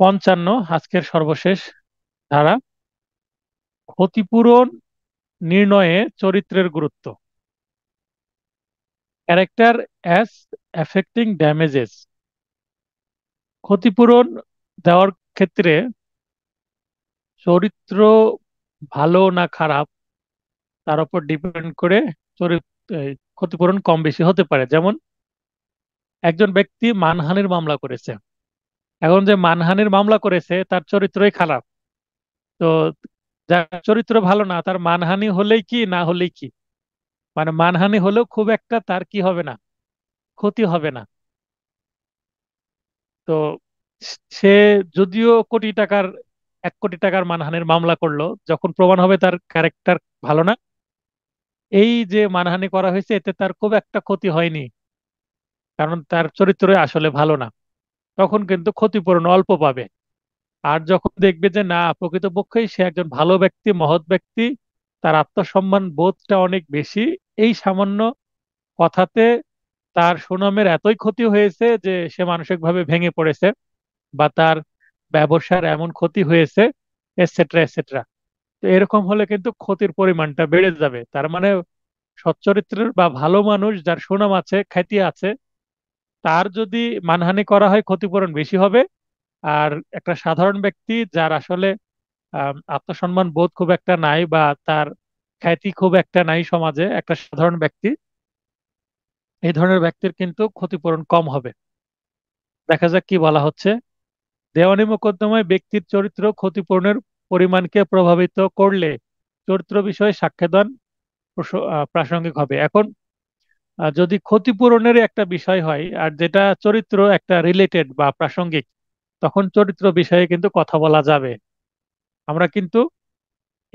Speaker 1: পঞ্চান্ন আজকের সর্বশেষ ধারা ক্ষতিপূরণ নির্ণয়ে চরিত্রের গুরুত্ব ক্যারেক্টার অ্যাস এফেক্টিং ড্যামেজেস ক্ষতিপূরণ দেওয়ার ক্ষেত্রে চরিত্র ভালো না খারাপ তার উপর ডিপেন্ড করে ক্ষতিপূরণ কম বেশি হতে পারে যেমন একজন ব্যক্তি মানহানির মামলা করেছে এখন যে মানহানির মামলা করেছে তার চরিত্রই খারাপ তো যার চরিত্র ভালো না তার মানহানি হলেই কি না হলেই কি মানে মানহানি হলেও খুব একটা তার কি হবে না ক্ষতি হবে না তো সে যদিও কোটি টাকার এক কোটি টাকার মানহানির মামলা করলো যখন প্রমাণ হবে তার ক্যারেক্টার ভালো না এই যে মানহানি করা হয়েছে এতে তার খুব একটা ক্ষতি হয়নি কারণ তার চরিত্র আসলে ভালো না তখন কিন্তু ক্ষতিপূরণ অল্প পাবে আর যখন দেখবে যে না প্রকৃতপক্ষেই সে একজন ভালো ব্যক্তি মহৎ ব্যক্তি তার আত্মসম্মান বোধটা অনেক বেশি এই সামান্য কথাতে তার সুনামের এতই ক্ষতি হয়েছে যে সে মানসিকভাবে ভেঙে পড়েছে বা তার ব্যবসার এমন ক্ষতি হয়েছে এসেট্রা এসেট্রা তো এরকম হলে কিন্তু ক্ষতির পরিমাণটা বেড়ে যাবে তার মানে সচ্চরিত্রের বা ভালো মানুষ যার সুনাম আছে খ্যাতি আছে তার যদি মানহানি করা হয় ক্ষতিপূরণ বেশি হবে আর একটা সাধারণ ব্যক্তি যার আসলে আত্মসম্মান বোধ খুব একটা নাই বা তার খ্যাতি খুব একটা নাই সমাজে একটা সাধারণ ব্যক্তি এই ধরনের ব্যক্তির কিন্তু ক্ষতিপূরণ কম হবে দেখা যাক কি বলা হচ্ছে দেওয়ানি মোকদ্দমায় ব্যক্তির চরিত্র ক্ষতিপূরণের পরিমাণকে প্রভাবিত করলে চরিত্র বিষয়ে সাক্ষ্যদান প্রাসঙ্গিক হবে এখন যদি ক্ষতিপূরণের একটা বিষয় হয় আর যেটা চরিত্র একটা রিলেটেড বা প্রাসঙ্গিক তখন চরিত্র বিষয়ে কিন্তু কথা বলা যাবে আমরা কিন্তু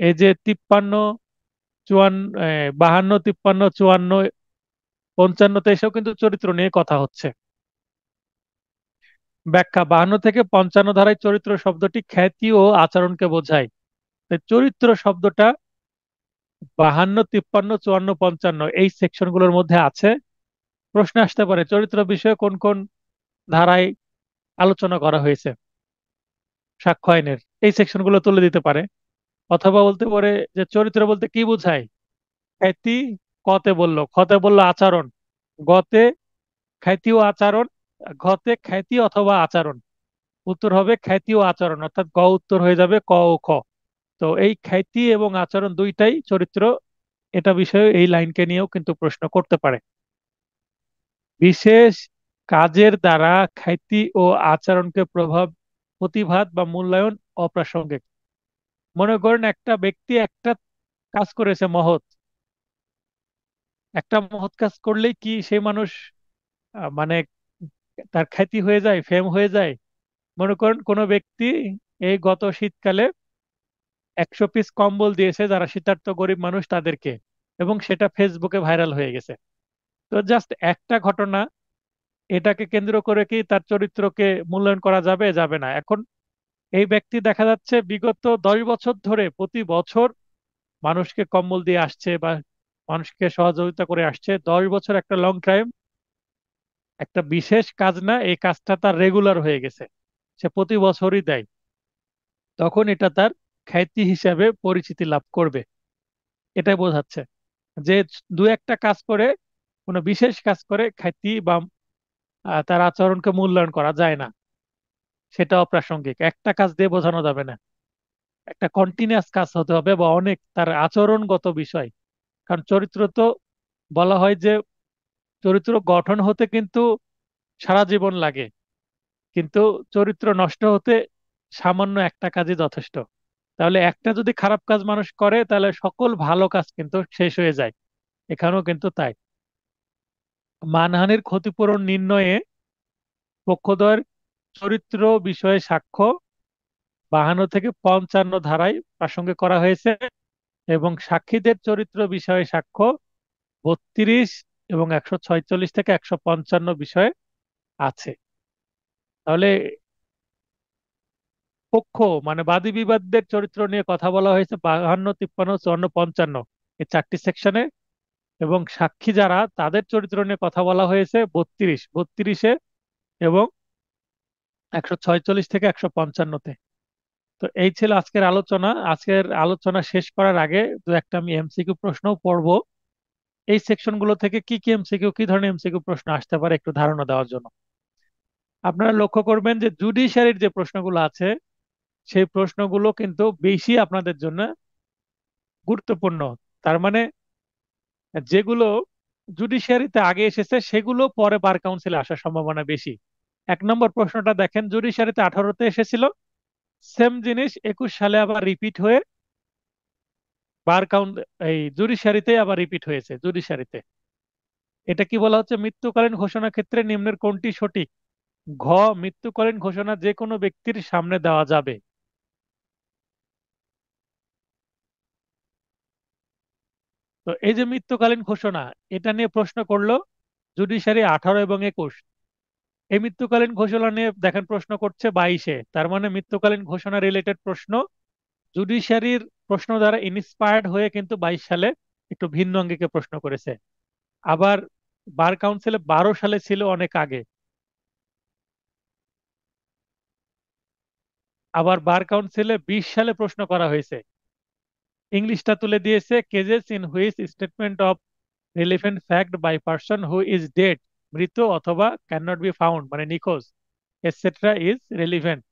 Speaker 1: এই যে তিপ্পান্ন চুয়ান্ন বাহান্ন তিপ্পান্ন চুয়ান্ন পঞ্চান্নতে এসেও কিন্তু চরিত্র নিয়ে কথা হচ্ছে ব্যাখ্যা বাহান্ন থেকে পঞ্চান্ন ধারায় চরিত্র শব্দটি খ্যাতি ও আচরণকে বোঝায় চরিত্র শব্দটা বাহান্ন তিপ্পান্ন চুয়ান্ন পঞ্চান্ন এই সেকশনগুলোর মধ্যে আছে প্রশ্ন আসতে পারে চরিত্র বিষয়ে কোন কোন ধারায় আলোচনা করা হয়েছে সাক্ষ্য আইনের এই সেকশনগুলো তুলে দিতে পারে অথবা বলতে পারে যে চরিত্র বলতে কি বোঝায় খ্যাতি কতে বলল খতে বলল আচরণ গতে খ্যাতি ও আচরণ ঘতে খ্যাতি অথবা আচরণ উত্তর হবে খ্যাতি ও আচরণ অর্থাৎ গ উত্তর হয়ে যাবে ক ও খ তো এই খ্যাতি এবং আচরণ দুইটাই চরিত্র এটা বিষয়ে এই লাইনকে নিয়েও কিন্তু প্রশ্ন করতে পারে বিশেষ কাজের দ্বারা খ্যাতি ও আচরণকে প্রভাব প্রতিভাত বা মূল্যায়ন অপ্রাসঙ্গিক মনে করেন একটা ব্যক্তি একটা কাজ করেছে মহৎ একটা মহৎ কাজ করলেই কি সেই মানুষ মানে তার খ্যাতি হয়ে যায় ফেম হয়ে যায় মনে করেন কোনো ব্যক্তি এই গত শীতকালে একশো পিস কম্বল দিয়েছে যারা শীতার্থ গরিব মানুষ তাদেরকে এবং সেটা ফেসবুকে ভাইরাল হয়ে গেছে তো জাস্ট একটা ঘটনা এটাকে কেন্দ্র করে কি তার চরিত্রকে মূল্যায়ন করা যাবে যাবে না এখন এই ব্যক্তি দেখা যাচ্ছে বিগত দশ বছর ধরে প্রতি বছর মানুষকে কম্বল দিয়ে আসছে বা মানুষকে সহযোগিতা করে আসছে দশ বছর একটা লং টাইম একটা বিশেষ কাজ না এই কাজটা তার রেগুলার হয়ে গেছে সে প্রতি বছরই দেয় তখন এটা তার খ্যাতি হিসাবে পরিচিতি লাভ করবে এটাই বোঝাচ্ছে যে দু একটা কাজ করে কোনো বিশেষ কাজ করে খ্যাতি বা তার আচরণকে মূল্যায়ন করা যায় না সেটা অপ্রাসঙ্গিক একটা কাজ দিয়ে বোঝানো যাবে না একটা কন্টিনিউয়াস কাজ হতে হবে বা অনেক তার আচরণগত বিষয় কারণ চরিত্র তো বলা হয় যে চরিত্র গঠন হতে কিন্তু সারা জীবন লাগে কিন্তু চরিত্র নষ্ট হতে সামান্য একটা কাজই যথেষ্ট তাহলে একটা যদি খারাপ কাজ মানুষ করে তাহলে সকল ভালো কাজ কিন্তু শেষ হয়ে যায় এখানেও কিন্তু তাই মানহানির ক্ষতিপূরণ নির্ণয়ে পক্ষদয়ের চরিত্র বিষয়ে সাক্ষ্য বাহান্ন থেকে পঞ্চান্ন ধারায় প্রাসঙ্গিক করা হয়েছে এবং সাক্ষীদের চরিত্র বিষয়ে সাক্ষ্য বত্রিশ এবং একশো ছয়চল্লিশ থেকে একশো পঞ্চান্ন বিষয়ে আছে তাহলে পক্ষ মানে বাদী বিবাদদের চরিত্র নিয়ে কথা বলা হয়েছে বাহান্ন তিপ্পান্ন চুয়ান্ন পঞ্চান্ন এই চারটি সেকশনে এবং সাক্ষী যারা তাদের চরিত্র নিয়ে কথা বলা হয়েছে বত্রিশ বত্রিশে এবং একশো ছয়চল্লিশ থেকে একশো পঞ্চান্নতে তো এই ছিল আজকের আলোচনা আজকের আলোচনা শেষ করার আগে দু একটা আমি এমসিকিউ প্রশ্নও পড়বো এই সেকশনগুলো থেকে কি কি এমসিকিউ কি ধরনের এমসিকিউ প্রশ্ন আসতে পারে একটু ধারণা দেওয়ার জন্য আপনারা লক্ষ্য করবেন যে জুডিশিয়ারির যে প্রশ্নগুলো আছে সেই প্রশ্নগুলো কিন্তু বেশি আপনাদের জন্য গুরুত্বপূর্ণ তার মানে যেগুলো জুডিশিয়ারিতে আগে এসেছে সেগুলো পরে বার কাউন্সিলে আসার সম্ভাবনা বেশি এক নম্বর প্রশ্নটা দেখেন জুরি সারিতে আঠারোতে এসেছিল সেম জিনিস একুশ সালে আবার রিপিট হয়ে বার কাউন্ট এই জুরি সারিতে আবার রিপিট হয়েছে জুরি সারিতে এটা কি বলা হচ্ছে মৃত্যুকালীন ঘোষণা ক্ষেত্রে নিম্নের কোনটি সঠিক ঘ মৃত্যুকালীন ঘোষণা যে কোনো ব্যক্তির সামনে দেওয়া যাবে তো এই যে মৃত্যুকালীন ঘোষণা এটা নিয়ে প্রশ্ন করলো জুডিশিয়ারি আঠারো এবং একুশ এই মৃত্যুকালীন ঘোষণা নিয়ে দেখেন প্রশ্ন করছে বাইশে তার মানে মৃত্যুকালীন ঘোষণা রিলেটেড প্রশ্ন জুডিশিয়ারির প্রশ্ন দ্বারা ইন্সপায়ার্ড হয়ে কিন্তু বাইশ সালে একটু ভিন্ন অঙ্গিকে প্রশ্ন করেছে আবার বার কাউন্সিলে বারো সালে ছিল অনেক আগে আবার বার কাউন্সিলে বিশ সালে প্রশ্ন করা হয়েছে ইংলিশটা তুলে দিয়েছে cases in which statement of relevant fact by person who is dead মৃত অথবা ক্যান নট বি ফাউন্ড মানে নিখোঁজ এটসেট্রা ইজ রেলিভেন্ট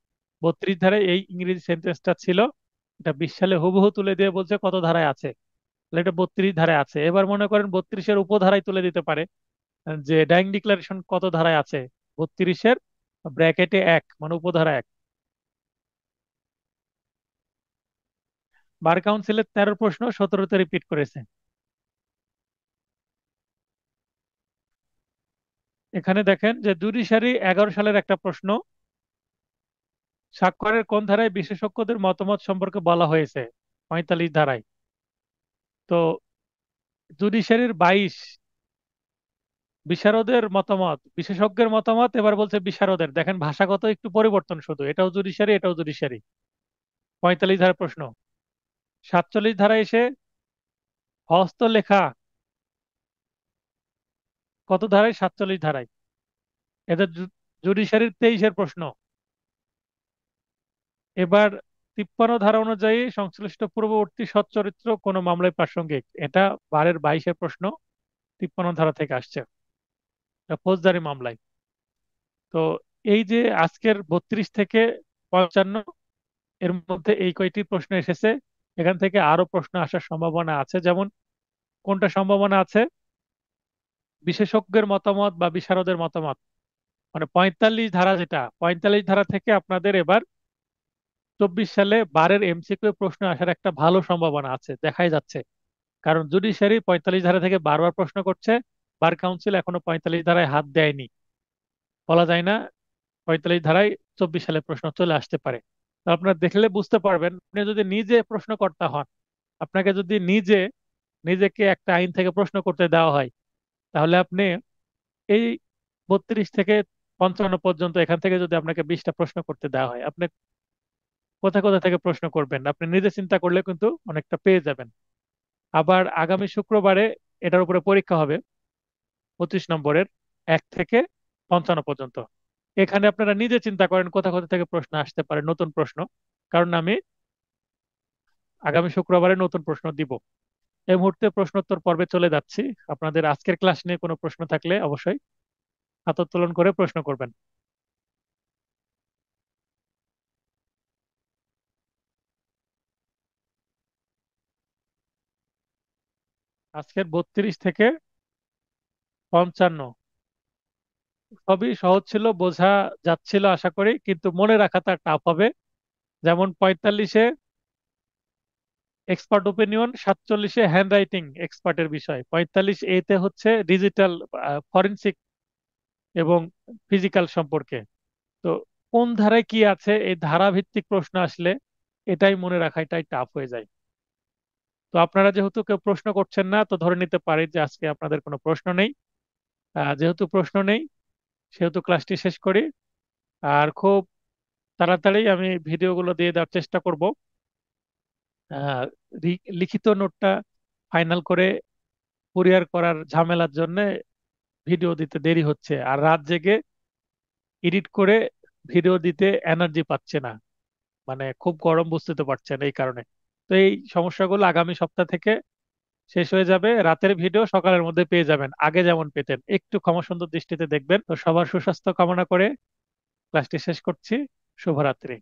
Speaker 1: বত্রিশ ধারায় এই ইংরেজি সেন্টেন্সটা ছিল এটা বিশ সালে হুবহু তুলে দিয়ে বলছে কত ধারায় আছে তাহলে এটা বত্রিশ ধারায় আছে এবার মনে করেন বত্রিশের উপধারায় তুলে দিতে পারে যে ডাইং ডিক্লারেশন কত ধারায় আছে বত্রিশের ব্র্যাকেটে এক মানে উপধারা এক বার কাউন্সিলের তেরো প্রশ্ন সতেরোতে রিপিট করেছে এখানে দেখেন যে দুটি সারি এগারো সালের একটা প্রশ্ন স্বাক্ষরের কোন ধারায় বিশেষজ্ঞদের মতামত সম্পর্কে বলা হয়েছে পঁয়তাল্লিশ ধারায় তো সারির বাইশ বিশারদের মতামত বিশেষজ্ঞের মতামত এবার বলছে বিশারদের দেখেন ভাষাগত একটু পরিবর্তন শুধু এটাও জুডিশিয়ারি এটাও জুডিশিয়ারি পঁয়তাল্লিশ ধারা প্রশ্ন সাতচল্লিশ ধারা এসে হস্ত লেখা কত ধারায় সাতচল্লিশ ধারায় এটা জুডিশিয়ারির তেইশের প্রশ্ন এবার তিপ্পান্ন ধারা অনুযায়ী সংশ্লিষ্ট পূর্ববর্তী সচ্চরিত্র কোনো মামলায় প্রাসঙ্গিক এটা বারের বাইশের প্রশ্ন তিপ্পান্ন ধারা থেকে আসছে ফৌজদারি মামলায় তো এই যে আজকের বত্রিশ থেকে পঞ্চান্ন এর মধ্যে এই কয়টি প্রশ্ন এসেছে এখান থেকে আরো প্রশ্ন আসার সম্ভাবনা আছে যেমন কোনটা সম্ভাবনা আছে বিশেষজ্ঞের মতামত বা বিশারদের মতামত মানে পঁয়তাল্লিশ ধারা যেটা পঁয়তাল্লিশ ধারা থেকে আপনাদের এবার চব্বিশ সালে বারের এমসিকিউ প্রশ্ন আসার একটা ভালো সম্ভাবনা আছে দেখাই যাচ্ছে কারণ জুডিশিয়ারি পঁয়তাল্লিশ ধারা থেকে বারবার প্রশ্ন করছে বার কাউন্সিল এখনো পঁয়তাল্লিশ ধারায় হাত দেয়নি বলা যায় না পঁয়তাল্লিশ ধারায় চব্বিশ সালে প্রশ্ন চলে আসতে পারে তো আপনারা দেখলে বুঝতে পারবেন আপনি যদি নিজে প্রশ্নকর্তা হন আপনাকে যদি নিজে নিজেকে একটা আইন থেকে প্রশ্ন করতে দেওয়া হয় তাহলে আপনি এই বত্রিশ থেকে পঞ্চান্ন পর্যন্ত এখান থেকে যদি আপনাকে বিশটা প্রশ্ন করতে দেওয়া হয় আপনি কোথায় কোথা থেকে প্রশ্ন করবেন আপনি নিজে চিন্তা করলে কিন্তু অনেকটা পেয়ে যাবেন আবার আগামী শুক্রবারে এটার উপরে পরীক্ষা হবে পঁচিশ নম্বরের এক থেকে পঞ্চান্ন পর্যন্ত এখানে আপনারা নিজে চিন্তা করেন কোথা কোথা থেকে প্রশ্ন আসতে পারে নতুন প্রশ্ন কারণ আমি আগামী শুক্রবারে নতুন প্রশ্ন দিব এই মুহূর্তে প্রশ্নোত্তর পর্বে চলে যাচ্ছি আপনাদের আজকের ক্লাস নিয়ে কোনো প্রশ্ন থাকলে অবশ্যই হাত উত্তোলন করে প্রশ্ন করবেন আজকের বত্রিশ থেকে পঞ্চান্ন সবই সহজ ছিল বোঝা যাচ্ছিল আশা করি কিন্তু মনে রাখাটা টাফ হবে যেমন পঁয়তাল্লিশে এক্সপার্ট ওপিনিয়ন সাতচল্লিশে হ্যান্ড রাইটিং এক্সপার্টের বিষয় পঁয়তাল্লিশ এতে হচ্ছে ডিজিটাল ফরেন্সিক এবং ফিজিক্যাল সম্পর্কে তো কোন ধারায় কি আছে এই ধারাভিত্তিক প্রশ্ন আসলে এটাই মনে রাখা এটাই টাফ হয়ে যায় তো আপনারা যেহেতু কেউ প্রশ্ন করছেন না তো ধরে নিতে পারি যে আজকে আপনাদের কোনো প্রশ্ন নেই যেহেতু প্রশ্ন নেই সেহেতু ক্লাসটি শেষ করি আর খুব তাড়াতাড়ি আমি ভিডিওগুলো দিয়ে দেওয়ার চেষ্টা করব লিখিত নোটটা ফাইনাল করে কুরিয়ার করার ঝামেলার জন্য ভিডিও দিতে দেরি হচ্ছে আর রাত জেগে এডিট করে ভিডিও দিতে এনার্জি পাচ্ছে না মানে খুব গরম বুঝতে তো পারছেন এই কারণে তো এই সমস্যাগুলো আগামী সপ্তাহ থেকে শেষ হয়ে যাবে রাতের ভিডিও সকালের মধ্যে পেয়ে যাবেন আগে যেমন পেতেন একটু ক্ষমাসুন্দর দৃষ্টিতে দেখবেন তো সবার সুস্বাস্থ্য কামনা করে ক্লাসটি শেষ করছি শুভরাত্রি